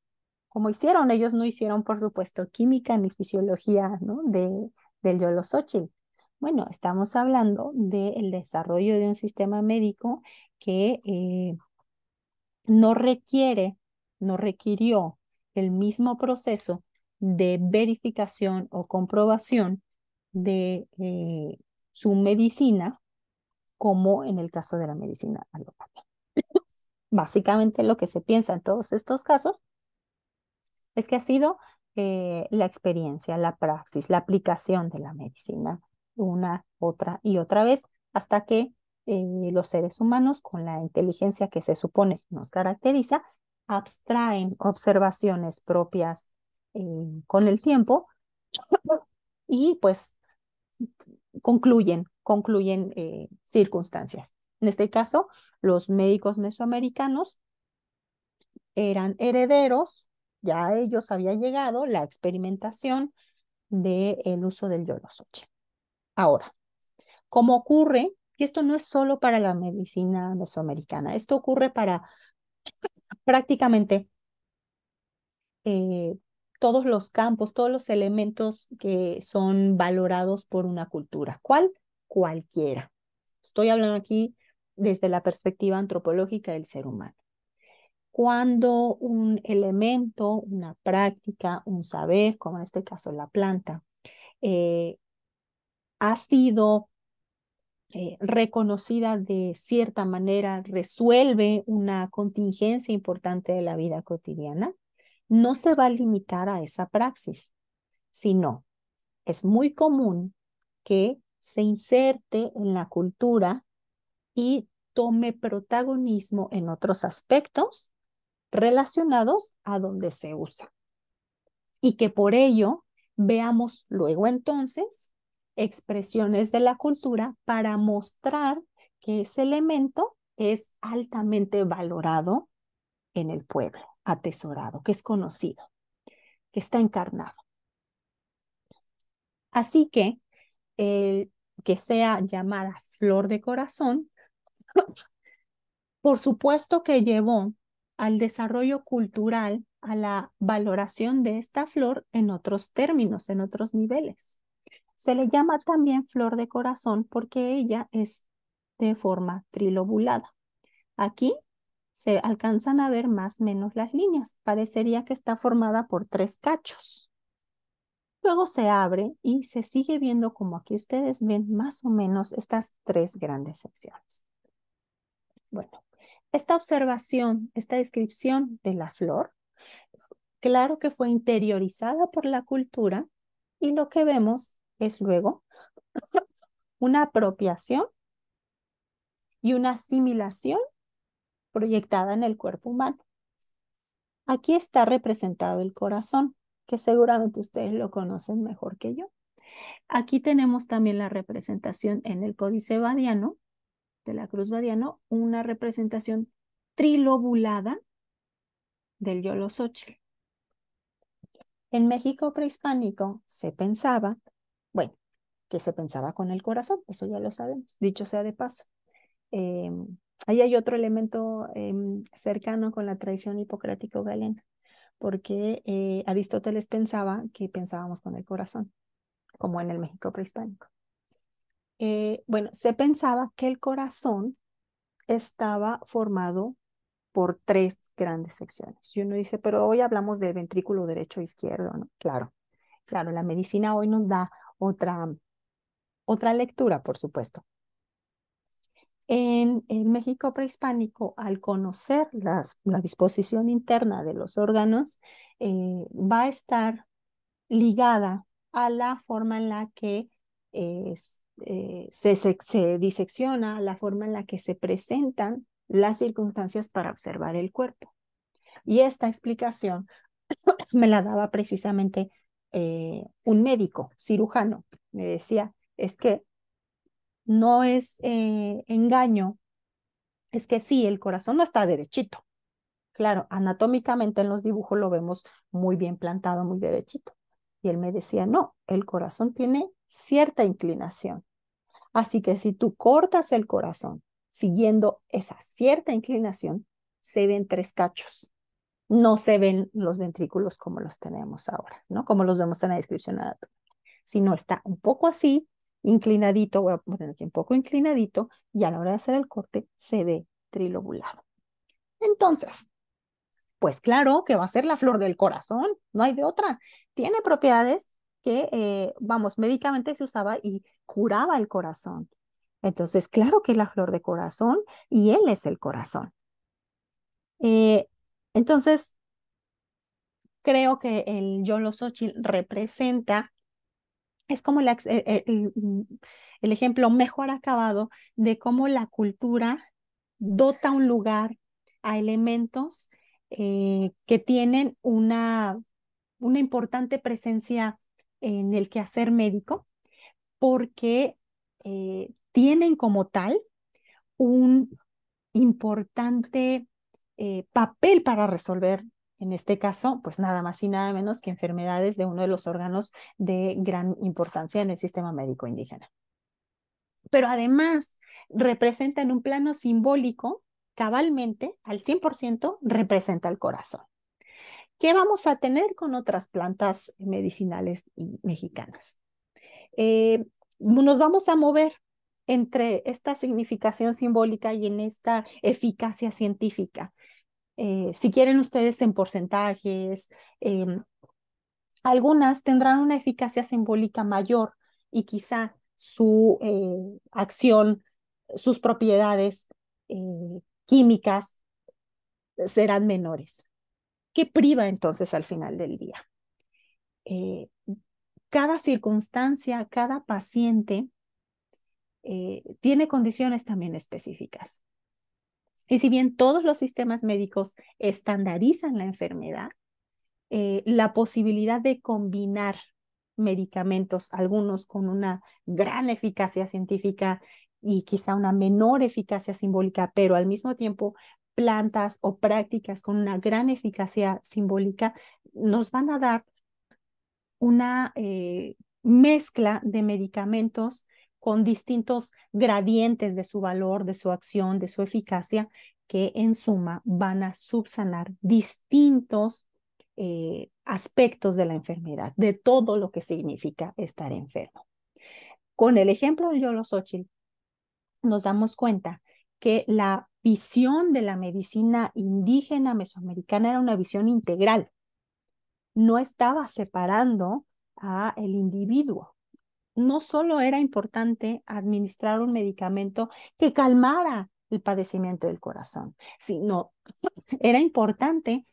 cómo hicieron? Ellos no hicieron, por supuesto, química ni fisiología ¿no? de, del Yolosóchil. Bueno, estamos hablando del desarrollo de un sistema médico que eh, no requiere, no requirió el mismo proceso de verificación o comprobación de eh, su medicina como en el caso de la medicina alopática. Básicamente lo que se piensa en todos estos casos es que ha sido eh, la experiencia, la praxis, la aplicación de la medicina una, otra y otra vez, hasta que eh, los seres humanos, con la inteligencia que se supone nos caracteriza, abstraen observaciones propias eh, con el tiempo y pues concluyen, concluyen eh, circunstancias. En este caso, los médicos mesoamericanos eran herederos, ya a ellos había llegado la experimentación del el uso del yolosoche. Ahora, como ocurre, y esto no es solo para la medicina mesoamericana, esto ocurre para prácticamente eh, todos los campos, todos los elementos que son valorados por una cultura. ¿Cuál? Cualquiera. Estoy hablando aquí desde la perspectiva antropológica del ser humano. Cuando un elemento, una práctica, un saber, como en este caso la planta, eh, ha sido eh, reconocida de cierta manera, resuelve una contingencia importante de la vida cotidiana, no se va a limitar a esa praxis, sino es muy común que se inserte en la cultura y tome protagonismo en otros aspectos relacionados a donde se usa. Y que por ello veamos luego entonces expresiones de la cultura para mostrar que ese elemento es altamente valorado en el pueblo, atesorado, que es conocido, que está encarnado. Así que el que sea llamada flor de corazón, por supuesto que llevó al desarrollo cultural, a la valoración de esta flor en otros términos, en otros niveles. Se le llama también flor de corazón porque ella es de forma trilobulada. Aquí se alcanzan a ver más o menos las líneas. Parecería que está formada por tres cachos. Luego se abre y se sigue viendo como aquí ustedes ven más o menos estas tres grandes secciones. Bueno, esta observación, esta descripción de la flor, claro que fue interiorizada por la cultura y lo que vemos es luego una apropiación y una asimilación proyectada en el cuerpo humano. Aquí está representado el corazón, que seguramente ustedes lo conocen mejor que yo. Aquí tenemos también la representación en el códice vadiano, de la cruz vadiano, una representación trilobulada del yolosochil. En México prehispánico se pensaba bueno, que se pensaba con el corazón, eso ya lo sabemos, dicho sea de paso. Em, ahí hay otro elemento em, cercano con la traición hipocrático-galena, porque eh, Aristóteles pensaba que pensábamos con el corazón, como en el México prehispánico. Eh, bueno, se pensaba que el corazón estaba formado por tres grandes secciones. Y uno dice, pero hoy hablamos del ventrículo derecho e izquierdo, ¿no? Claro, claro, la medicina hoy nos da otra, otra lectura, por supuesto. En el México prehispánico, al conocer la disposición interna de los órganos, eh, va a estar ligada a la forma en la que eh, se, se, disecciona, la forma en la que se presentan las circunstancias para observar el cuerpo. Y esta explicación me la daba precisamente eh, un médico cirujano, me decía, es que no es eh, engaño, es que sí, el corazón no está derechito. Claro, anatómicamente en los dibujos lo vemos muy bien plantado, muy derechito. Y él me decía, no, el corazón tiene cierta inclinación. Así que si tú cortas el corazón siguiendo esa cierta inclinación, se ven tres cachos no se ven los ventrículos como los tenemos ahora, ¿no? Como los vemos en la descripción Si no, está un poco así, inclinadito, voy a poner aquí un poco inclinadito, y a la hora de hacer el corte se ve trilobulado. Entonces, pues claro que va a ser la flor del corazón, no hay de otra. Tiene propiedades que, eh, vamos, médicamente se usaba y curaba el corazón. Entonces, claro que es la flor de corazón y él es el corazón. Eh, entonces, creo que el Yolo Xochitl representa, es como e, e, mm, el, ejemplo mejor acabado de cómo la cultura dota un lugar a elementos eh, que tienen una, una importante presencia en el quehacer médico porque eh, tienen como tal un importante eh, papel para resolver, en este caso, pues nada más y nada menos que enfermedades de uno de los órganos de gran importancia en el sistema médico indígena. Pero además representa en un plano simbólico, cabalmente, al 100% representa el corazón. ¿Qué vamos a tener con otras plantas medicinales mexicanas? Eh, nos vamos a mover entre esta significación simbólica y en esta eficacia científica. Eh, si quieren ustedes en porcentajes, em, algunas tendrán una eficacia simbólica mayor y quizá su eh, acción, sus propiedades eh, químicas serán menores. ¿Qué priva entonces al final del día? cada circunstancia, cada paciente eh, tiene condiciones también específicas. Y si bien todos los sistemas médicos estandarizan la enfermedad, eh, la posibilidad de combinar medicamentos, algunos con una gran eficacia científica y quizá una menor eficacia simbólica, pero al mismo tiempo plantas o prácticas con una gran eficacia simbólica, nos van a dar una eh, mezcla de medicamentos con distintos gradientes de su valor, de su acción, de su eficacia, que en suma van a subsanar distintos eh, aspectos de la enfermedad, de todo lo que significa estar enfermo. Con el ejemplo de Xochitl, nos damos cuenta que la visión de la medicina indígena mesoamericana era una visión integral. No estaba separando a el individuo, no solo era importante administrar un medicamento que calmara el padecimiento del corazón, sino era importante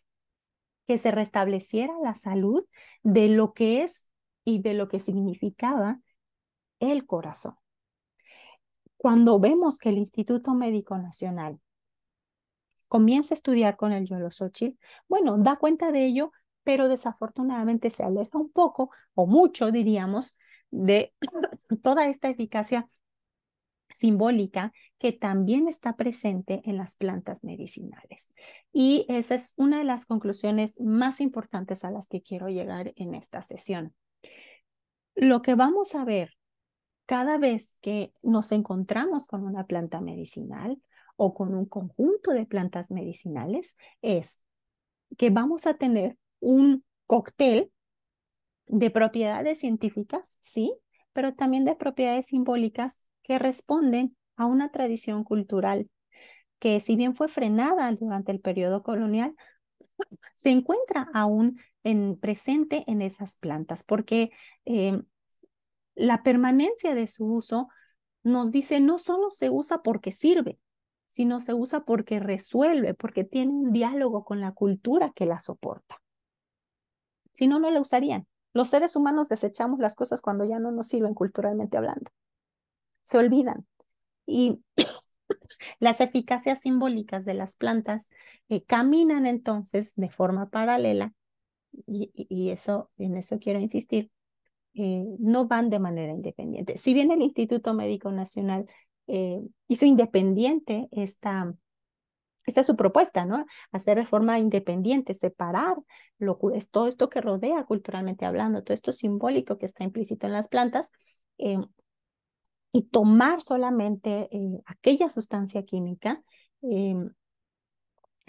que se restableciera la salud de lo que es y de lo que significaba el corazón. Cuando vemos que el Instituto Médico Nacional comienza a estudiar con el Yolosochil, bueno, da cuenta de ello, pero desafortunadamente se aleja un poco o mucho, diríamos, de toda esta eficacia simbólica que también está presente en las plantas medicinales. Y esa es una de las conclusiones más importantes a las que quiero llegar en esta sesión. Lo que vamos a ver cada vez que nos encontramos con una planta medicinal o con un conjunto de plantas medicinales es que vamos a tener un cóctel de propiedades científicas, sí, pero también de propiedades simbólicas que responden a una tradición cultural que si bien fue frenada durante el periodo colonial, se encuentra aún presente en esas plantas, porque eh, la permanencia de su uso nos dice no solo se usa porque sirve, sino se usa porque resuelve, porque tiene un diálogo con la cultura que la soporta. Si no, no la usarían. Los seres humanos desechamos las cosas cuando ya no nos sirven culturalmente hablando. Se olvidan. Y las eficacias simbólicas de las plantas eh, caminan entonces de forma paralela, y, eso, en eso quiero insistir, eh, no van de manera independiente. Si bien el Instituto Médico Nacional eh, hizo independiente esta, esta es su propuesta, ¿no? Hacer de forma independiente, separar lo, es todo esto que rodea culturalmente hablando, todo esto simbólico que está implícito en las plantas, em, y tomar solamente eh, aquella sustancia química, em,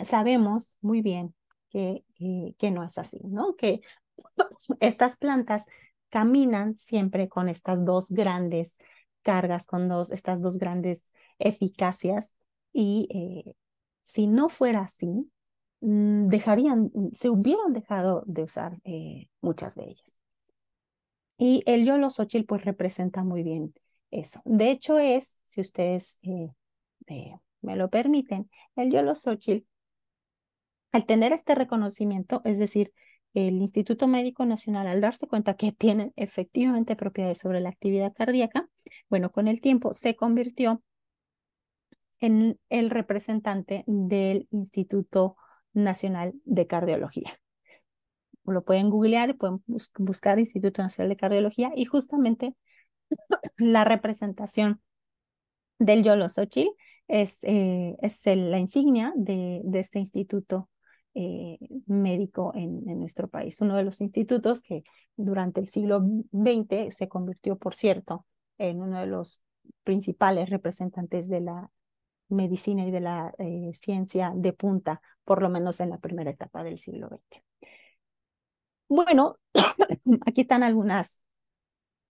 sabemos muy bien que, eh, que no es así, ¿no? Que estas plantas caminan siempre con estas dos grandes cargas, con dos, estas dos grandes eficacias y eh, si no fuera así, mm, dejarían, se hubieran dejado de usar eh, muchas de ellas. Y el yolo pues representa muy bien eso. De hecho es, si ustedes eh, eh, me lo permiten, el yolo al tener este reconocimiento, es decir, el Instituto Médico Nacional, al darse cuenta que tienen efectivamente propiedades sobre la actividad cardíaca, bueno, con el tiempo se convirtió en el representante del Instituto Nacional de Cardiología. Lo pueden googlear, pueden buscar Instituto Nacional de Cardiología y justamente la representación del Yolo Xochitl es, eh, es la insignia de, este instituto eh, médico en, en, nuestro país. Uno de los institutos que durante el siglo XX se convirtió, por cierto, en uno de los principales representantes de la medicina y de la eh, ciencia de punta, por lo menos en la primera etapa del siglo XX. Bueno, aquí están algunas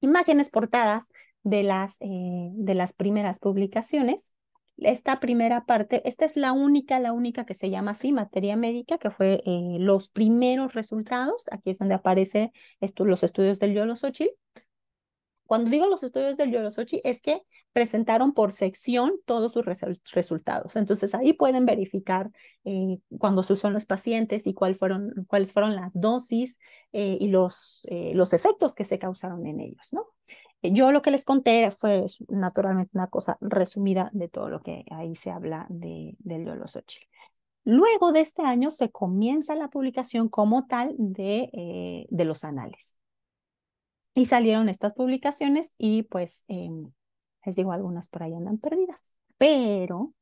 imágenes portadas de las, eh, de las primeras publicaciones. Esta primera parte, esta es la única, la única que se llama así, materia médica, que fue eh, los primeros resultados. Aquí es donde aparecen los estudios del Yolo Xochitl, cuando digo los estudios del Yorosochi es que presentaron por sección todos sus resultados. Entonces ahí pueden verificar eh, cuándo se los pacientes y cuál fueron, cuáles fueron las dosis eh, y los, eh, los efectos que se causaron en ellos, ¿no? Eh, yo lo que les conté fue naturalmente una cosa resumida de todo lo que ahí se habla de, del Yorosochi. Luego de este año se comienza la publicación como tal de, de los anales. Y salieron estas publicaciones y pues em, les digo, algunas por ahí andan perdidas. Pero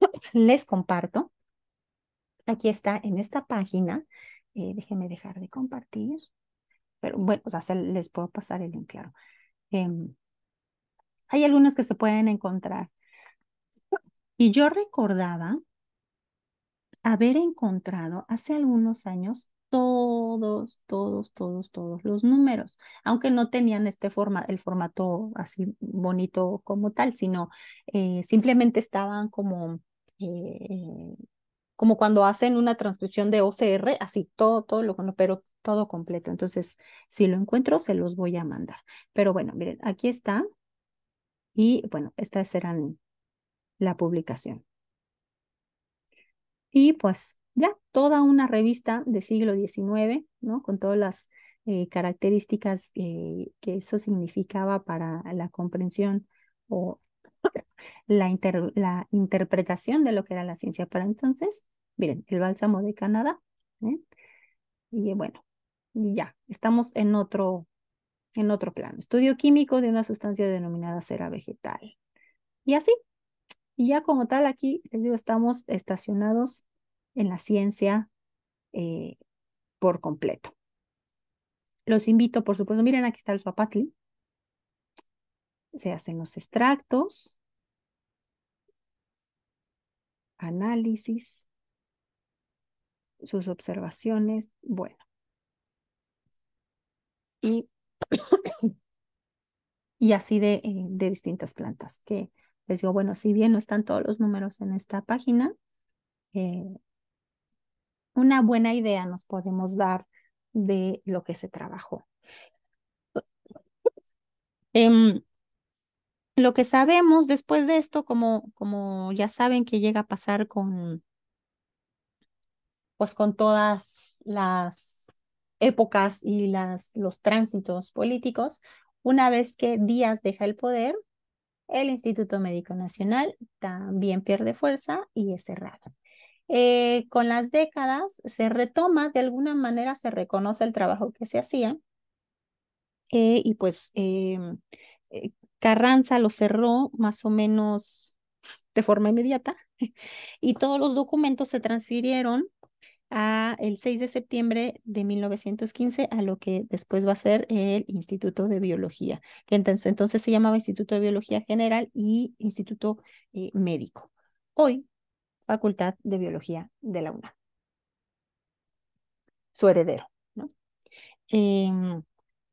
les comparto. Aquí está en esta página. Eh, déjenme dejar de compartir. Pero bueno, o les puedo pasar el link, claro. Em, hay algunos que se pueden encontrar. Y yo recordaba haber encontrado hace algunos años todos, todos, todos, todos los números, aunque no tenían este forma, el formato así bonito como tal, sino eh, simplemente estaban como, eh, como cuando hacen una transcripción de OCR, así todo, todo lo pero todo completo. Entonces, si lo encuentro, se los voy a mandar. Pero bueno, miren, aquí está. Y bueno, estas eran la publicación. Y pues ya toda una revista de siglo XIX, ¿no? Con todas las eh, características eh, que eso significaba para la comprensión o la, la interpretación de lo que era la ciencia para entonces. Miren, el bálsamo de Canadá. ¿eh? Y bueno, ya, estamos en otro, en otro plano. Estudio químico de una sustancia denominada cera vegetal. Y así. Y ya como tal, aquí les digo, estamos estacionados en la ciencia eh, por completo. Los invito, por supuesto, miren, aquí está el suapatli. Se hacen los extractos, análisis, sus observaciones, bueno. Y, y así de, eh, de distintas plantas, que les digo, bueno, si bien no están todos los números en esta página, eh, una buena idea nos podemos dar de lo que se trabajó. Em, lo que sabemos después de esto, como, como ya saben que llega a pasar con, pues con todas las épocas y las, los tránsitos políticos, una vez que Díaz deja el poder, el Instituto Médico Nacional también pierde fuerza y es cerrado. Eh, con las décadas se retoma, de alguna manera se reconoce el trabajo que se hacía eh, y pues eh, Carranza lo cerró más o menos de forma inmediata y todos los documentos se transfirieron a el 6 de septiembre de 1915 a lo que después va a ser el Instituto de Biología, que entonces, entonces se llamaba Instituto de Biología General y Instituto Médico. Hoy Facultad de Biología de la UNAM. Su heredero. ¿no? Em,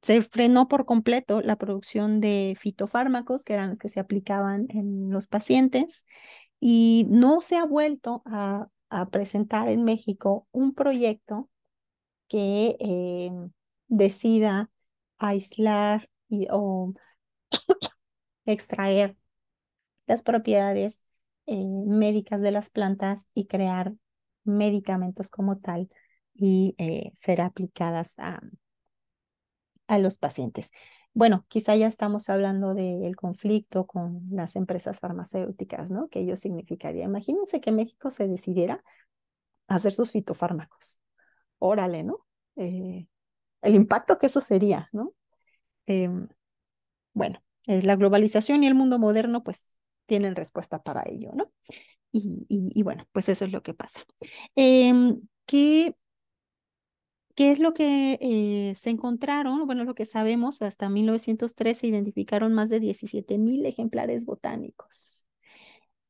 se frenó por completo la producción de fitofármacos, que eran los que se aplicaban en los pacientes, y no se ha vuelto a, presentar en México un proyecto que em, decida aislar y, o extraer las propiedades eh, médicas de las plantas y crear medicamentos como tal y eh, ser aplicadas a, a los pacientes. Bueno, quizá ya estamos hablando del conflicto con las empresas farmacéuticas, ¿no? Que ello significaría. Imagínense que México se decidiera hacer sus fitofármacos. Órale, ¿no? Eh, el impacto que eso sería, ¿no? Em, bueno, es la globalización y el mundo moderno, pues tienen respuesta para ello, ¿no? Y, bueno, pues eso es lo que pasa. Em, ¿qué, ¿Qué es lo que eh, se encontraron? Bueno, lo que sabemos, hasta 1913 se identificaron más de 17.000 ejemplares botánicos.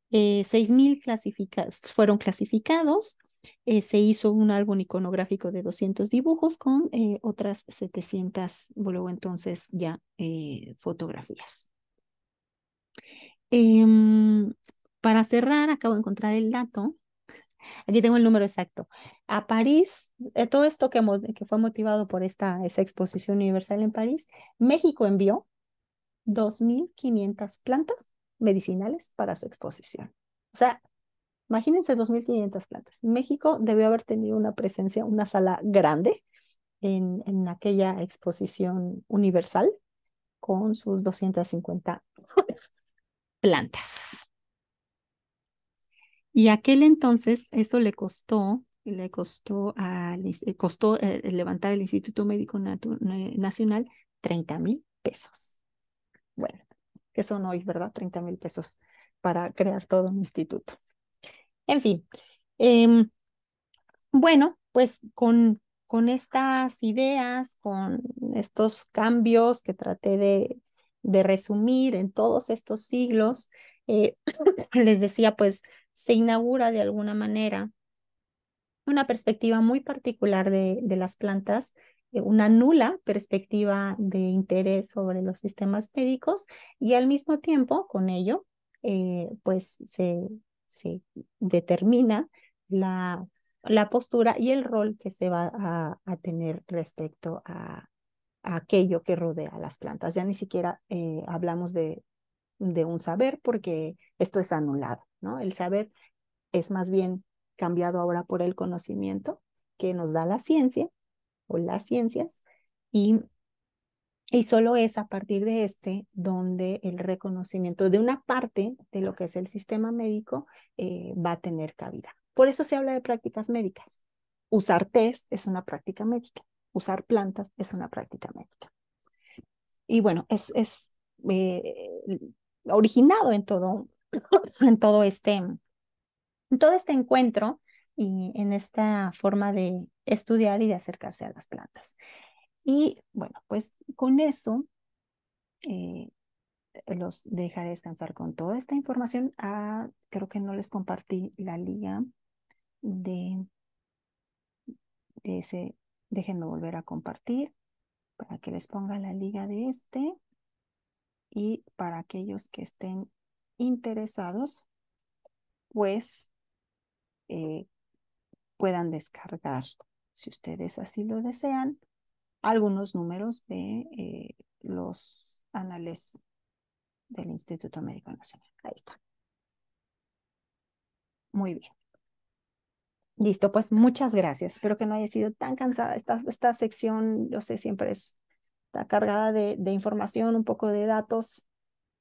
6.000 eh, fueron clasificados, eh, se hizo un álbum iconográfico de 200 dibujos con otras 700, luego entonces ya fotografías. Em, para cerrar, acabo de encontrar el dato. Aquí tengo el número exacto. A París, eh, todo esto que, fue motivado por esta, esa exposición universal en París, México envió 2.500 plantas medicinales para su exposición. O sea, imagínense 2.500 plantas. México debió haber tenido una presencia, una sala grande en, aquella exposición universal con sus 250 plantas. Y aquel entonces eso le costó, le costó, a, eh, costó eh, levantar el Instituto Médico eh, Nacional 30 mil pesos. Bueno, que son hoy, ¿verdad? 30 mil pesos para crear todo un instituto. En fin, em, bueno, pues con, con estas ideas, con estos cambios que traté de, de resumir en todos estos siglos, eh, les decía, pues se inaugura de alguna manera una perspectiva muy particular de, las plantas, eh, una nula perspectiva de interés sobre los sistemas médicos y al mismo tiempo con ello, eh, pues se, se determina la, la, postura y el rol que se va a tener respecto a, aquello que rodea las plantas. Ya ni siquiera eh, hablamos de, un saber porque esto es anulado, ¿no? El saber es más bien cambiado ahora por el conocimiento que nos da la ciencia o las ciencias y, y solo es a partir de este donde el reconocimiento de una parte de lo que es el sistema médico eh, va a tener cabida. Por eso se habla de prácticas médicas. Usar test es una práctica médica usar plantas es una práctica médica. Y bueno, es, eh, originado en todo, en todo este, en todo este encuentro y en esta forma de estudiar y de acercarse a las plantas. Y bueno, pues con eso eh, los dejaré descansar con toda esta información. Ah, creo que no les compartí la liga de, de ese Déjenme volver a compartir para que les ponga la liga de este y para aquellos que estén interesados, pues eh, puedan descargar, si ustedes así lo desean, algunos números de eh, los anales del Instituto Médico Nacional. Ahí está. Muy bien. Listo, pues muchas gracias. Espero que no haya sido tan cansada. Esta, esta sección, yo sé, siempre está cargada de, información, un poco de datos.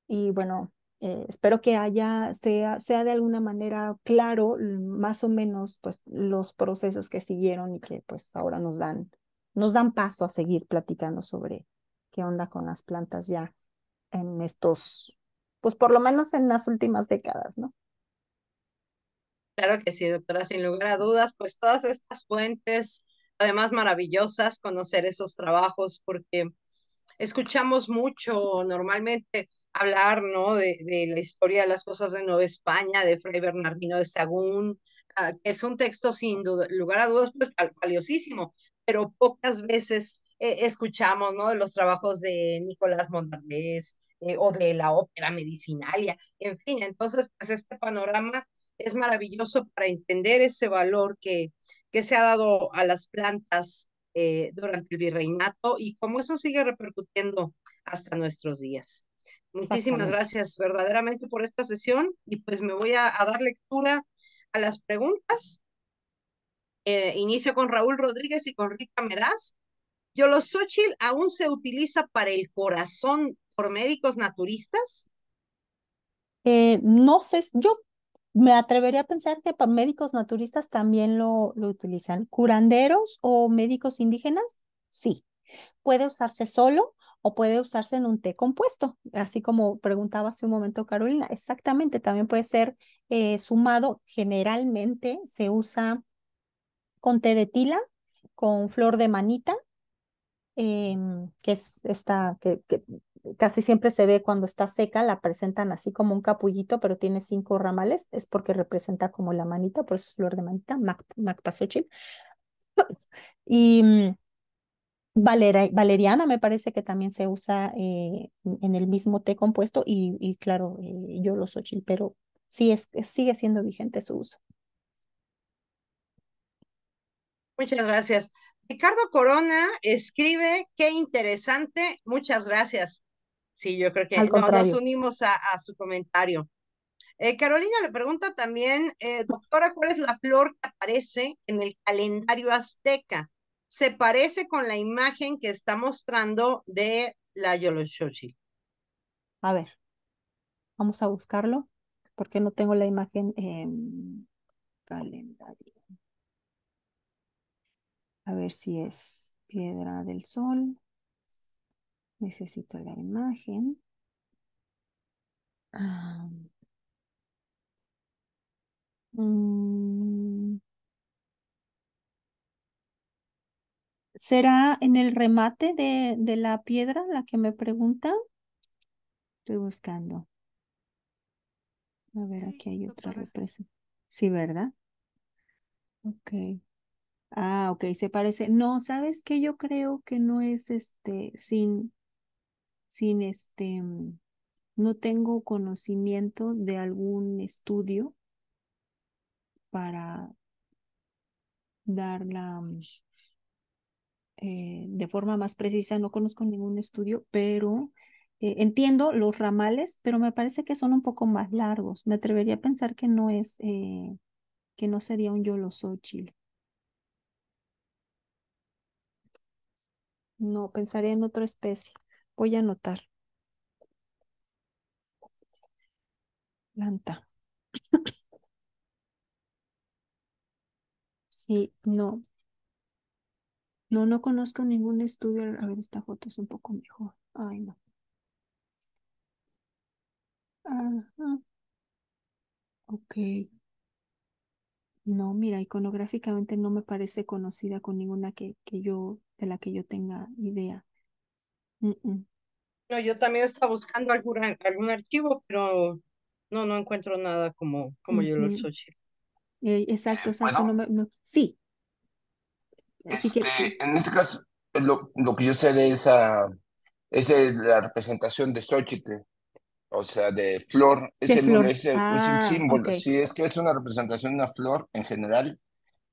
Y bueno, eh, espero que haya, sea, sea de alguna manera claro, más o menos, pues los procesos que siguieron y que pues ahora nos dan, nos dan paso a seguir platicando sobre qué onda con las plantas ya en estos, pues por lo menos en las últimas décadas, ¿no? Claro que sí, doctora, sin lugar a dudas, pues todas estas fuentes, además maravillosas, conocer esos trabajos, porque escuchamos mucho normalmente hablar, ¿no? De, la historia de las cosas de Nueva España, de Fray Bernardino de Sagún, ah, que es un texto sin lugar a dudas pues, valiosísimo, pero pocas veces eh, escuchamos, ¿no? De los trabajos de Nicolás Monardes eh, o de la ópera medicinalia, en fin, entonces, pues este panorama es maravilloso para entender ese valor que, que se ha dado a las plantas eh, durante el virreinato y cómo eso sigue repercutiendo hasta nuestros días. Muchísimas gracias verdaderamente por esta sesión y pues me voy a, dar lectura a las preguntas. Eh, inicio con Raúl Rodríguez y con Rita Meraz. ¿Yolosochil aún se utiliza para el corazón por médicos naturistas? Eh, no sé, yo me atrevería a pensar que para médicos naturistas también lo, lo utilizan. Curanderos o médicos indígenas, sí. Puede usarse solo o puede usarse en un té compuesto, así como preguntaba hace un momento Carolina. Exactamente, también puede ser eh, sumado. Generalmente se usa con té de tila, con flor de manita, em, que es esta, que casi siempre se ve cuando está seca, la presentan así como un capullito, pero tiene cinco ramales, es porque representa como la manita, por eso es flor de manita, Mac, Y mm, valeriana me parece que también se usa eh, en el mismo té compuesto y, claro, eh, yo lo sochil, pero sí es, sigue siendo vigente su uso. Muchas gracias. Ricardo Corona escribe, qué interesante, muchas gracias. Sí, yo creo que nos unimos a, su comentario. Eh, Carolina le pregunta también, eh, doctora, ¿cuál es la flor que aparece en el calendario azteca? Se parece con la imagen que está mostrando de la Yoloshoshi. A ver, vamos a buscarlo, porque no tengo la imagen en calendario. A ver si es piedra del sol. Necesito la imagen. Ah, mm, ¿Será en el remate de, la piedra la que me pregunta? Estoy buscando. A ver, aquí hay otra represa. Sí, ¿verdad? Ok. Ah, ok, se parece. No, ¿sabes qué? Yo creo que no es este, sin, sin este, no tengo conocimiento de algún estudio para darla eh, de forma más precisa, no conozco ningún estudio, pero eh, entiendo los ramales, pero me parece que son un poco más largos. Me atrevería a pensar que no es, eh, que no sería un yolosóchil. No, pensaría en otra especie. Voy a anotar. Planta. sí, no. No, no conozco ningún estudio. A ver, esta foto es un poco mejor. Ay, no. Ajá. Ok. No, mira, iconográficamente no me parece conocida con ninguna que, que yo, de la que yo tenga idea. No, yo también estaba buscando algún, algún archivo, pero no, no encuentro nada como, como yo lo soy. exacto, exacto. Sí. En este caso, eh, lo, lo, que yo sé de esa es la representación de Xochitl, o sea, de flor, es, el, Es, un ah, símbolo, sí, es que es una representación de una flor en general,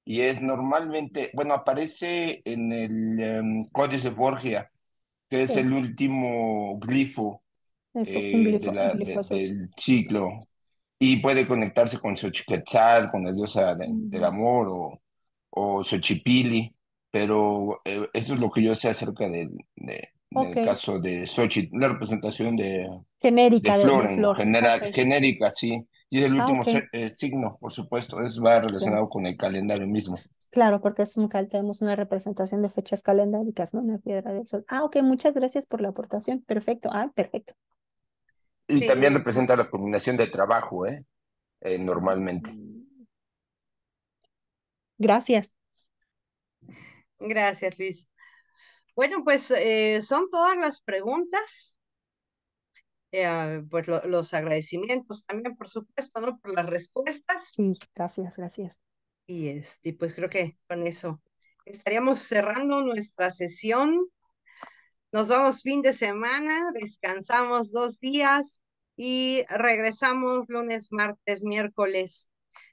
y es normalmente, bueno, aparece en el código em, Códice de Borgia, que es el último glifo, eh, del ciclo. Y puede conectarse con Xochiquetzal, con la diosa del amor o, o Xochipili, pero eh, eso es lo que yo sé acerca del, del caso de Xochitl, la representación de, genérica de genérica, sí. Y es el ah, último eh, signo, por supuesto, es, va relacionado con el calendario mismo. Claro, porque es un cal, tenemos una representación de fechas calendáricas, ¿no? Una piedra del sol. Ah, ok, muchas gracias por la aportación. Perfecto, ah, perfecto. Y también representa la combinación de trabajo, ¿eh? eh normalmente. Gracias. Gracias, Liz. Bueno, pues eh, son todas las preguntas. Eh, pues los agradecimientos también, por supuesto, ¿no? Por las respuestas. Sí, gracias, gracias. Y este, pues creo que con eso estaríamos cerrando nuestra sesión. Nos vamos fin de semana, descansamos dos días y regresamos lunes, martes, miércoles.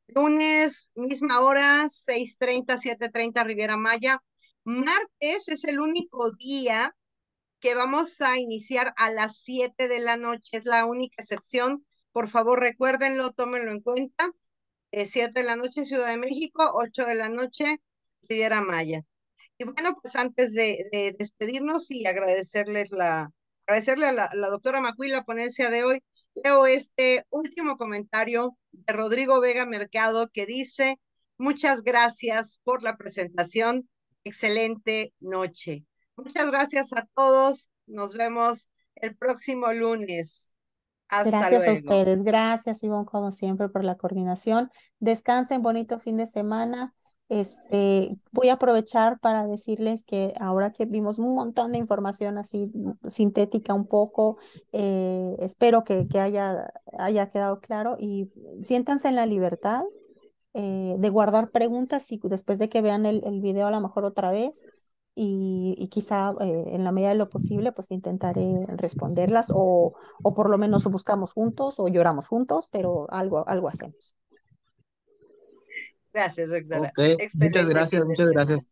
Lunes, misma hora, 6.30, 7.30 Riviera Maya. Martes es el único día que vamos a iniciar a las 7 de la noche. Es la única excepción. Por favor, recuérdenlo, tómenlo en cuenta. 7 eh, de la noche Ciudad de México, 8 de la noche Riviera Maya. Y bueno, pues antes de, despedirnos y agradecerles la, agradecerle a la, doctora Macuí la ponencia de hoy, leo este último comentario de Rodrigo Vega Mercado que dice, muchas gracias por la presentación, excelente noche. Muchas gracias a todos, nos vemos el próximo lunes gracias a ustedes. Gracias, Ivonne, como siempre, por la coordinación. Descansen, bonito fin de semana. Este, voy a aprovechar para decirles que ahora que vimos un montón de información así sintética un poco, eh, espero que, haya, haya quedado claro y siéntanse en la libertad eh, de guardar preguntas y después de que vean el video a lo mejor otra vez, y, quizá eh, en la medida de lo posible pues intentaré responderlas o, por lo menos buscamos juntos o lloramos juntos, pero algo, algo hacemos. Gracias, doctora. Muchas gracias, muchas gracias.